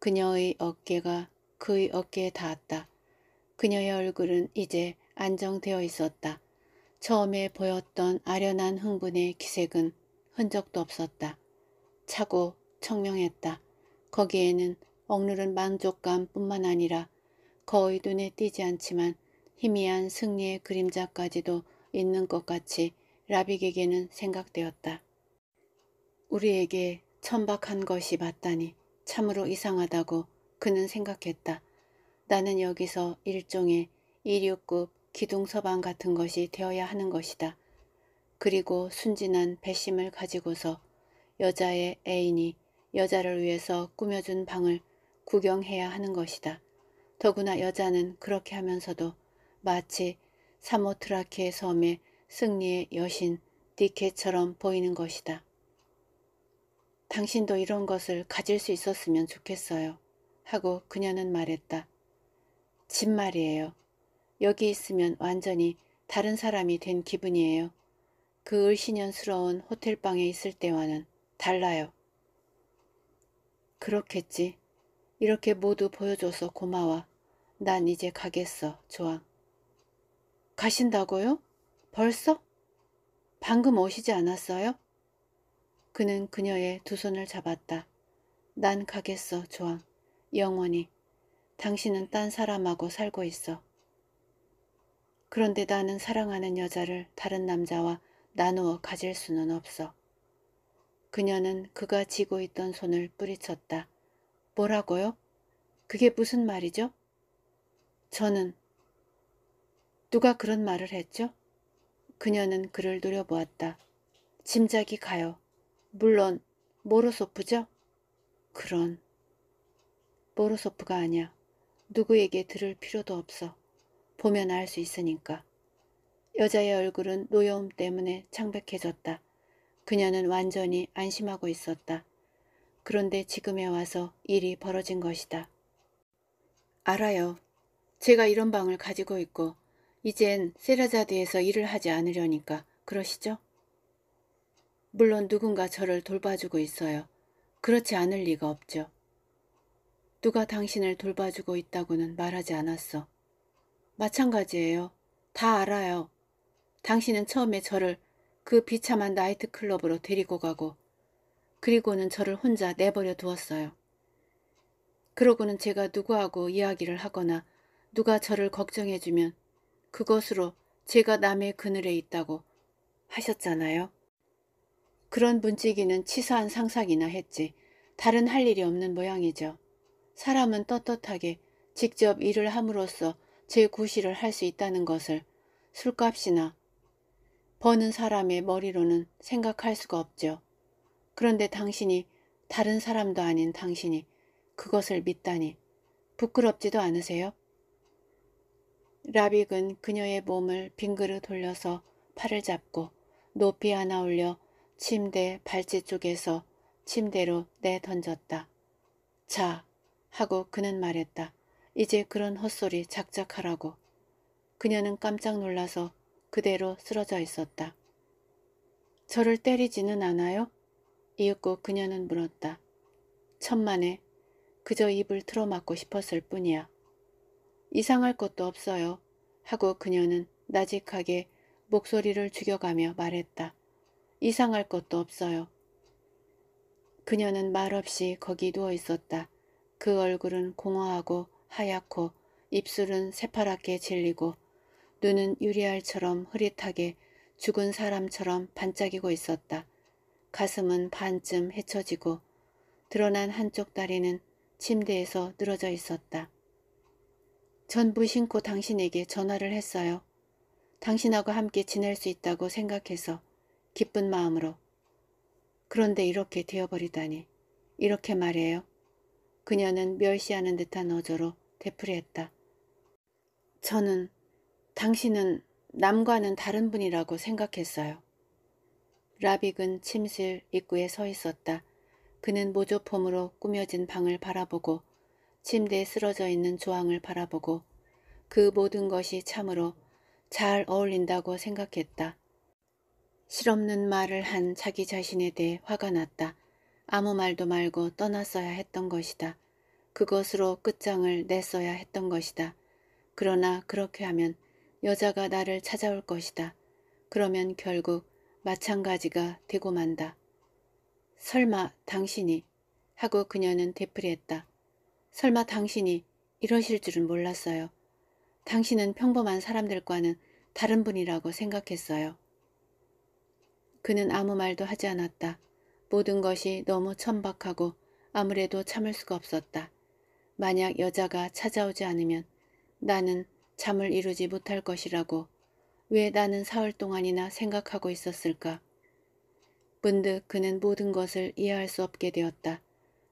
그녀의 어깨가 그의 어깨에 닿았다. 그녀의 얼굴은 이제 안정되어 있었다. 처음에 보였던 아련한 흥분의 기색은 흔적도 없었다. 차고 청명했다. 거기에는 억누른 만족감 뿐만 아니라 거의 눈에 띄지 않지만 희미한 승리의 그림자까지도 있는 것 같이 라빅에게는 생각되었다. 우리에게 천박한 것이 맞다니 참으로 이상하다고 그는 생각했다. 나는 여기서 일종의 169 기둥 서방 같은 것이 되어야 하는 것이다. 그리고 순진한 배심을 가지고서 여자의 애인이 여자를 위해서 꾸며준 방을 구경해야 하는 것이다. 더구나 여자는 그렇게 하면서도 마치 사모트라키의 섬의 승리의 여신 디케처럼 보이는 것이다. 당신도 이런 것을 가질 수 있었으면 좋겠어요. 하고 그녀는 말했다. 진 말이에요. 여기 있으면 완전히 다른 사람이 된 기분이에요. 그 을신연스러운 호텔방에 있을 때와는 달라요. 그렇겠지. 이렇게 모두 보여줘서 고마워. 난 이제 가겠어, 조항. 가신다고요? 벌써? 방금 오시지 않았어요? 그는 그녀의 두 손을 잡았다. 난 가겠어, 조항. 영원히. 당신은 딴 사람하고 살고 있어. 그런데 나는 사랑하는 여자를 다른 남자와 나누어 가질 수는 없어. 그녀는 그가 쥐고 있던 손을 뿌리쳤다. 뭐라고요? 그게 무슨 말이죠? 저는 누가 그런 말을 했죠? 그녀는 그를 노려보았다. 짐작이 가요. 물론 모로소프죠? 그런 모로소프가 아니야. 누구에게 들을 필요도 없어. 보면 알 수 있으니까. 여자의 얼굴은 노여움 때문에 창백해졌다. 그녀는 완전히 안심하고 있었다. 그런데 지금에 와서 일이 벌어진 것이다. 알아요. 제가 이런 방을 가지고 있고 이젠 세라자드에서 일을 하지 않으려니까 그러시죠? 물론 누군가 저를 돌봐주고 있어요. 그렇지 않을 리가 없죠. 누가 당신을 돌봐주고 있다고는 말하지 않았어. 마찬가지예요. 다 알아요. 당신은 처음에 저를 그 비참한 나이트클럽으로 데리고 가고 그리고는 저를 혼자 내버려 두었어요. 그러고는 제가 누구하고 이야기를 하거나 누가 저를 걱정해주면 그것으로 제가 남의 그늘에 있다고 하셨잖아요. 그런 문지기는 치사한 상상이나 했지 다른 할 일이 없는 모양이죠. 사람은 떳떳하게 직접 일을 함으로써 제구실을할수 있다는 것을 술값이나 버는 사람의 머리로는 생각할 수가 없죠. 그런데 당신이 다른 사람도 아닌 당신이 그것을 믿다니 부끄럽지도 않으세요? 라빅은 그녀의 몸을 빙그르 돌려서 팔을 잡고 높이 안아 올려 침대 발찌 쪽에서 침대로 내던졌다. 자 하고 그는 말했다. 이제 그런 헛소리 작작하라고. 그녀는 깜짝 놀라서 그대로 쓰러져 있었다. 저를 때리지는 않아요? 이윽고 그녀는 물었다. 천만에 그저 입을 틀어막고 싶었을 뿐이야. 이상할 것도 없어요. 하고 그녀는 나직하게 목소리를 죽여가며 말했다. 이상할 것도 없어요. 그녀는 말없이 거기 누워 있었다. 그 얼굴은 공허하고 하얗고 입술은 새파랗게 질리고 눈은 유리알처럼 흐릿하게 죽은 사람처럼 반짝이고 있었다. 가슴은 반쯤 헤쳐지고 드러난 한쪽 다리는 침대에서 늘어져 있었다. 전 무심코 당신에게 전화를 했어요. 당신하고 함께 지낼 수 있다고 생각해서 기쁜 마음으로. 그런데 이렇게 되어버리다니. 이렇게 말해요. 그녀는 멸시하는 듯한 어조로 되풀이했다. 저는 당신은 남과는 다른 분이라고 생각했어요. 라빅은 침실 입구에 서 있었다. 그는 모조폼으로 꾸며진 방을 바라보고 침대에 쓰러져 있는 조항을 바라보고 그 모든 것이 참으로 잘 어울린다고 생각했다. 실없는 말을 한 자기 자신에 대해 화가 났다. 아무 말도 말고 떠났어야 했던 것이다. 그것으로 끝장을 냈어야 했던 것이다. 그러나 그렇게 하면 여자가 나를 찾아올 것이다. 그러면 결국 마찬가지가 되고 만다. 설마 당신이 하고 그녀는 되풀이했다. 설마 당신이 이러실 줄은 몰랐어요. 당신은 평범한 사람들과는 다른 분이라고 생각했어요. 그는 아무 말도 하지 않았다. 모든 것이 너무 천박하고 아무래도 참을 수가 없었다. 만약 여자가 찾아오지 않으면 나는 잠을 이루지 못할 것이라고 왜 나는 사흘 동안이나 생각하고 있었을까? 문득 그는 모든 것을 이해할 수 없게 되었다.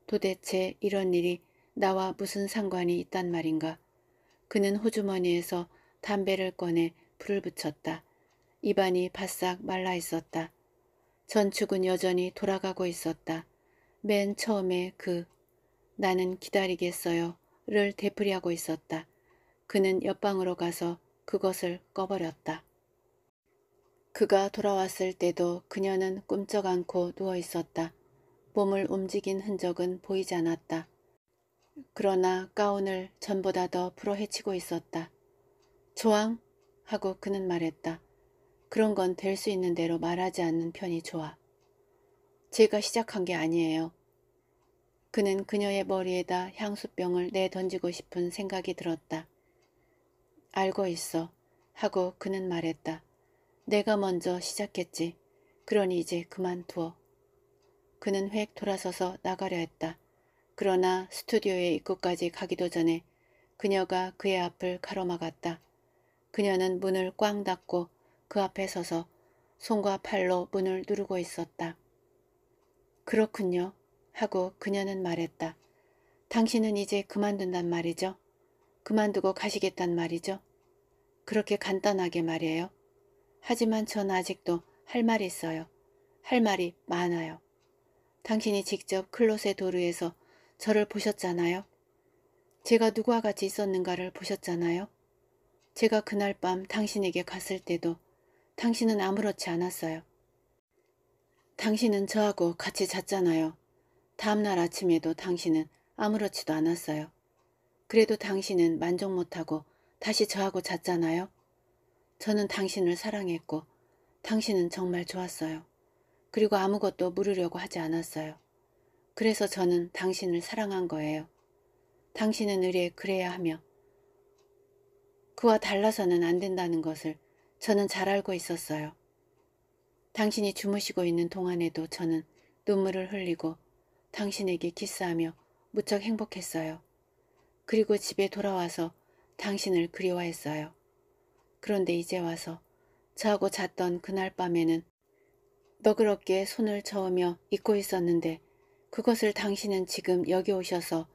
도대체 이런 일이 나와 무슨 상관이 있단 말인가? 그는 호주머니에서 담배를 꺼내 불을 붙였다. 입안이 바싹 말라 있었다. 전축은 여전히 돌아가고 있었다. 맨 처음에 그 나는 기다리겠어요. 를 되풀이하고 있었다. 그는 옆방으로 가서 그것을 꺼버렸다. 그가 돌아왔을 때도 그녀는 꿈쩍 않고 누워 있었다. 몸을 움직인 흔적은 보이지 않았다. 그러나 가운을 전보다 더 풀어헤치고 있었다. 조항? 하고 그는 말했다. 그런 건 될 수 있는 대로 말하지 않는 편이 좋아. 제가 시작한 게 아니에요. 그는 그녀의 머리에다 향수병을 내던지고 싶은 생각이 들었다. 알고 있어. 하고 그는 말했다. 내가 먼저 시작했지. 그러니 이제 그만두어. 그는 획 돌아서서 나가려 했다. 그러나 스튜디오에 입구까지 가기도 전에 그녀가 그의 앞을 가로막았다. 그녀는 문을 꽝 닫고 그 앞에 서서 손과 팔로 문을 누르고 있었다. 그렇군요. 하고 그녀는 말했다. 당신은 이제 그만둔단 말이죠. 그만두고 가시겠단 말이죠. 그렇게 간단하게 말이에요. 하지만 전 아직도 할 말이 있어요. 할 말이 많아요. 당신이 직접 클로세 도르에서 저를 보셨잖아요. 제가 누구와 같이 있었는가를 보셨잖아요. 제가 그날 밤 당신에게 갔을 때도 당신은 아무렇지 않았어요. 당신은 저하고 같이 잤잖아요. 다음날 아침에도 당신은 아무렇지도 않았어요. 그래도 당신은 만족 못하고 다시 저하고 잤잖아요. 저는 당신을 사랑했고 당신은 정말 좋았어요. 그리고 아무것도 물으려고 하지 않았어요. 그래서 저는 당신을 사랑한 거예요. 당신은 의뢰 그래야 하며 그와 달라서는 안 된다는 것을 저는 잘 알고 있었어요. 당신이 주무시고 있는 동안에도 저는 눈물을 흘리고 당신에게 키스하며 무척 행복했어요. 그리고 집에 돌아와서 당신을 그리워했어요. 그런데 이제 와서 저하고 잤던 그날 밤에는 너그럽게 손을 저으며 잊고 있었는데 그것을 당신은 지금 여기 오셔서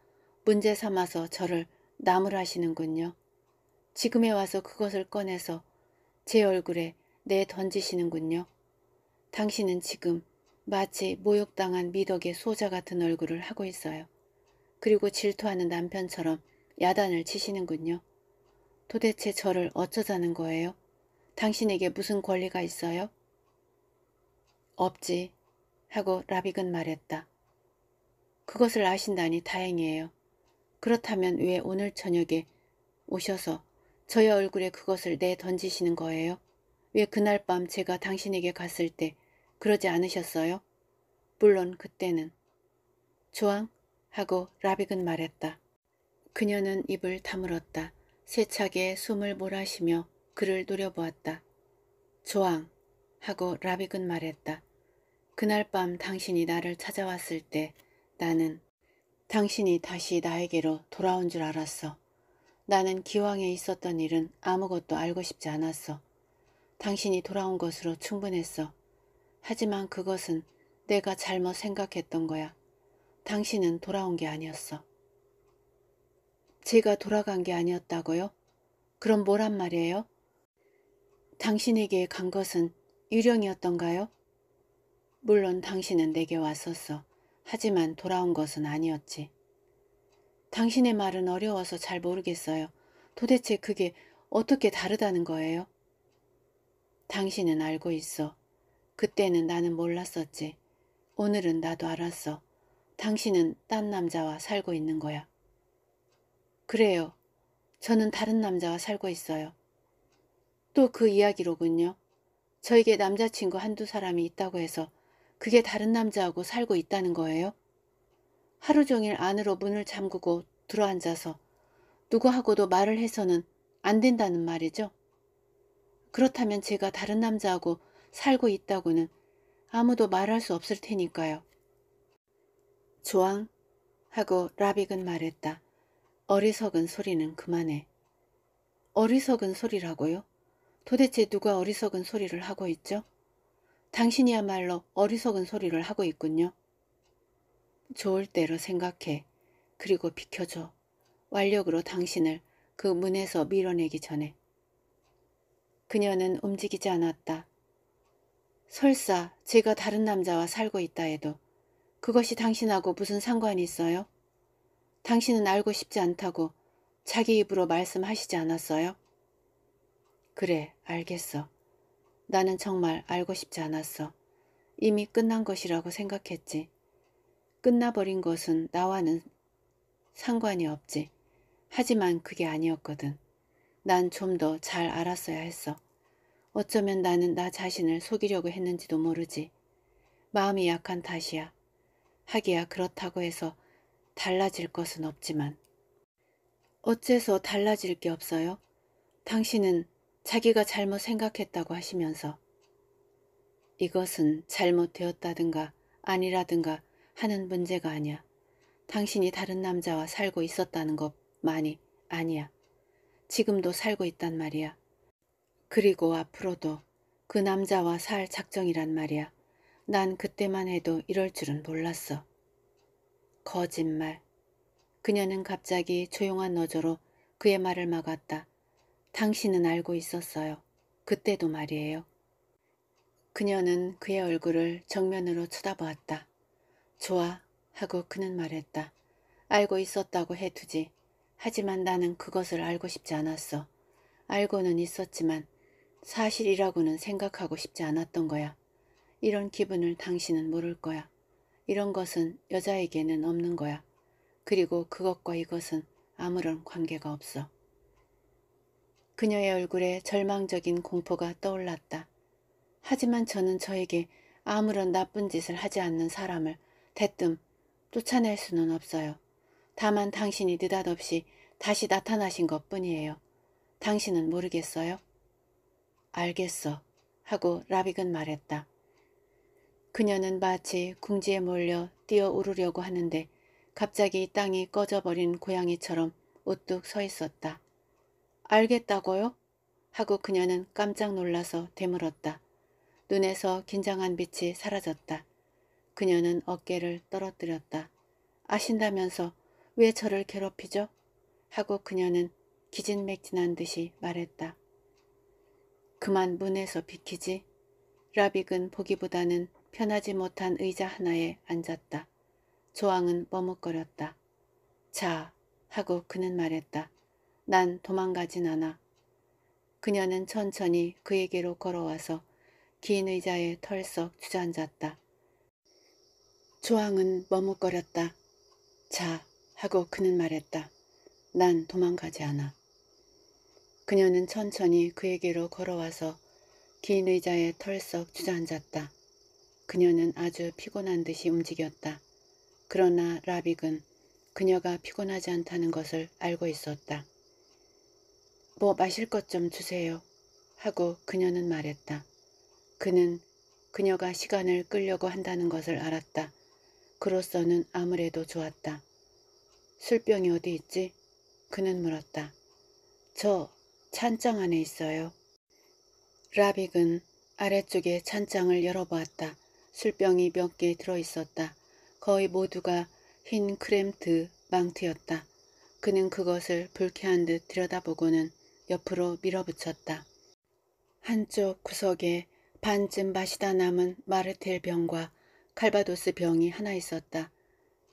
문제 삼아서 저를 나무라시는군요. 지금에 와서 그것을 꺼내서 제 얼굴에 내 던지시는군요. 당신은 지금 마치 모욕당한 미덕의 소자 같은 얼굴을 하고 있어요. 그리고 질투하는 남편처럼 야단을 치시는군요. 도대체 저를 어쩌자는 거예요? 당신에게 무슨 권리가 있어요? 없지 하고 라빅은 말했다. 그것을 아신다니 다행이에요. 그렇다면 왜 오늘 저녁에 오셔서 저의 얼굴에 그것을 내던지시는 거예요? 왜 그날 밤 제가 당신에게 갔을 때 그러지 않으셨어요? 물론 그때는. 조항? 하고 라빅은 말했다. 그녀는 입을 다물었다. 세차게 숨을 몰아쉬며 그를 노려보았다. 조항! 하고 라빅은 말했다. 그날 밤 당신이 나를 찾아왔을 때 나는 당신이 다시 나에게로 돌아온 줄 알았어. 나는 기왕에 있었던 일은 아무것도 알고 싶지 않았어. 당신이 돌아온 것으로 충분했어. 하지만 그것은 내가 잘못 생각했던 거야. 당신은 돌아온 게 아니었어. 제가 돌아간 게 아니었다고요? 그럼 뭐란 말이에요? 당신에게 간 것은 유령이었던가요? 물론 당신은 내게 왔었어. 하지만 돌아온 것은 아니었지. 당신의 말은 어려워서 잘 모르겠어요. 도대체 그게 어떻게 다르다는 거예요? 당신은 알고 있어. 그때는 나는 몰랐었지. 오늘은 나도 알았어. 당신은 딴 남자와 살고 있는 거야. 그래요. 저는 다른 남자와 살고 있어요. 또 그 이야기로군요. 저에게 남자친구 한두 사람이 있다고 해서 그게 다른 남자하고 살고 있다는 거예요? 하루 종일 안으로 문을 잠그고 들어앉아서 누구하고도 말을 해서는 안 된다는 말이죠? 그렇다면 제가 다른 남자하고 살고 있다고는 아무도 말할 수 없을 테니까요. 조앙 하고 라빅은 말했다. 어리석은 소리는 그만해. 어리석은 소리라고요? 도대체 누가 어리석은 소리를 하고 있죠? 당신이야말로 어리석은 소리를 하고 있군요. 좋을 대로 생각해. 그리고 비켜줘. 완력으로 당신을 그 문에서 밀어내기 전에. 그녀는 움직이지 않았다. 설사 제가 다른 남자와 살고 있다 해도 그것이 당신하고 무슨 상관이 있어요? 당신은 알고 싶지 않다고 자기 입으로 말씀하시지 않았어요? 그래, 알겠어. 나는 정말 알고 싶지 않았어. 이미 끝난 것이라고 생각했지. 끝나버린 것은 나와는 상관이 없지. 하지만 그게 아니었거든. 난 좀 더 잘 알았어야 했어. 어쩌면 나는 나 자신을 속이려고 했는지도 모르지. 마음이 약한 탓이야. 하기야 그렇다고 해서 달라질 것은 없지만. 어째서 달라질 게 없어요? 당신은 자기가 잘못 생각했다고 하시면서 이것은 잘못되었다든가 아니라든가 하는 문제가 아니야. 당신이 다른 남자와 살고 있었다는 것 많이 아니야. 지금도 살고 있단 말이야. 그리고 앞으로도 그 남자와 살 작정이란 말이야. 난 그때만 해도 이럴 줄은 몰랐어. 거짓말. 그녀는 갑자기 조용한 너저로 그의 말을 막았다. 당신은 알고 있었어요. 그때도 말이에요. 그녀는 그의 얼굴을 정면으로 쳐다보았다. 좋아 하고 그는 말했다. 알고 있었다고 해두지. 하지만 나는 그것을 알고 싶지 않았어. 알고는 있었지만 사실이라고는 생각하고 싶지 않았던 거야. 이런 기분을 당신은 모를 거야. 이런 것은 여자에게는 없는 거야. 그리고 그것과 이것은 아무런 관계가 없어. 그녀의 얼굴에 절망적인 공포가 떠올랐다. 하지만 저는 저에게 아무런 나쁜 짓을 하지 않는 사람을 대뜸 쫓아낼 수는 없어요. 다만 당신이 느닷없이 다시 나타나신 것 뿐이에요. 당신은 모르겠어요? 알겠어 하고 라빅은 말했다. 그녀는 마치 궁지에 몰려 뛰어오르려고 하는데 갑자기 땅이 꺼져버린 고양이처럼 우뚝 서 있었다. 알겠다고요? 하고 그녀는 깜짝 놀라서 되물었다. 눈에서 긴장한 빛이 사라졌다. 그녀는 어깨를 떨어뜨렸다. 아신다면서 왜 저를 괴롭히죠? 하고 그녀는 기진맥진한 듯이 말했다. 그만 문에서 비키지. 라빅은 보기보다는 편하지 못한 의자 하나에 앉았다. 조항은 머뭇거렸다. 자 하고 그는 말했다. 난 도망가진 않아. 그녀는 천천히 그에게로 걸어와서 긴 의자에 털썩 주저앉았다. 조항은 머뭇거렸다. 자 하고 그는 말했다. 난 도망가지 않아. 그녀는 천천히 그에게로 걸어와서 긴 의자에 털썩 주저앉았다. 그녀는 아주 피곤한 듯이 움직였다. 그러나 라빅은 그녀가 피곤하지 않다는 것을 알고 있었다. 뭐 마실 것 좀 주세요. 하고 그녀는 말했다. 그는 그녀가 시간을 끌려고 한다는 것을 알았다. 그로서는 아무래도 좋았다. 술병이 어디 있지? 그는 물었다. 저 찬장 안에 있어요. 라빅은 아래쪽에 찬장을 열어보았다. 술병이 몇 개 들어있었다. 거의 모두가 흰크램트 망트였다. 그는 그것을 불쾌한 듯 들여다보고는 옆으로 밀어붙였다. 한쪽 구석에 반쯤 마시다 남은 마르텔 병과 칼바도스 병이 하나 있었다.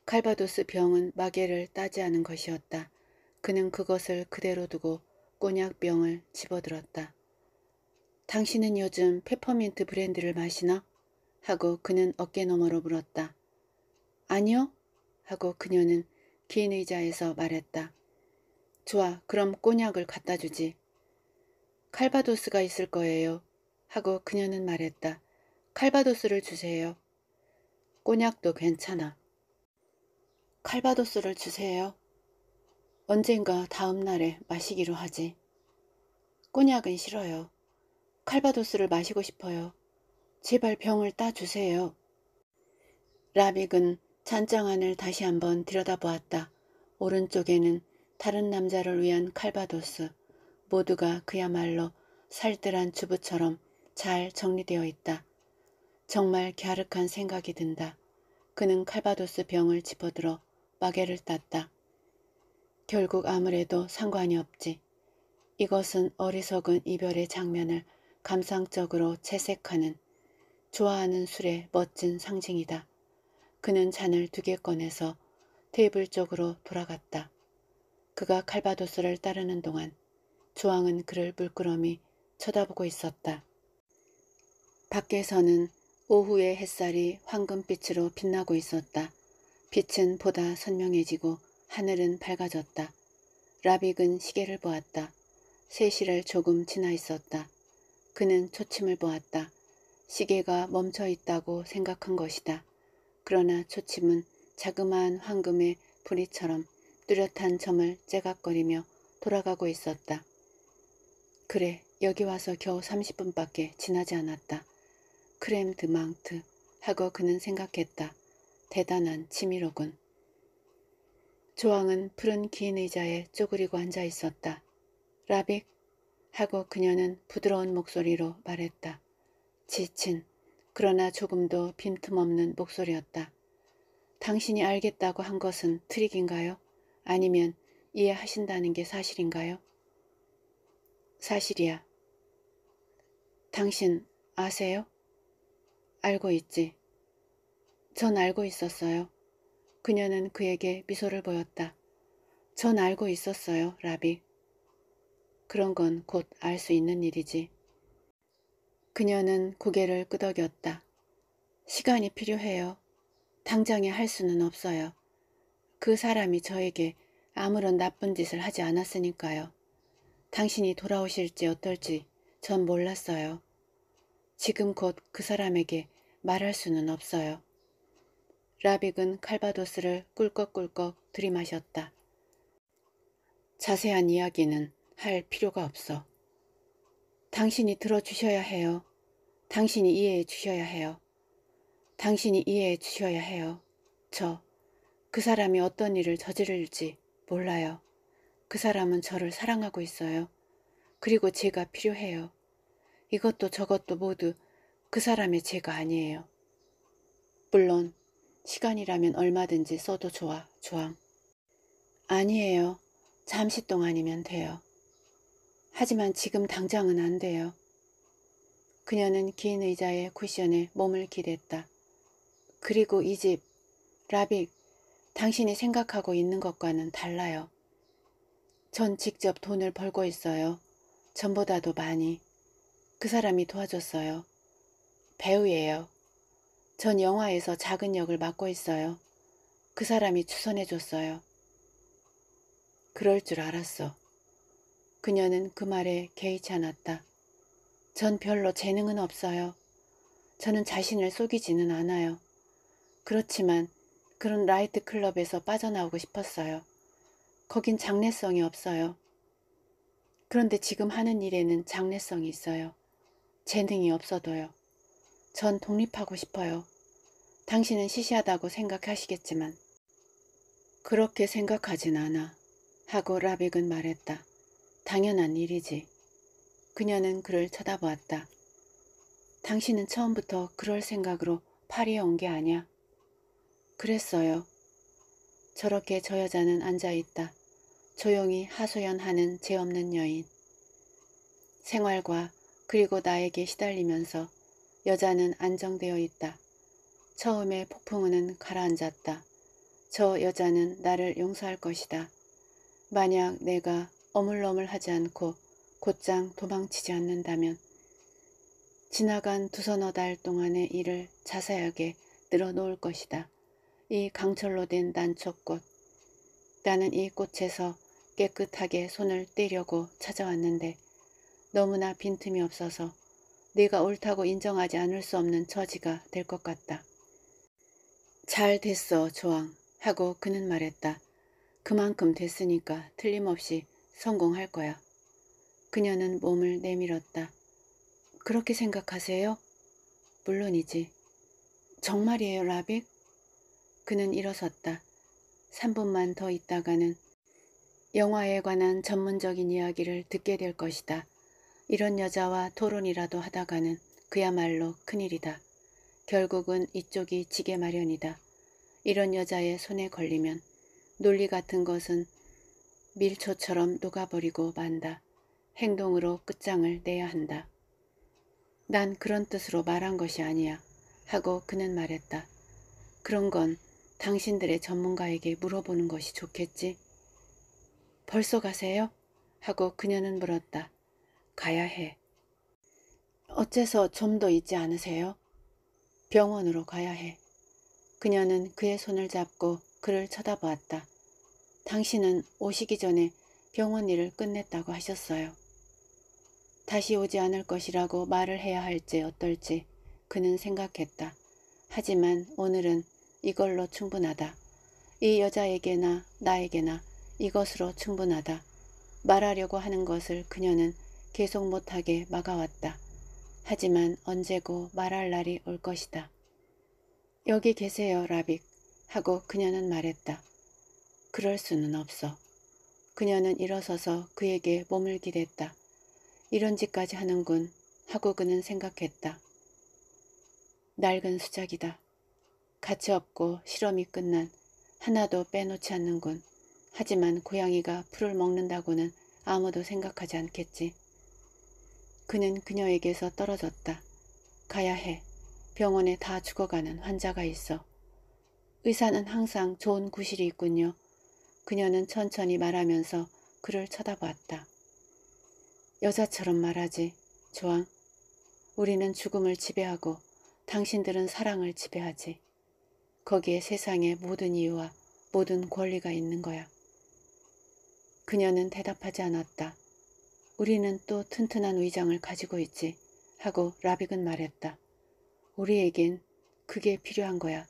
칼바도스 병은 마개를 따지 않은 것이었다. 그는 그것을 그대로 두고 꼬냑 병을 집어들었다. 당신은 요즘 페퍼민트 브랜드를 마시나? 하고 그는 어깨 너머로 물었다. 아니요? 하고 그녀는 긴 의자에서 말했다. 좋아, 그럼 꼬냑을 갖다 주지. 칼바도스가 있을 거예요. 하고 그녀는 말했다. 칼바도스를 주세요. 꼬냑도 괜찮아. 칼바도스를 주세요. 언젠가 다음 날에 마시기로 하지. 꼬냑은 싫어요. 칼바도스를 마시고 싶어요. 제발 병을 따주세요. 라빅은 잔장 안을 다시 한번 들여다보았다. 오른쪽에는 다른 남자를 위한 칼바도스. 모두가 그야말로 살뜰한 주부처럼 잘 정리되어 있다. 정말 갸륵한 생각이 든다. 그는 칼바도스 병을 집어들어 마개를 땄다. 결국 아무래도 상관이 없지. 이것은 어리석은 이별의 장면을 감상적으로 채색하는 좋아하는 술의 멋진 상징이다. 그는 잔을 두 개 꺼내서 테이블 쪽으로 돌아갔다. 그가 칼바도스를 따르는 동안 조항은 그를 물끄러미 쳐다보고 있었다. 밖에서는 오후의 햇살이 황금빛으로 빛나고 있었다. 빛은 보다 선명해지고 하늘은 밝아졌다. 라빅은 시계를 보았다. 3시를 조금 지나 있었다. 그는 초침을 보았다. 시계가 멈춰 있다고 생각한 것이다. 그러나 초침은 자그마한 황금의 부리처럼 뚜렷한 점을 째각거리며 돌아가고 있었다. 그래, 여기 와서 겨우 30분밖에 지나지 않았다. 크렘 드망트 하고 그는 생각했다. 대단한 치밀로군 조항은 푸른 긴 의자에 쪼그리고 앉아 있었다. 라빅 하고 그녀는 부드러운 목소리로 말했다. 지친 그러나 조금도 빈틈없는 목소리였다. 당신이 알겠다고 한 것은 트릭인가요? 아니면 이해하신다는 게 사실인가요? 사실이야. 당신 아세요? 알고 있지. 전 알고 있었어요. 그녀는 그에게 미소를 보였다. 전 알고 있었어요, 라비. 그런 건 곧 알 수 있는 일이지. 그녀는 고개를 끄덕였다. 시간이 필요해요. 당장에 할 수는 없어요. 그 사람이 저에게 아무런 나쁜 짓을 하지 않았으니까요. 당신이 돌아오실지 어떨지 전 몰랐어요. 지금 곧 그 사람에게 말할 수는 없어요. 라빅은 칼바도스를 꿀꺽꿀꺽 들이마셨다. 자세한 이야기는 할 필요가 없어. 당신이 들어주셔야 해요. 당신이 이해해 주셔야 해요. 당신이 이해해 주셔야 해요. 저, 그 사람이 어떤 일을 저지를지 몰라요. 그 사람은 저를 사랑하고 있어요. 그리고 제가 필요해요. 이것도 저것도 모두 그 사람의 죄가 아니에요. 물론 시간이라면 얼마든지 써도 좋아, 조항. 아니에요. 잠시 동안이면 돼요. 하지만 지금 당장은 안 돼요. 그녀는 긴의자에 쿠션에 몸을 기댔다. 그리고 이 집, 라빅, 당신이 생각하고 있는 것과는 달라요. 전 직접 돈을 벌고 있어요. 전보다도 많이. 그 사람이 도와줬어요. 배우예요. 전 영화에서 작은 역을 맡고 있어요. 그 사람이 추천해줬어요. 그럴 줄 알았어. 그녀는 그 말에 개의치 않았다. 전 별로 재능은 없어요. 저는 자신을 속이지는 않아요. 그렇지만 그런 라이트 클럽에서 빠져나오고 싶었어요. 거긴 장래성이 없어요. 그런데 지금 하는 일에는 장래성이 있어요. 재능이 없어도요. 전 독립하고 싶어요. 당신은 시시하다고 생각하시겠지만 그렇게 생각하진 않아 하고 라빅은 말했다. 당연한 일이지. 그녀는 그를 쳐다보았다. 당신은 처음부터 그럴 생각으로 파리에 온 게아냐 그랬어요. 저렇게 저 여자는 앉아있다. 조용히 하소연하는 죄 없는 여인. 생활과 그리고 나에게 시달리면서 여자는 안정되어 있다. 처음에 폭풍우는 가라앉았다. 저 여자는 나를 용서할 것이다. 만약 내가 어물러물하지 않고 곧장 도망치지 않는다면 지나간 두서너 달 동안의 일을 자세하게 늘어놓을 것이다. 이 강철로 된 난초꽃. 나는 이 꽃에서 깨끗하게 손을 떼려고 찾아왔는데 너무나 빈틈이 없어서 내가 옳다고 인정하지 않을 수 없는 처지가 될 것 같다. 잘 됐어, 조왕. 하고 그는 말했다. 그만큼 됐으니까 틀림없이 성공할 거야. 그녀는 몸을 내밀었다. 그렇게 생각하세요? 물론이지. 정말이에요, 라빅? 그는 일어섰다. 3분만 더 있다가는 영화에 관한 전문적인 이야기를 듣게 될 것이다. 이런 여자와 토론이라도 하다가는 그야말로 큰일이다. 결국은 이쪽이 지게 마련이다. 이런 여자의 손에 걸리면 논리 같은 것은 밀초처럼 녹아버리고 만다. 행동으로 끝장을 내야 한다. 난 그런 뜻으로 말한 것이 아니야. 하고 그는 말했다. 그런 건 당신들의 전문가에게 물어보는 것이 좋겠지. 벌써 가세요? 하고 그녀는 물었다. 가야 해. 어째서 좀더 있지 않으세요? 병원으로 가야 해. 그녀는 그의 손을 잡고 그를 쳐다보았다. 당신은 오시기 전에 병원 일을 끝냈다고 하셨어요. 다시 오지 않을 것이라고 말을 해야 할지 어떨지 그는 생각했다. 하지만 오늘은 이걸로 충분하다. 이 여자에게나 나에게나 이것으로 충분하다. 말하려고 하는 것을 그녀는 계속 못하게 막아왔다. 하지만 언제고 말할 날이 올 것이다. 여기 계세요, 라빅. 하고 그녀는 말했다. 그럴 수는 없어. 그녀는 일어서서 그에게 몸을 기댔다. 이런 짓까지 하는군. 하고 그는 생각했다. 낡은 수작이다. 가치 없고 실험이 끝난 하나도 빼놓지 않는군. 하지만 고양이가 풀을 먹는다고는 아무도 생각하지 않겠지. 그는 그녀에게서 떨어졌다. 가야 해. 병원에 다 죽어가는 환자가 있어. 의사는 항상 좋은 구실이 있군요. 그녀는 천천히 말하면서 그를 쳐다보았다. 여자처럼 말하지, 조항. 우리는 죽음을 지배하고 당신들은 사랑을 지배하지. 거기에 세상의 모든 이유와 모든 권리가 있는 거야. 그녀는 대답하지 않았다. 우리는 또 튼튼한 위장을 가지고 있지 하고 라빅은 말했다. 우리에겐 그게 필요한 거야.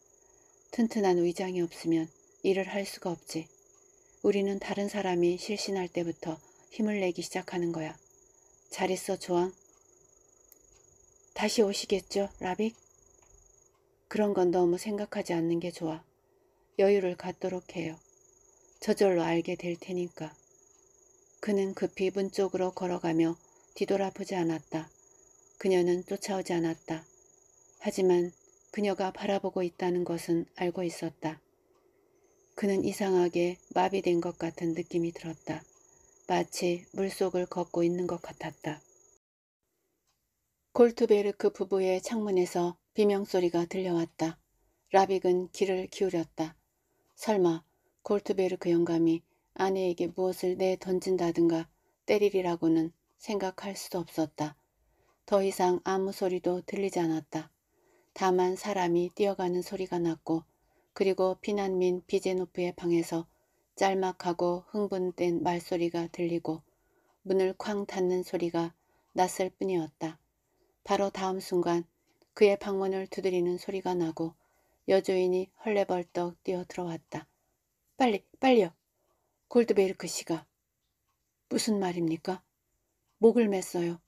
튼튼한 위장이 없으면 일을 할 수가 없지. 우리는 다른 사람이 실신할 때부터 힘을 내기 시작하는 거야. 잘 있어, 조항. 다시 오시겠죠, 라빅? 그런 건 너무 생각하지 않는 게 좋아. 여유를 갖도록 해요. 저절로 알게 될 테니까. 그는 급히 문 쪽으로 걸어가며 뒤돌아보지 않았다. 그녀는 쫓아오지 않았다. 하지만 그녀가 바라보고 있다는 것은 알고 있었다. 그는 이상하게 마비된 것 같은 느낌이 들었다. 마치 물속을 걷고 있는 것 같았다. 골트베르크 부부의 창문에서 비명소리가 들려왔다. 라빅은 귀를 기울였다. 설마 골트베르크 영감이 아내에게 무엇을 내 던진다든가 때리리라고는 생각할 수도 없었다. 더 이상 아무 소리도 들리지 않았다. 다만 사람이 뛰어가는 소리가 났고 그리고 피난민 비제노프의 방에서 짤막하고 흥분된 말소리가 들리고 문을 쾅 닫는 소리가 났을 뿐이었다. 바로 다음 순간 그의 방문을 두드리는 소리가 나고 여주인이 헐레벌떡 뛰어 들어왔다. 빨리 빨리요 골드베르크 씨가. 무슨 말입니까? 목을 맸어요.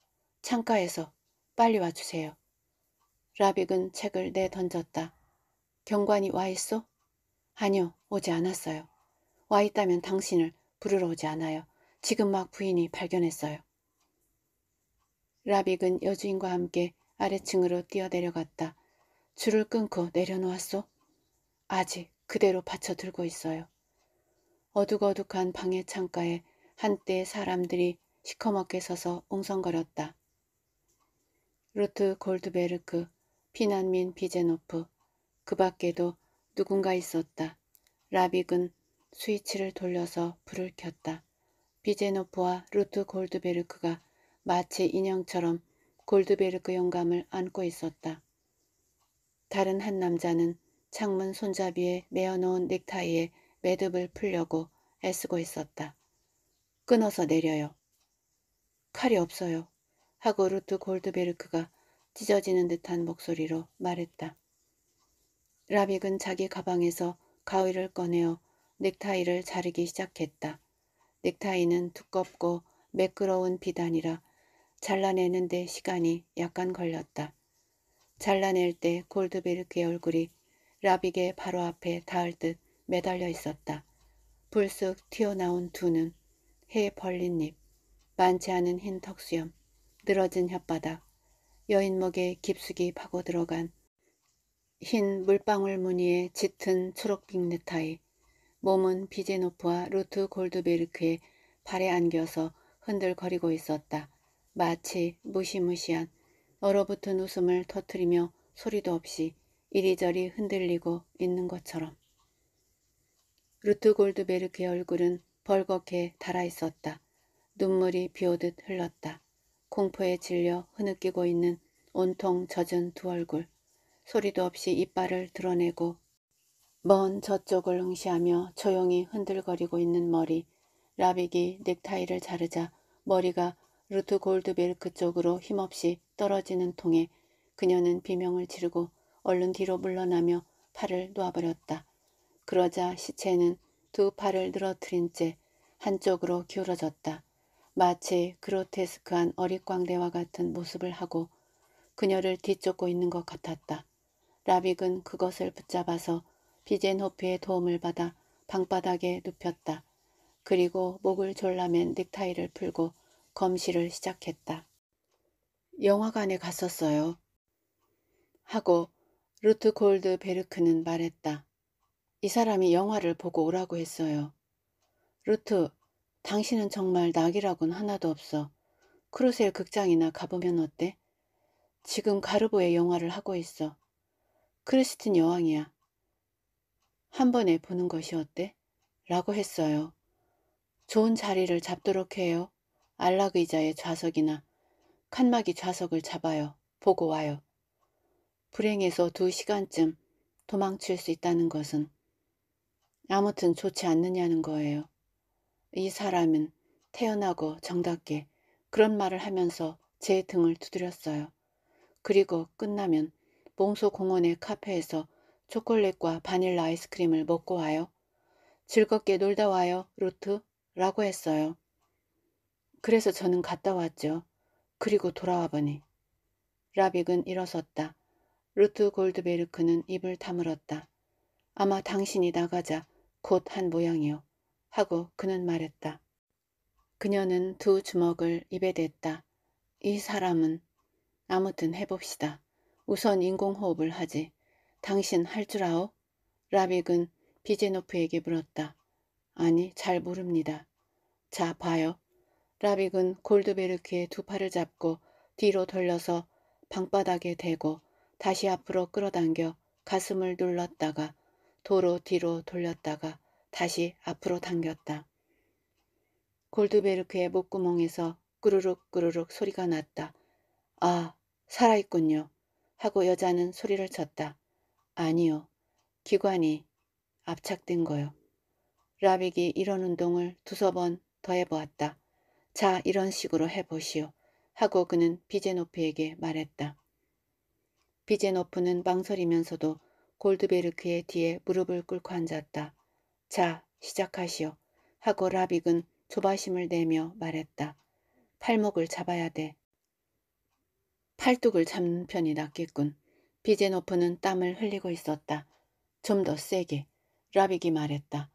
창가에서. 빨리 와주세요. 라빅은 책을 내던졌다. 경관이 와 있어? 아니요, 오지 않았어요. 와 있다면 당신을 부르러 오지 않아요. 지금 막 부인이 발견했어요. 라빅은 여주인과 함께 아래층으로 뛰어내려갔다. 줄을 끊고 내려놓았소? 아직 그대로 받쳐 들고 있어요. 어둑어둑한 방의 창가에 한때 사람들이 시커멓게 서서 웅성거렸다. 루트 골드베르크, 피난민 비제노프, 그 밖에도 누군가 있었다. 라빅은 스위치를 돌려서 불을 켰다. 비제노프와 루트 골드베르크가 마치 인형처럼 골드베르크 영감을 안고 있었다. 다른 한 남자는 창문 손잡이에 매어놓은 넥타이에 매듭을 풀려고 애쓰고 있었다. 끊어서 내려요. 칼이 없어요. 하고 루트 골드베르크가 찢어지는 듯한 목소리로 말했다. 라빅은 자기 가방에서 가위를 꺼내어 넥타이를 자르기 시작했다. 넥타이는 두껍고 매끄러운 비단이라 잘라내는데 시간이 약간 걸렸다. 잘라낼 때 골드베르크의 얼굴이 라빅의 바로 앞에 닿을 듯 매달려 있었다. 불쑥 튀어나온 두 눈, 해 벌린 입, 많지 않은 흰 턱수염, 늘어진 혓바닥, 여인목에 깊숙이 파고 들어간 흰 물방울 무늬의 짙은 초록빛 넥타이, 몸은 비제노프와 루트 골드베르크의 발에 안겨서 흔들거리고 있었다. 마치 무시무시한 얼어붙은 웃음을 터뜨리며 소리도 없이 이리저리 흔들리고 있는 것처럼. 루트 골드베르크의 얼굴은 벌겋게 달아있었다. 눈물이 비오듯 흘렀다. 공포에 질려 흐느끼고 있는 온통 젖은 두 얼굴. 소리도 없이 이빨을 드러내고 먼 저쪽을 응시하며 조용히 흔들거리고 있는 머리. 라빅이 넥타이를 자르자 머리가 루트 골드베르크 쪽으로 힘없이 떨어지는 통에 그녀는 비명을 지르고 얼른 뒤로 물러나며 팔을 놓아버렸다. 그러자 시체는 두 팔을 늘어뜨린 채 한쪽으로 기울어졌다. 마치 그로테스크한 어릿광대와 같은 모습을 하고 그녀를 뒤쫓고 있는 것 같았다. 라빅은 그것을 붙잡아서 비젠호피의 도움을 받아 방바닥에 눕혔다. 그리고 목을 졸라맨 넥타이를 풀고 검시를 시작했다. 영화관에 갔었어요. 하고 루트 골드 베르크는 말했다. 이 사람이 영화를 보고 오라고 했어요. 루트, 당신은 정말 낙이라곤 하나도 없어. 크루셀 극장이나 가보면 어때? 지금 가르보의 영화를 하고 있어. 크리스틴 여왕이야. 한 번에 보는 것이 어때? 라고 했어요. 좋은 자리를 잡도록 해요. 안락의자의 좌석이나 칸막이 좌석을 잡아요. 보고 와요. 불행에서 두 시간쯤 도망칠 수 있다는 것은 아무튼 좋지 않느냐는 거예요. 이 사람은 태어나고 정답게 그런 말을 하면서 제 등을 두드렸어요. 그리고 끝나면 몽소 공원의 카페에서 초콜릿과 바닐라 아이스크림을 먹고 와요. 즐겁게 놀다 와요, 루트. 라고 했어요. 그래서 저는 갔다 왔죠. 그리고 돌아와 보니. 라빅은 일어섰다. 루트 골드베르크는 입을 다물었다. 아마 당신이 나가자 곧한 모양이요. 하고 그는 말했다. 그녀는 두 주먹을 입에 댔다. 이 사람은 아무튼 해봅시다. 우선 인공호흡을 하지. 당신 할 줄 아오? 라빅은 비제노프에게 물었다. 아니, 잘 모릅니다. 자, 봐요. 라빅은 골드베르크의 두 팔을 잡고 뒤로 돌려서 방바닥에 대고 다시 앞으로 끌어당겨 가슴을 눌렀다가 도로 뒤로 돌렸다가 다시 앞으로 당겼다. 골드베르크의 목구멍에서 꾸르륵 꾸르륵 소리가 났다. 아, 살아있군요. 하고 여자는 소리를 쳤다. 아니요. 기관이 압착된 거요. 라빅이 이런 운동을 두서 번더 해보았다. 자, 이런 식으로 해보시오. 하고 그는 비제노프에게 말했다. 비제노프는 망설이면서도 골드베르크의 뒤에 무릎을 꿇고 앉았다. 자, 시작하시오. 하고 라빅은 조바심을 내며 말했다. 팔목을 잡아야 돼. 팔뚝을 잡는 편이 낫겠군. 비제노프는 땀을 흘리고 있었다. 좀 더 세게. 라빅이 말했다.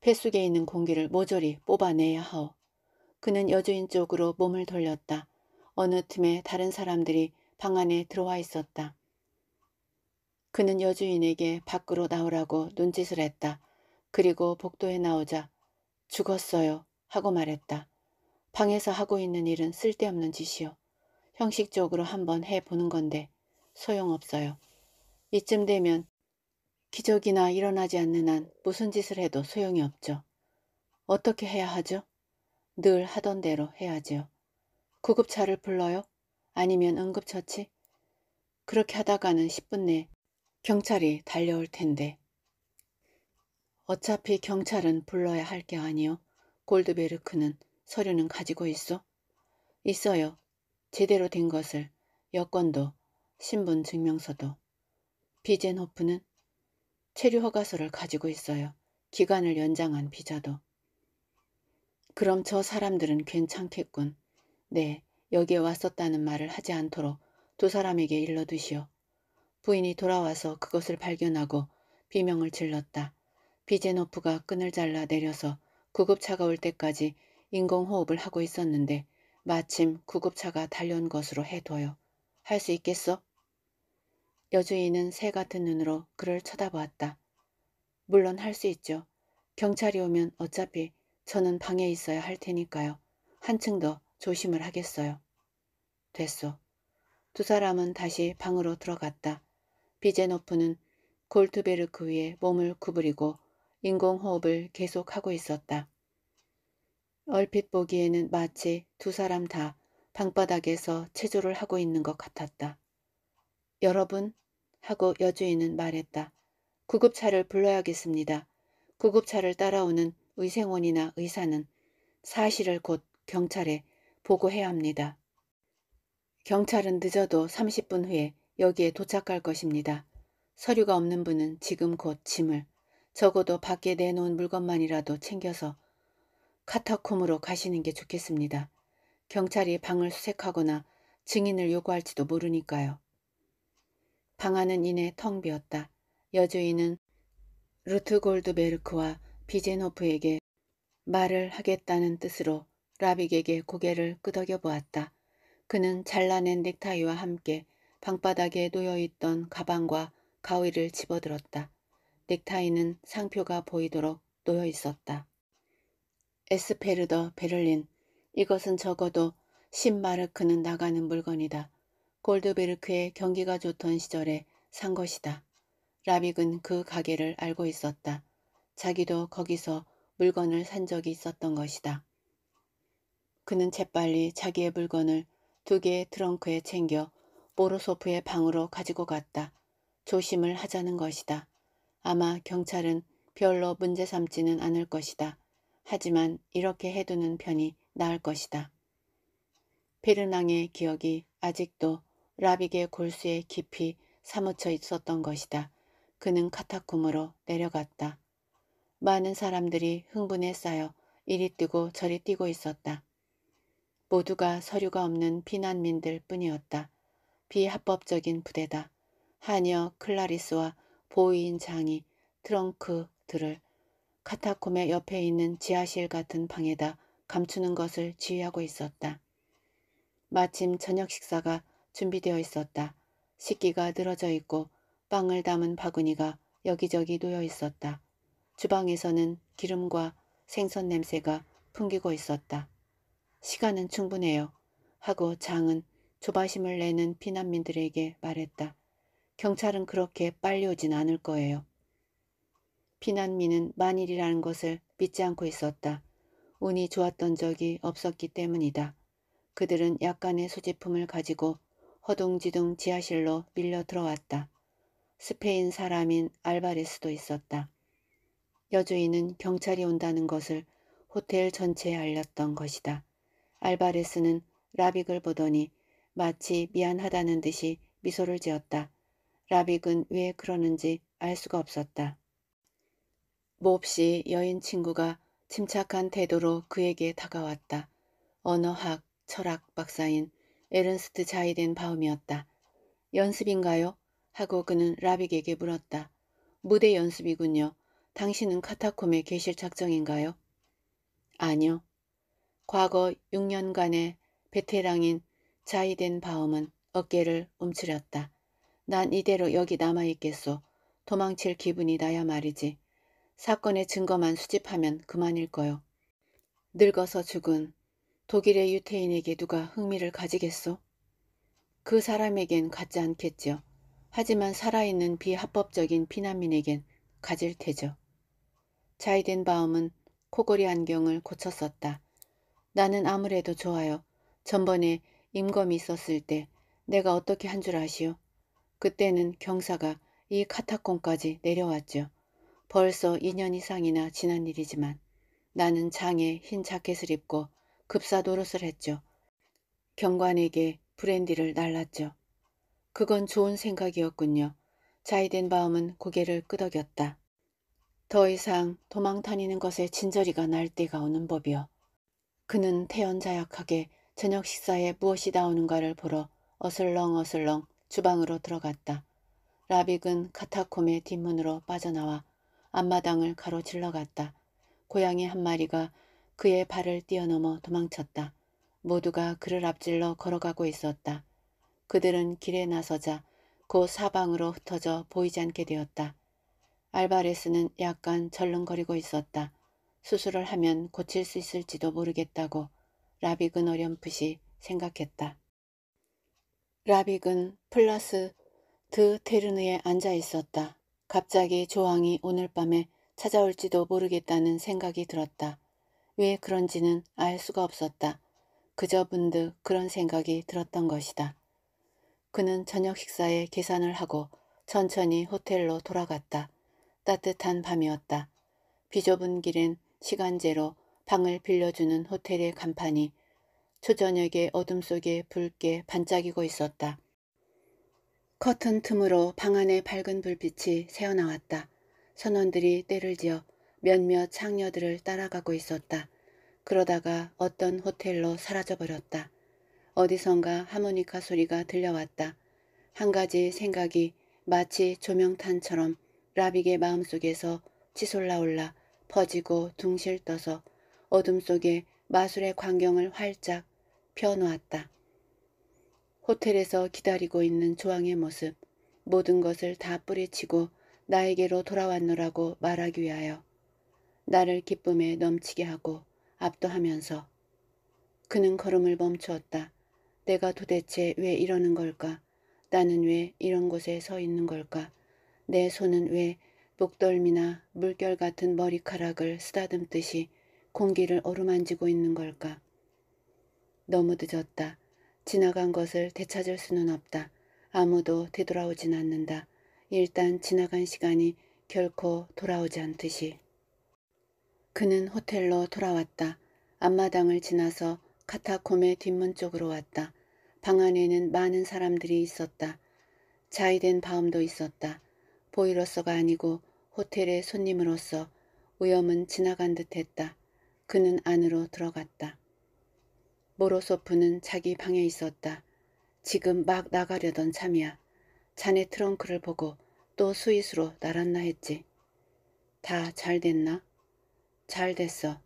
배 속에 있는 공기를 모조리 뽑아내야 하오. 그는 여주인 쪽으로 몸을 돌렸다. 어느 틈에 다른 사람들이 방 안에 들어와 있었다. 그는 여주인에게 밖으로 나오라고 눈짓을 했다. 그리고 복도에 나오자 죽었어요 하고 말했다. 방에서 하고 있는 일은 쓸데없는 짓이요. 형식적으로 한번 해보는 건데 소용없어요. 이쯤 되면 기적이나 일어나지 않는 한 무슨 짓을 해도 소용이 없죠. 어떻게 해야 하죠? 늘 하던 대로 해야지요. 구급차를 불러요? 아니면 응급처치? 그렇게 하다가는 10분 내 경찰이 달려올 텐데. 어차피 경찰은 불러야 할 게 아니요. 골드베르크는 서류는 가지고 있어? 있어요. 제대로 된 것을 여권도 신분증명서도 비젠호프는 체류 허가서를 가지고 있어요. 기간을 연장한 비자도. 그럼 저 사람들은 괜찮겠군. 네, 여기에 왔었다는 말을 하지 않도록 두 사람에게 일러두시오. 부인이 돌아와서 그것을 발견하고 비명을 질렀다. 비제노프가 끈을 잘라 내려서 구급차가 올 때까지 인공호흡을 하고 있었는데 마침 구급차가 달려온 것으로 해둬요. 할 수 있겠어? 여주인은 새 같은 눈으로 그를 쳐다보았다. 물론 할 수 있죠. 경찰이 오면 어차피 저는 방에 있어야 할 테니까요. 한층 더 조심을 하겠어요. 됐소. 두 사람은 다시 방으로 들어갔다. 비제노프는 골트베르크 위에 몸을 구부리고 인공호흡을 계속하고 있었다. 얼핏 보기에는 마치 두 사람 다 방바닥에서 체조를 하고 있는 것 같았다. 여러분 하고 여주인은 말했다. 구급차를 불러야겠습니다. 구급차를 따라오는 의생원이나 의사는 사실을 곧 경찰에 보고해야 합니다. 경찰은 늦어도 30분 후에 여기에 도착할 것입니다. 서류가 없는 분은 지금 곧 짐을 적어도 밖에 내놓은 물건만이라도 챙겨서 카타콤으로 가시는 게 좋겠습니다. 경찰이 방을 수색하거나 증인을 요구할지도 모르니까요. 방 안은 이내 텅 비었다. 여주인은 루트 골드베르크와 비제노프에게 말을 하겠다는 뜻으로 라빅에게 고개를 끄덕여 보았다. 그는 잘라낸 넥타이와 함께 방바닥에 놓여있던 가방과 가위를 집어들었다. 넥타이는 상표가 보이도록 놓여있었다. 에스페르더 베를린 이것은 적어도 10마르크는 나가는 물건이다. 골드베르크의 경기가 좋던 시절에 산 것이다. 라빅은 그 가게를 알고 있었다. 자기도 거기서 물건을 산 적이 있었던 것이다. 그는 재빨리 자기의 물건을 두 개의 트렁크에 챙겨 보르소프의 방으로 가지고 갔다. 조심을 하자는 것이다. 아마 경찰은 별로 문제 삼지는 않을 것이다. 하지만 이렇게 해두는 편이 나을 것이다. 피르낭의 기억이 아직도 라빅의 골수에 깊이 사무쳐 있었던 것이다. 그는 카타콤으로 내려갔다. 많은 사람들이 흥분에 쌓여 이리 뛰고 저리 뛰고 있었다. 모두가 서류가 없는 피난민들 뿐이었다. 비합법적인 부대다. 하녀 클라리스와 보이인 장이 트렁크들을 카타콤의 옆에 있는 지하실 같은 방에다 감추는 것을 지휘하고 있었다. 마침 저녁 식사가 준비되어 있었다. 식기가 늘어져 있고 빵을 담은 바구니가 여기저기 놓여 있었다. 주방에서는 기름과 생선 냄새가 풍기고 있었다. 시간은 충분해요. 하고 장은 조바심을 내는 피난민들에게 말했다. 경찰은 그렇게 빨리 오진 않을 거예요. 피난민은 만일이라는 것을 믿지 않고 있었다. 운이 좋았던 적이 없었기 때문이다. 그들은 약간의 소지품을 가지고 허둥지둥 지하실로 밀려 들어왔다. 스페인 사람인 알바레스도 있었다. 여주인은 경찰이 온다는 것을 호텔 전체에 알렸던 것이다. 알바레스는 라빅을 보더니 마치 미안하다는 듯이 미소를 지었다. 라빅은 왜 그러는지 알 수가 없었다. 몹시 여인 친구가 침착한 태도로 그에게 다가왔다. 언어학, 철학 박사인 에른스트 자이덴 바움이었다. 연습인가요? 하고 그는 라빅에게 물었다. 무대 연습이군요. 당신은 카타콤에 계실 작정인가요? 아니요. 과거 6년간의 베테랑인 자이된 바움은 어깨를 움츠렸다. 난 이대로 여기 남아있겠소. 도망칠 기분이 나야 말이지. 사건의 증거만 수집하면 그만일 거요. 늙어서 죽은 독일의 유태인에게 누가 흥미를 가지겠소? 그 사람에겐 갖지 않겠지요. 하지만 살아있는 비합법적인 피난민에겐 가질 테죠. 자이덴 바움은 코골이 안경을 고쳤었다. 나는 아무래도 좋아요. 전번에 임검이 있었을 때 내가 어떻게 한 줄 아시오? 그때는 경사가 이 카타콤까지 내려왔죠. 벌써 2년 이상이나 지난 일이지만 나는 장에 흰 자켓을 입고 급사 노릇을 했죠. 경관에게 브랜디를 날랐죠. 그건 좋은 생각이었군요. 자이된마음은 고개를 끄덕였다. 더 이상 도망 다니는 것에 진저리가 날 때가 오는 법이요. 그는 태연자약하게 저녁 식사에 무엇이 나오는가를 보러 어슬렁어슬렁 주방으로 들어갔다. 라빅은 카타콤의 뒷문으로 빠져나와 앞마당을 가로질러 갔다. 고양이 한 마리가 그의 발을 뛰어넘어 도망쳤다. 모두가 그를 앞질러 걸어가고 있었다. 그들은 길에 나서자 곧 사방으로 흩어져 보이지 않게 되었다. 알바레스는 약간 절렁거리고 있었다. 수술을 하면 고칠 수 있을지도 모르겠다고 라빅은 어렴풋이 생각했다. 라빅은 플라스 드 테르느에 앉아 있었다. 갑자기 조항이 오늘 밤에 찾아올지도 모르겠다는 생각이 들었다. 왜 그런지는 알 수가 없었다. 그저 분득 그런 생각이 들었던 것이다. 그는 저녁 식사에 계산을 하고 천천히 호텔로 돌아갔다. 따뜻한 밤이었다. 비좁은 길엔 시간제로 방을 빌려주는 호텔의 간판이 초저녁의 어둠 속에 붉게 반짝이고 있었다. 커튼 틈으로 방안에 밝은 불빛이 새어나왔다. 선원들이 때를 지어 몇몇 창녀들을 따라가고 있었다. 그러다가 어떤 호텔로 사라져버렸다. 어디선가 하모니카 소리가 들려왔다. 한 가지 생각이 마치 조명탄처럼 라빅의 마음속에서 치솟아 올라 퍼지고 둥실 떠서 어둠 속에 마술의 광경을 활짝 펴놓았다. 호텔에서 기다리고 있는 조항의 모습, 모든 것을 다 뿌리치고 나에게로 돌아왔노라고 말하기 위하여 나를 기쁨에 넘치게 하고 압도하면서 그는 걸음을 멈추었다. 내가 도대체 왜 이러는 걸까? 나는 왜 이런 곳에 서 있는 걸까? 내 손은 왜 목덜미나 물결 같은 머리카락을 쓰다듬듯이 공기를 어루만지고 있는 걸까? 너무 늦었다. 지나간 것을 되찾을 수는 없다. 아무도 되돌아오진 않는다. 일단 지나간 시간이 결코 돌아오지 않듯이. 그는 호텔로 돌아왔다. 앞마당을 지나서 카타콤의 뒷문 쪽으로 왔다. 방 안에는 많은 사람들이 있었다. 자의된 바움도 있었다. 보이로서가 아니고 호텔의 손님으로서 위험은 지나간 듯 했다. 그는 안으로 들어갔다. 모로소프는 자기 방에 있었다. 지금 막 나가려던 참이야. 자네 트렁크를 보고 또 스위스로 날았나 했지. 다 잘 됐나? 잘 됐어.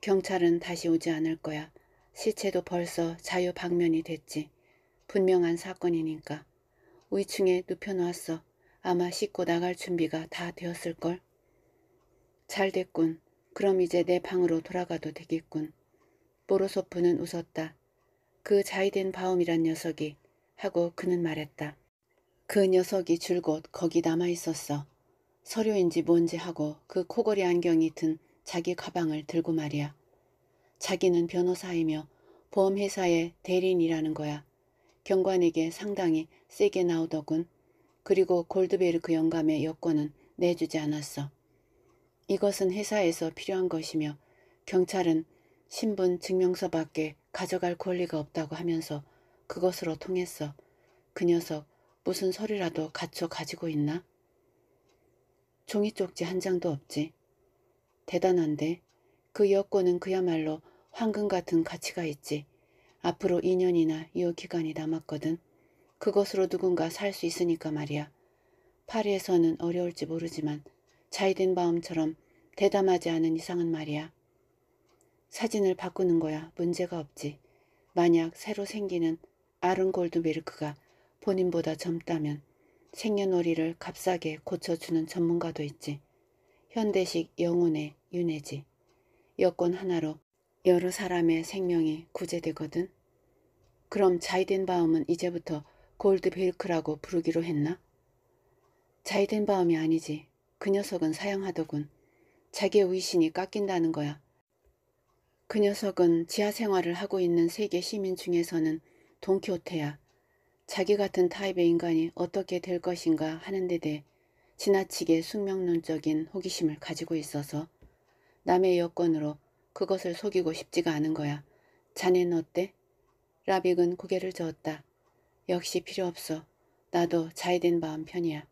경찰은 다시 오지 않을 거야. 시체도 벌써 자유방면이 됐지. 분명한 사건이니까. 위층에 눕혀놓았어. 아마 씻고 나갈 준비가 다 되었을걸? 잘 됐군. 그럼 이제 내 방으로 돌아가도 되겠군. 보로소프는 웃었다. 그 자이된 바움이란 녀석이 하고 그는 말했다. 그 녀석이 줄곧 거기 남아있었어. 서류인지 뭔지 하고 그 코골이 안경이 든 자기 가방을 들고 말이야. 자기는 변호사이며 보험회사의 대리인이라는 거야. 경관에게 상당히 세게 나오더군. 그리고 골드베르크 영감의 여권은 내주지 않았어. 이것은 회사에서 필요한 것이며 경찰은 신분 증명서 밖에 가져갈 권리가 없다고 하면서 그것으로 통했어. 그 녀석 무슨 서류라도 갖춰 가지고 있나? 종이 쪽지 한 장도 없지. 대단한데 그 여권은 그야말로 황금 같은 가치가 있지. 앞으로 2년이나 이어 기간이 남았거든. 그것으로 누군가 살 수 있으니까 말이야. 파리에서는 어려울지 모르지만 자이된 마음처럼 대담하지 않은 이상은 말이야. 사진을 바꾸는 거야 문제가 없지. 만약 새로 생기는 아른 골드미르크가 본인보다 젊다면 생년월일을 값싸게 고쳐주는 전문가도 있지. 현대식 영혼의 윤회지. 여권 하나로 여러 사람의 생명이 구제되거든. 그럼 자이덴바움은 이제부터 골드빌크라고 부르기로 했나? 자이덴바움이 아니지. 그 녀석은 사양하더군. 자기의 의신이 깎인다는 거야. 그 녀석은 지하 생활을 하고 있는 세계 시민 중에서는 돈키호테야. 자기 같은 타입의 인간이 어떻게 될 것인가 하는 데 대해 지나치게 숙명론적인 호기심을 가지고 있어서 남의 여건으로 그것을 속이고 싶지가 않은 거야. 자넨 어때? 라빅은 고개를 저었다. 역시 필요 없어. 나도 자해된 마음 편이야.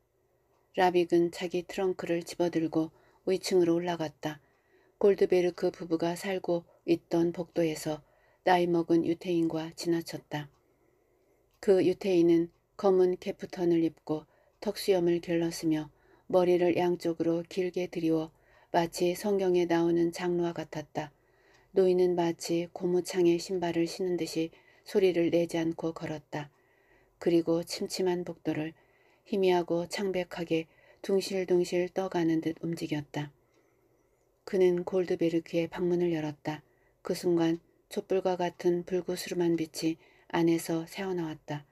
라빅은 자기 트렁크를 집어들고 위층으로 올라갔다. 골드베르크 그 부부가 살고 있던 복도에서 나이 먹은 유태인과 지나쳤다. 그 유태인은 검은 캐프턴을 입고 턱수염을 길렀으며 머리를 양쪽으로 길게 들이워 마치 성경에 나오는 장로와 같았다. 노인은 마치 고무창에 신발을 신은 듯이 소리를 내지 않고 걸었다. 그리고 침침한 복도를 희미하고 창백하게 둥실둥실 떠가는 듯 움직였다. 그는 골드베르크의 방문을 열었다. 그 순간 촛불과 같은 불구스름한 빛이 안에서 새어나왔다.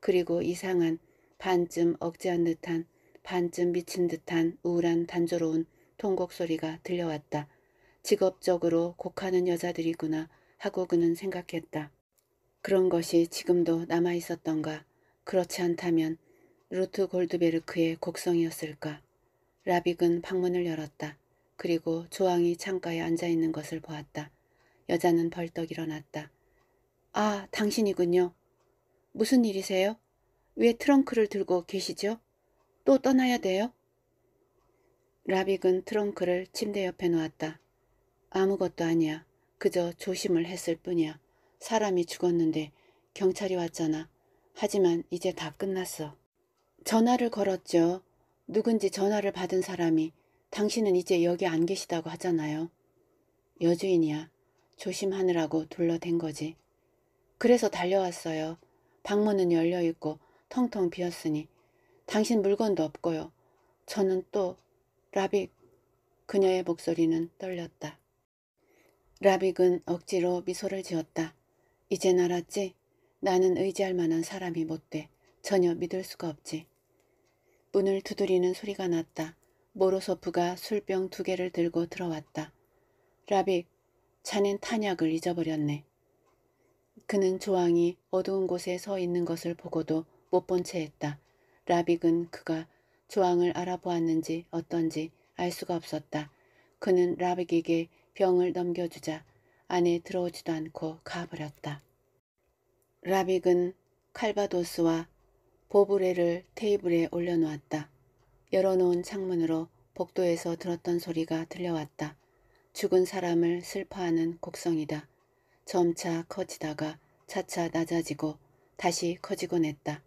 그리고 이상한 반쯤 억제한 듯한 반쯤 미친 듯한 우울한 단조로운 통곡 소리가 들려왔다. 직업적으로 곡하는 여자들이구나 하고 그는 생각했다. 그런 것이 지금도 남아있었던가. 그렇지 않다면 루트 골드베르크의 곡성이었을까? 라빅은 방문을 열었다. 그리고 조항이 창가에 앉아 있는 것을 보았다. 여자는 벌떡 일어났다. 아, 당신이군요. 무슨 일이세요? 왜 트렁크를 들고 계시죠? 또 떠나야 돼요? 라빅은 트렁크를 침대 옆에 놓았다. 아무것도 아니야. 그저 조심을 했을 뿐이야. 사람이 죽었는데 경찰이 왔잖아. 하지만 이제 다 끝났어. 전화를 걸었죠. 누군지 전화를 받은 사람이 당신은 이제 여기 안 계시다고 하잖아요. 여주인이야. 조심하느라고 둘러댄 거지. 그래서 달려왔어요. 방문은 열려있고 텅텅 비었으니 당신 물건도 없고요. 저는 또 라빅 그녀의 목소리는 떨렸다. 라빅은 억지로 미소를 지었다. 이젠 알았지? 나는 의지할 만한 사람이 못 돼. 전혀 믿을 수가 없지. 문을 두드리는 소리가 났다. 모로소프가 술병 두 개를 들고 들어왔다. 라빅, 자넨 탄약을 잊어버렸네. 그는 조항이 어두운 곳에 서 있는 것을 보고도 못 본 채 했다. 라빅은 그가 조항을 알아보았는지 어떤지 알 수가 없었다. 그는 라빅에게 병을 넘겨주자 안에 들어오지도 않고 가버렸다. 라빅은 칼바도스와 보브레를 테이블에 올려놓았다. 열어놓은 창문으로 복도에서 들었던 소리가 들려왔다. 죽은 사람을 슬퍼하는 곡성이다. 점차 커지다가 차차 낮아지고 다시 커지곤 했다.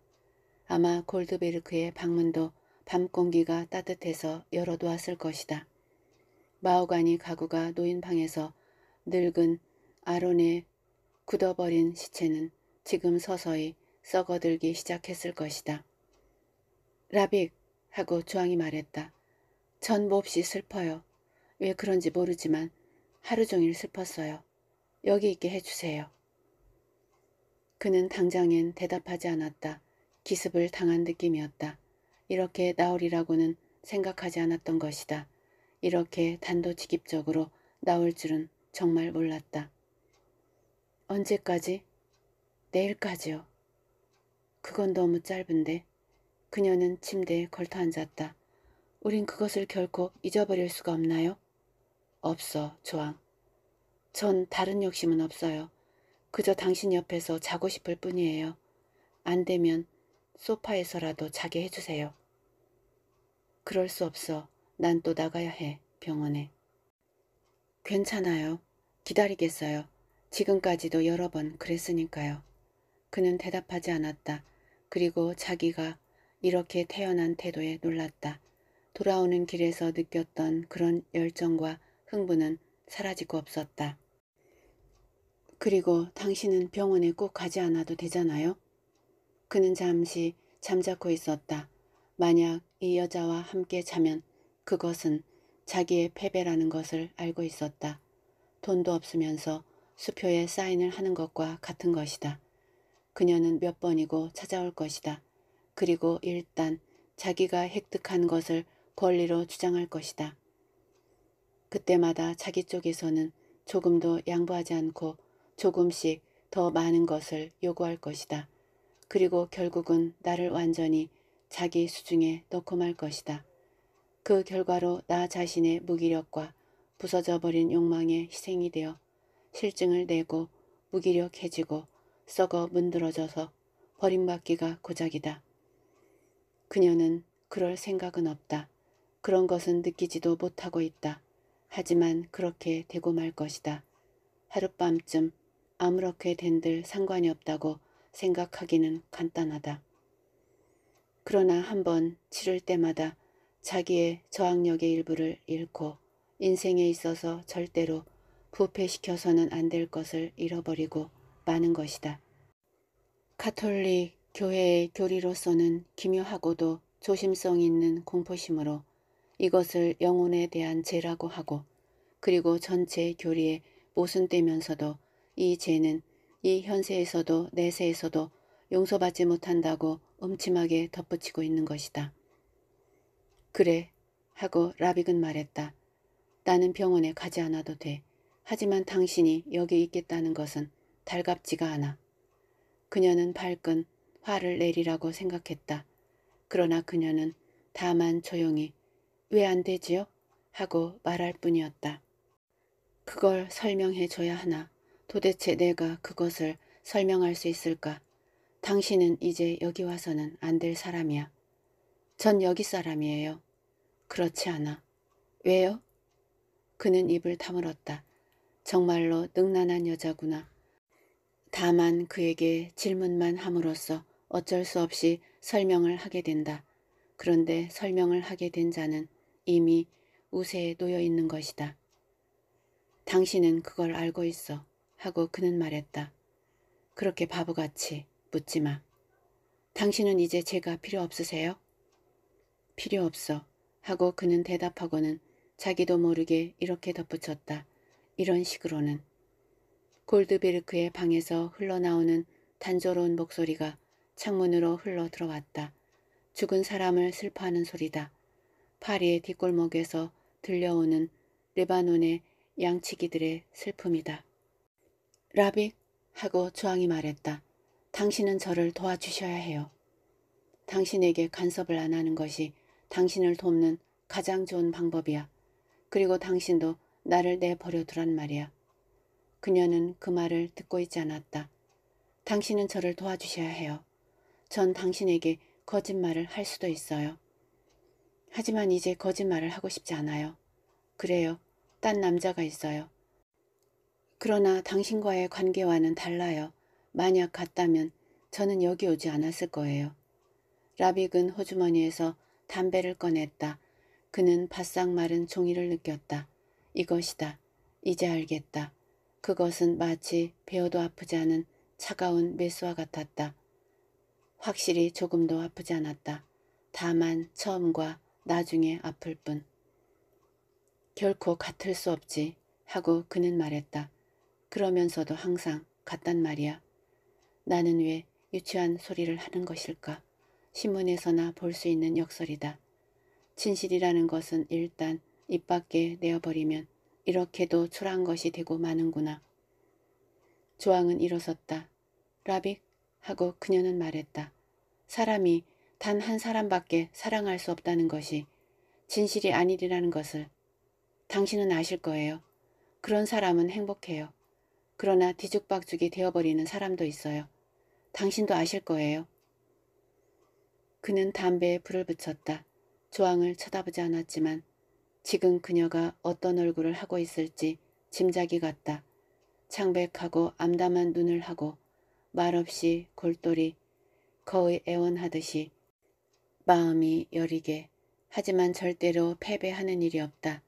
아마 골드베르크의 방문도 밤 공기가 따뜻해서 열어두었을 것이다. 마오가니 가구가 놓인 방에서 늙은 아론의 굳어버린 시체는 지금 서서히 썩어들기 시작했을 것이다. 라빅 하고 주황이 말했다. 전 몹시 슬퍼요. 왜 그런지 모르지만 하루 종일 슬펐어요. 여기 있게 해주세요. 그는 당장엔 대답하지 않았다. 기습을 당한 느낌이었다. 이렇게 나올이라고는 생각하지 않았던 것이다. 이렇게 단도직입적으로 나올 줄은 정말 몰랐다. 언제까지? 내일까지요. 그건 너무 짧은데. 그녀는 침대에 걸터 앉았다. 우린 그것을 결코 잊어버릴 수가 없나요? 없어, 조항. 전 다른 욕심은 없어요. 그저 당신 옆에서 자고 싶을 뿐이에요. 안 되면 소파에서라도 자게 해주세요. 그럴 수 없어. 난 또 나가야 해, 병원에. 괜찮아요. 기다리겠어요. 지금까지도 여러 번 그랬으니까요. 그는 대답하지 않았다. 그리고 자기가 이렇게 태어난 태도에 놀랐다. 돌아오는 길에서 느꼈던 그런 열정과 흥분은 사라지고 없었다. 그리고 당신은 병원에 꼭 가지 않아도 되잖아요. 그는 잠시 잠자코 있었다. 만약 이 여자와 함께 자면 그것은 자기의 패배라는 것을 알고 있었다. 돈도 없으면서 수표에 사인을 하는 것과 같은 것이다. 그녀는 몇 번이고 찾아올 것이다. 그리고 일단 자기가 획득한 것을 권리로 주장할 것이다. 그때마다 자기 쪽에서는 조금도 양보하지 않고 조금씩 더 많은 것을 요구할 것이다. 그리고 결국은 나를 완전히 자기 수중에 넣고 말 것이다. 그 결과로 나 자신의 무기력과 부서져버린 욕망의 희생이 되어 실증을 내고 무기력해지고 썩어 문드러져서 버림받기가 고작이다. 그녀는 그럴 생각은 없다. 그런 것은 느끼지도 못하고 있다. 하지만 그렇게 되고 말 것이다. 하룻밤쯤 아무렇게 된들 상관이 없다고 생각하기는 간단하다. 그러나 한 번 치를 때마다 자기의 저항력의 일부를 잃고 인생에 있어서 절대로 부패시켜서는 안 될 것을 잃어버리고 많은 것이다. 카톨릭 교회의 교리로서는 기묘하고도 조심성 있는 공포심으로 이것을 영혼에 대한 죄라고 하고 그리고 전체 교리에 모순되면서도 이 죄는 이 현세에서도 내세에서도 용서받지 못한다고 음침하게 덧붙이고 있는 것이다. 그래 하고 라빅은 말했다. 나는 병원에 가지 않아도 돼. 하지만 당신이 여기 있겠다는 것은 달갑지가 않아. 그녀는 발끈 화를 내리라고 생각했다. 그러나 그녀는 다만 조용히 왜 안 되지요? 하고 말할 뿐이었다. 그걸 설명해 줘야 하나. 도대체 내가 그것을 설명할 수 있을까? 당신은 이제 여기 와서는 안 될 사람이야. 전 여기 사람이에요. 그렇지 않아. 왜요? 그는 입을 다물었다. 정말로 능란한 여자구나. 다만 그에게 질문만 함으로써 어쩔 수 없이 설명을 하게 된다. 그런데 설명을 하게 된 자는 이미 우세에 놓여 있는 것이다. 당신은 그걸 알고 있어 하고 그는 말했다. 그렇게 바보같이 묻지 마. 당신은 이제 제가 필요 없으세요? 필요 없어 하고 그는 대답하고는 자기도 모르게 이렇게 덧붙였다. 이런 식으로는 골드베르크의 방에서 흘러나오는 단조로운 목소리가 창문으로 흘러 들어왔다. 죽은 사람을 슬퍼하는 소리다. 파리의 뒷골목에서 들려오는 레바논의 양치기들의 슬픔이다. 라빅 하고 주황이 말했다. 당신은 저를 도와주셔야 해요. 당신에게 간섭을 안 하는 것이 당신을 돕는 가장 좋은 방법이야. 그리고 당신도 나를 내버려 두란 말이야. 그녀는 그 말을 듣고 있지 않았다. 당신은 저를 도와주셔야 해요. 전 당신에게 거짓말을 할 수도 있어요. 하지만 이제 거짓말을 하고 싶지 않아요. 그래요. 딴 남자가 있어요. 그러나 당신과의 관계와는 달라요. 만약 같다면 저는 여기 오지 않았을 거예요. 라빅은 호주머니에서 담배를 꺼냈다. 그는 바싹 마른 종이를 느꼈다. 이것이다. 이제 알겠다. 그것은 마치 베어도 아프지 않은 차가운 매수와 같았다. 확실히 조금도 아프지 않았다. 다만 처음과 나중에 아플 뿐. 결코 같을 수 없지 하고 그는 말했다. 그러면서도 항상 같단 말이야. 나는 왜 유치한 소리를 하는 것일까? 신문에서나 볼 수 있는 역설이다. 진실이라는 것은 일단 입 밖에 내어버리면 이렇게도 초라한 것이 되고 마는구나. 조항은 일어섰다. 라빅 하고 그녀는 말했다. 사람이 단 한 사람밖에 사랑할 수 없다는 것이 진실이 아니라는 리 것을 당신은 아실 거예요. 그런 사람은 행복해요. 그러나 뒤죽박죽이 되어버리는 사람도 있어요. 당신도 아실 거예요. 그는 담배에 불을 붙였다. 조항을 쳐다보지 않았지만 지금 그녀가 어떤 얼굴을 하고 있을지 짐작이 갔다. 창백하고 암담한 눈을 하고 말없이 골똘히 거의 애원하듯이 마음이 여리게 하지만 절대로 패배하는 일이 없다.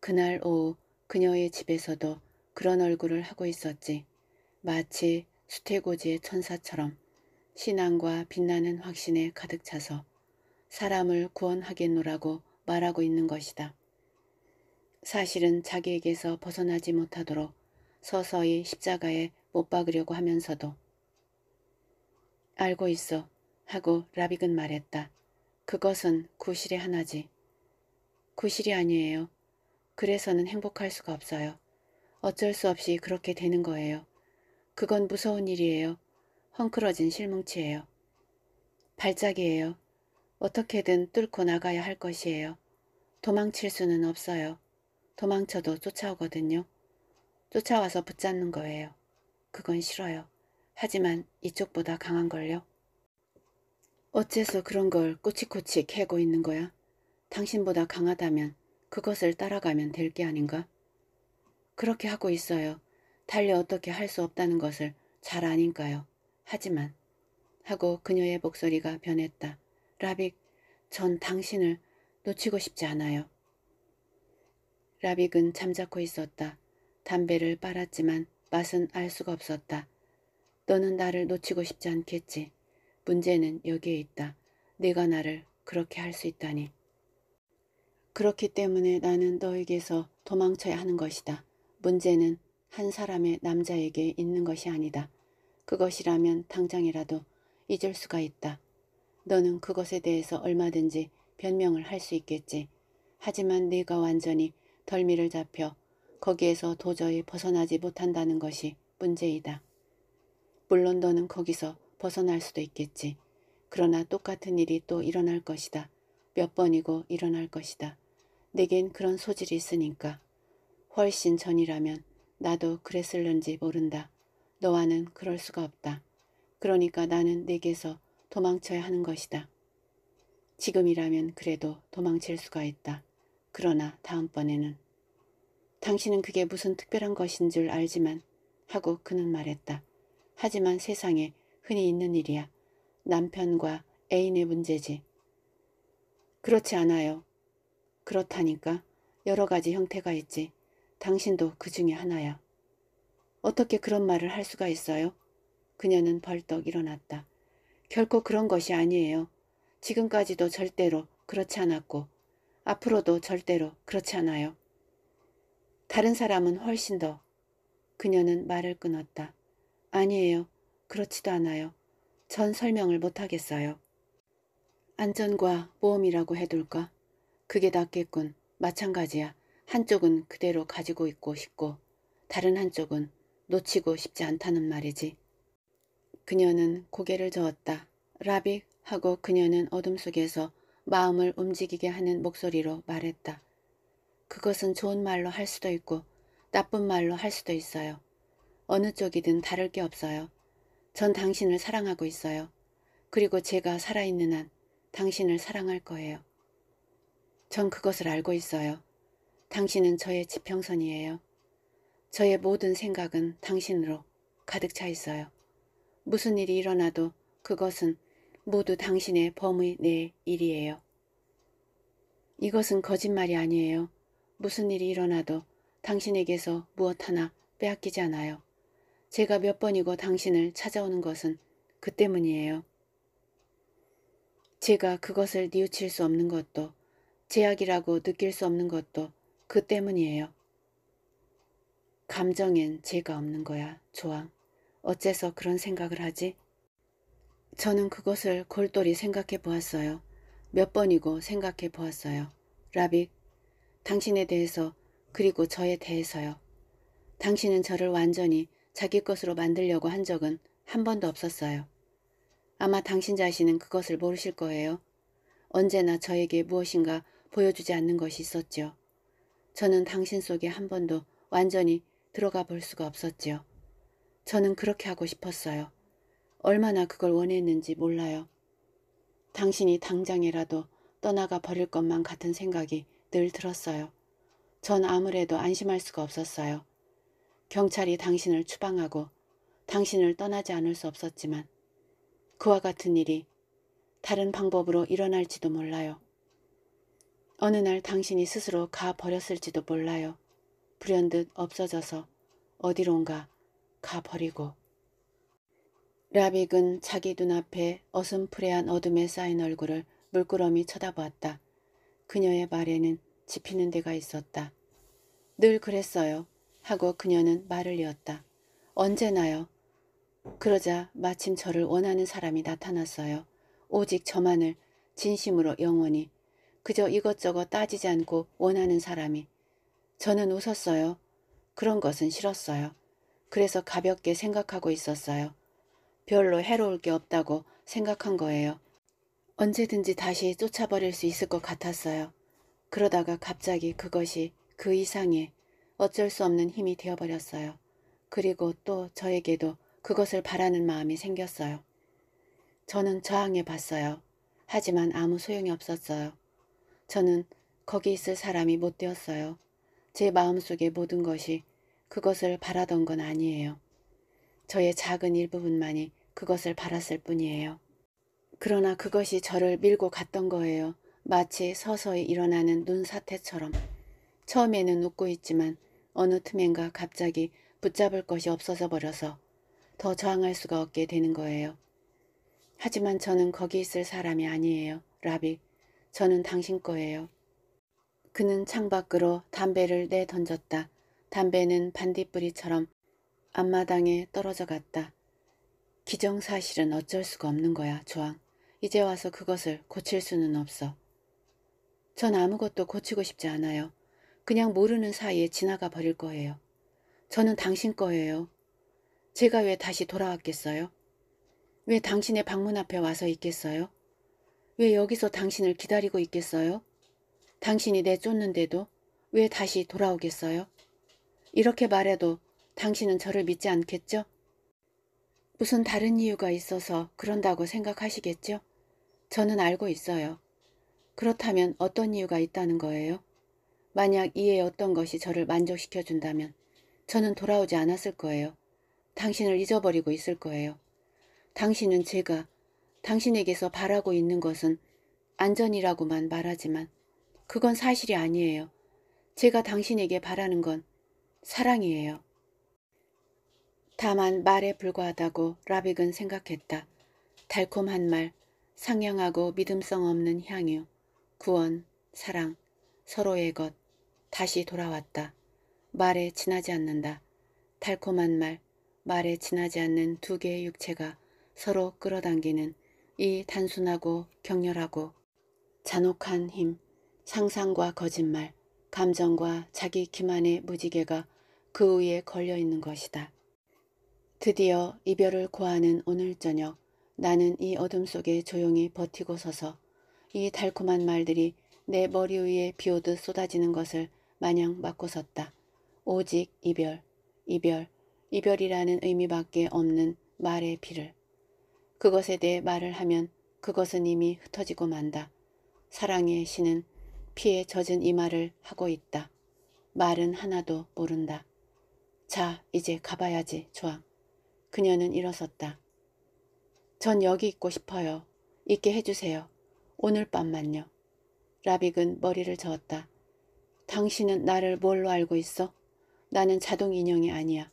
그날 오후 그녀의 집에서도 그런 얼굴을 하고 있었지. 마치 수태고지의 천사처럼 신앙과 빛나는 확신에 가득 차서 사람을 구원하겠노라고 말하고 있는 것이다. 사실은 자기에게서 벗어나지 못하도록 서서히 십자가에 못 박으려고 하면서도 알고 있어 하고 라빅은 말했다. 그것은 구실의 하나지. 구실이 아니에요. 그래서는 행복할 수가 없어요. 어쩔 수 없이 그렇게 되는 거예요. 그건 무서운 일이에요. 헝클어진 실뭉치예요. 발작이에요. 어떻게든 뚫고 나가야 할 것이에요. 도망칠 수는 없어요. 도망쳐도 쫓아오거든요. 쫓아와서 붙잡는 거예요. 그건 싫어요. 하지만 이쪽보다 강한걸요. 어째서 그런 걸 꼬치꼬치 캐고 있는 거야? 당신보다 강하다면 그것을 따라가면 될 게 아닌가? 그렇게 하고 있어요. 달리 어떻게 할 수 없다는 것을 잘 아니까요. 하지만 하고 그녀의 목소리가 변했다. 라빅, 전 당신을 놓치고 싶지 않아요. 라빅은 잠자코 있었다. 담배를 빨았지만 맛은 알 수가 없었다. 너는 나를 놓치고 싶지 않겠지. 문제는 여기에 있다. 네가 나를 그렇게 할 수 있다니. 그렇기 때문에 나는 너에게서 도망쳐야 하는 것이다. 문제는 한 사람의 남자에게 있는 것이 아니다. 그것이라면 당장이라도 잊을 수가 있다. 너는 그것에 대해서 얼마든지 변명을 할 수 있겠지. 하지만 네가 완전히 덜미를 잡혀 거기에서 도저히 벗어나지 못한다는 것이 문제이다. 물론 너는 거기서 벗어날 수도 있겠지. 그러나 똑같은 일이 또 일어날 것이다. 몇 번이고 일어날 것이다. 내겐 그런 소질이 있으니까. 훨씬 전이라면 나도 그랬을는지 모른다. 너와는 그럴 수가 없다. 그러니까 나는 내게서 도망쳐야 하는 것이다. 지금이라면 그래도 도망칠 수가 있다. 그러나 다음번에는 당신은 그게 무슨 특별한 것인 줄 알지만 하고 그는 말했다. 하지만 세상에 흔히 있는 일이야. 남편과 애인의 문제지. 그렇지 않아요. 그렇다니까 여러 가지 형태가 있지. 당신도 그 중에 하나야. 어떻게 그런 말을 할 수가 있어요? 그녀는 벌떡 일어났다. 결코 그런 것이 아니에요. 지금까지도 절대로 그렇지 않았고 앞으로도 절대로 그렇지 않아요. 다른 사람은 훨씬 더. 그녀는 말을 끊었다. 아니에요. 그렇지도 않아요. 전 설명을 못하겠어요. 안전과 보험이라고 해둘까? 그게 낫겠군. 마찬가지야. 한쪽은 그대로 가지고 있고 싶고 다른 한쪽은 놓치고 싶지 않다는 말이지. 그녀는 고개를 저었다. 라빅 하고 그녀는 어둠 속에서 마음을 움직이게 하는 목소리로 말했다. 그것은 좋은 말로 할 수도 있고 나쁜 말로 할 수도 있어요. 어느 쪽이든 다를 게 없어요. 전 당신을 사랑하고 있어요. 그리고 제가 살아있는 한 당신을 사랑할 거예요. 전 그것을 알고 있어요. 당신은 저의 지평선이에요. 저의 모든 생각은 당신으로 가득 차 있어요. 무슨 일이 일어나도 그것은 모두 당신의 범위 내 일이에요. 이것은 거짓말이 아니에요. 무슨 일이 일어나도 당신에게서 무엇 하나 빼앗기지 않아요. 제가 몇 번이고 당신을 찾아오는 것은 그 때문이에요. 제가 그것을 뉘우칠 수 없는 것도 제약이라고 느낄 수 없는 것도 그 때문이에요. 감정엔 제가 없는 거야, 조항. 어째서 그런 생각을 하지? 저는 그것을 골똘히 생각해 보았어요. 몇 번이고 생각해 보았어요. 라빅, 당신에 대해서 그리고 저에 대해서요. 당신은 저를 완전히 자기 것으로 만들려고 한 적은 한 번도 없었어요. 아마 당신 자신은 그것을 모르실 거예요. 언제나 저에게 무엇인가 보여주지 않는 것이 있었지요 저는 당신 속에 한 번도 완전히 들어가 볼 수가 없었지요. 저는 그렇게 하고 싶었어요. 얼마나 그걸 원했는지 몰라요. 당신이 당장이라도 떠나가 버릴 것만 같은 생각이 늘 들었어요. 전 아무래도 안심할 수가 없었어요. 경찰이 당신을 추방하고 당신을 떠나지 않을 수 없었지만 그와 같은 일이 다른 방법으로 일어날지도 몰라요. 어느 날 당신이 스스로 가버렸을지도 몰라요. 불현듯 없어져서 어디론가 가버리고. 라빅은 자기 눈앞에 어슴푸레한 어둠에 쌓인 얼굴을 물끄러미 쳐다보았다. 그녀의 말에는 지피는 데가 있었다. 늘 그랬어요. 하고 그녀는 말을 이었다. 언제나요? 그러자 마침 저를 원하는 사람이 나타났어요. 오직 저만을 진심으로 영원히 그저 이것저것 따지지 않고 원하는 사람이 저는 웃었어요. 그런 것은 싫었어요. 그래서 가볍게 생각하고 있었어요. 별로 해로울 게 없다고 생각한 거예요. 언제든지 다시 쫓아버릴 수 있을 것 같았어요. 그러다가 갑자기 그것이 그 이상의 어쩔 수 없는 힘이 되어버렸어요. 그리고 또 저에게도 그것을 바라는 마음이 생겼어요. 저는 저항해 봤어요. 하지만 아무 소용이 없었어요. 저는 거기 있을 사람이 못 되었어요. 제 마음속의 모든 것이 그것을 바라던 건 아니에요. 저의 작은 일부분만이 그것을 바랐을 뿐이에요. 그러나 그것이 저를 밀고 갔던 거예요. 마치 서서히 일어나는 눈사태처럼. 처음에는 웃고 있지만 어느 틈엔가 갑자기 붙잡을 것이 없어져 버려서 더 저항할 수가 없게 되는 거예요. 하지만 저는 거기 있을 사람이 아니에요. 라비, 저는 당신 거예요. 그는 창밖으로 담배를 내던졌다. 담배는 반딧불이처럼 앞마당에 떨어져 갔다. 기정사실은 어쩔 수가 없는 거야, 조항. 이제 와서 그것을 고칠 수는 없어. 전 아무것도 고치고 싶지 않아요. 그냥 모르는 사이에 지나가 버릴 거예요. 저는 당신 거예요. 제가 왜 다시 돌아왔겠어요? 왜 당신의 방문 앞에 와서 있겠어요? 왜 여기서 당신을 기다리고 있겠어요? 당신이 내쫓는데도 왜 다시 돌아오겠어요? 이렇게 말해도 당신은 저를 믿지 않겠죠? 무슨 다른 이유가 있어서 그런다고 생각하시겠죠? 저는 알고 있어요. 그렇다면 어떤 이유가 있다는 거예요? 만약 이에 어떤 것이 저를 만족시켜 준다면 저는 돌아오지 않았을 거예요. 당신을 잊어버리고 있을 거예요. 당신은 제가 당신에게서 바라고 있는 것은 안전이라고만 말하지만 그건 사실이 아니에요. 제가 당신에게 바라는 건 사랑이에요. 다만 말에 불과하다고 라빅은 생각했다. 달콤한 말, 상냥하고 믿음성 없는 향유, 구원, 사랑, 서로의 것, 다시 돌아왔다. 말에 지나지 않는다. 달콤한 말, 말에 지나지 않는 두 개의 육체가 서로 끌어당기는 이 단순하고 격렬하고 잔혹한 힘, 상상과 거짓말, 감정과 자기 기만의 무지개가 그 위에 걸려있는 것이다. 드디어 이별을 고하는 오늘 저녁 나는 이 어둠 속에 조용히 버티고 서서 이 달콤한 말들이 내 머리 위에 비오듯 쏟아지는 것을 마냥 막고 섰다. 오직 이별, 이별, 이별이라는 의미밖에 없는 말의 비를. 그것에 대해 말을 하면 그것은 이미 흩어지고 만다. 사랑의 신은 피에 젖은 이 말을 하고 있다. 말은 하나도 모른다. 자, 이제 가봐야지, 조항. 그녀는 일어섰다. 전 여기 있고 싶어요. 있게 해주세요. 오늘 밤만요. 라빅은 머리를 저었다. 당신은 나를 뭘로 알고 있어? 나는 자동 인형이 아니야.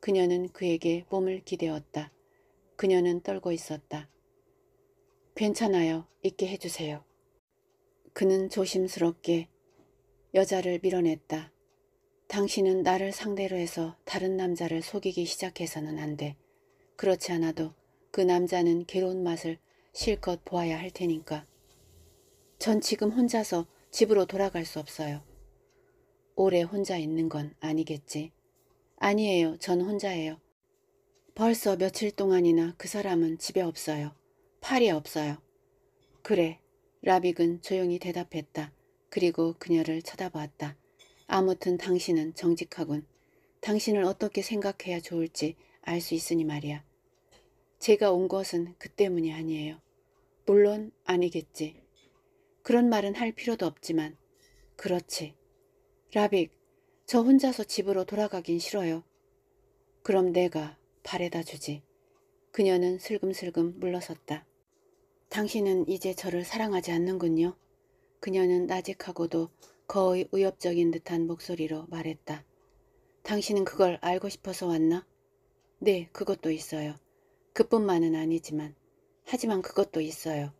그녀는 그에게 몸을 기대었다. 그녀는 떨고 있었다. 괜찮아요. 있게 해주세요. 그는 조심스럽게 여자를 밀어냈다. 당신은 나를 상대로 해서 다른 남자를 속이기 시작해서는 안 돼. 그렇지 않아도 그 남자는 괴로운 맛을 실컷 보아야 할 테니까. 전 지금 혼자서 집으로 돌아갈 수 없어요. 오래 혼자 있는 건 아니겠지. 아니에요. 전 혼자예요. 벌써 며칠 동안이나 그 사람은 집에 없어요. 팔이 없어요. 그래. 라빅은 조용히 대답했다. 그리고 그녀를 쳐다보았다. 아무튼 당신은 정직하군. 당신을 어떻게 생각해야 좋을지 알 수 있으니 말이야. 제가 온 것은 그 때문이 아니에요. 물론 아니겠지. 그런 말은 할 필요도 없지만 그렇지. 라빅, 저 혼자서 집으로 돌아가긴 싫어요. 그럼 내가 발에다 주지. 그녀는 슬금슬금 물러섰다. 당신은 이제 저를 사랑하지 않는군요. 그녀는 나직하고도 거의 의협적인 듯한 목소리로 말했다. 당신은 그걸 알고 싶어서 왔나? 네, 그것도 있어요. 그뿐만은 아니지만 하지만 그것도 있어요.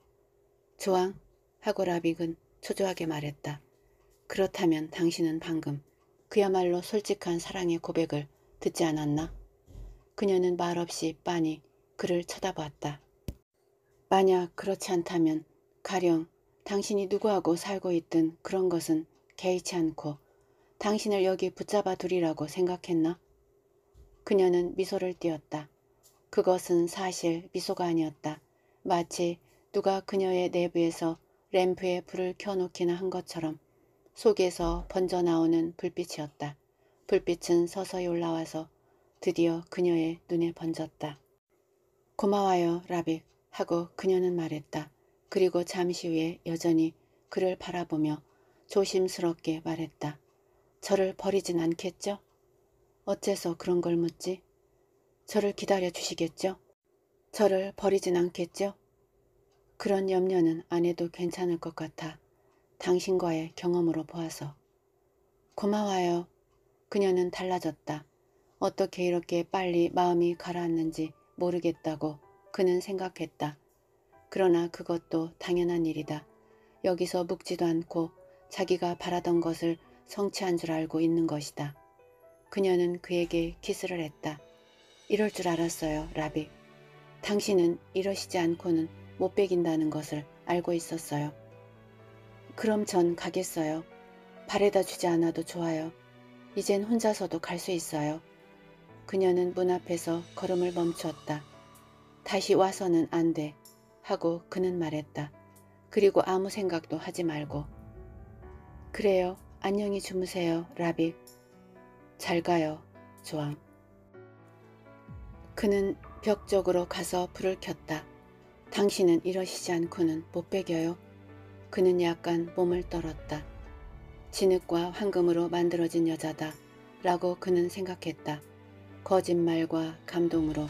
조왕 하고 라빅은 초조하게 말했다. 그렇다면 당신은 방금 그야말로 솔직한 사랑의 고백을 듣지 않았나? 그녀는 말없이 빤히 그를 쳐다보았다. 만약 그렇지 않다면 가령 당신이 누구하고 살고 있든 그런 것은 개의치 않고 당신을 여기 붙잡아 두리라고 생각했나? 그녀는 미소를 띄었다. 그것은 사실 미소가 아니었다. 마치 누가 그녀의 내부에서 램프에 불을 켜놓기나 한 것처럼 속에서 번져나오는 불빛이었다. 불빛은 서서히 올라와서 드디어 그녀의 눈에 번졌다. 고마워요, 라빅. 하고 그녀는 말했다. 그리고 잠시 후에 여전히 그를 바라보며 조심스럽게 말했다. 저를 버리진 않겠죠? 어째서 그런 걸 묻지? 저를 기다려 주시겠죠? 저를 버리진 않겠죠? 그런 염려는 안 해도 괜찮을 것 같아 당신과의 경험으로 보아서. 고마워요. 그녀는 달라졌다. 어떻게 이렇게 빨리 마음이 가라앉는지 모르겠다고 그는 생각했다. 그러나 그것도 당연한 일이다. 여기서 묵지도 않고 자기가 바라던 것을 성취한 줄 알고 있는 것이다. 그녀는 그에게 키스를 했다. 이럴 줄 알았어요, 라비. 당신은 이러시지 않고는 못 베긴다는 것을 알고 있었어요. 그럼 전 가겠어요. 발에다 주지 않아도 좋아요. 이젠 혼자서도 갈 수 있어요. 그녀는 문 앞에서 걸음을 멈추었다. 다시 와서는 안 돼. 하고 그는 말했다. 그리고 아무 생각도 하지 말고. 그래요. 안녕히 주무세요, 라비. 잘 가요, 조항. 그는 벽 쪽으로 가서 불을 켰다. 당신은 이러시지 않고는 못 베겨요. 그는 약간 몸을 떨었다. 진흙과 황금으로 만들어진 여자다. 라고 그는 생각했다. 거짓말과 감동으로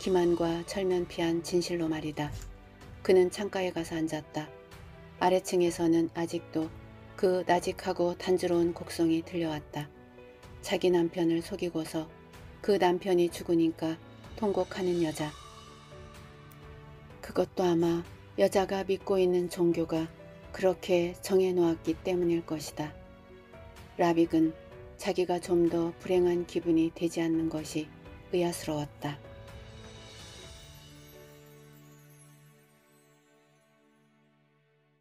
기만과 철면피한 진실로 말이다. 그는 창가에 가서 앉았다. 아래층에서는 아직도 그 나직하고 단조로운 곡성이 들려왔다. 자기 남편을 속이고서 그 남편이 죽으니까 통곡하는 여자. 그것도 아마 여자가 믿고 있는 종교가 그렇게 정해놓았기 때문일 것이다. 라빅은 자기가 좀 더 불행한 기분이 되지 않는 것이 의아스러웠다.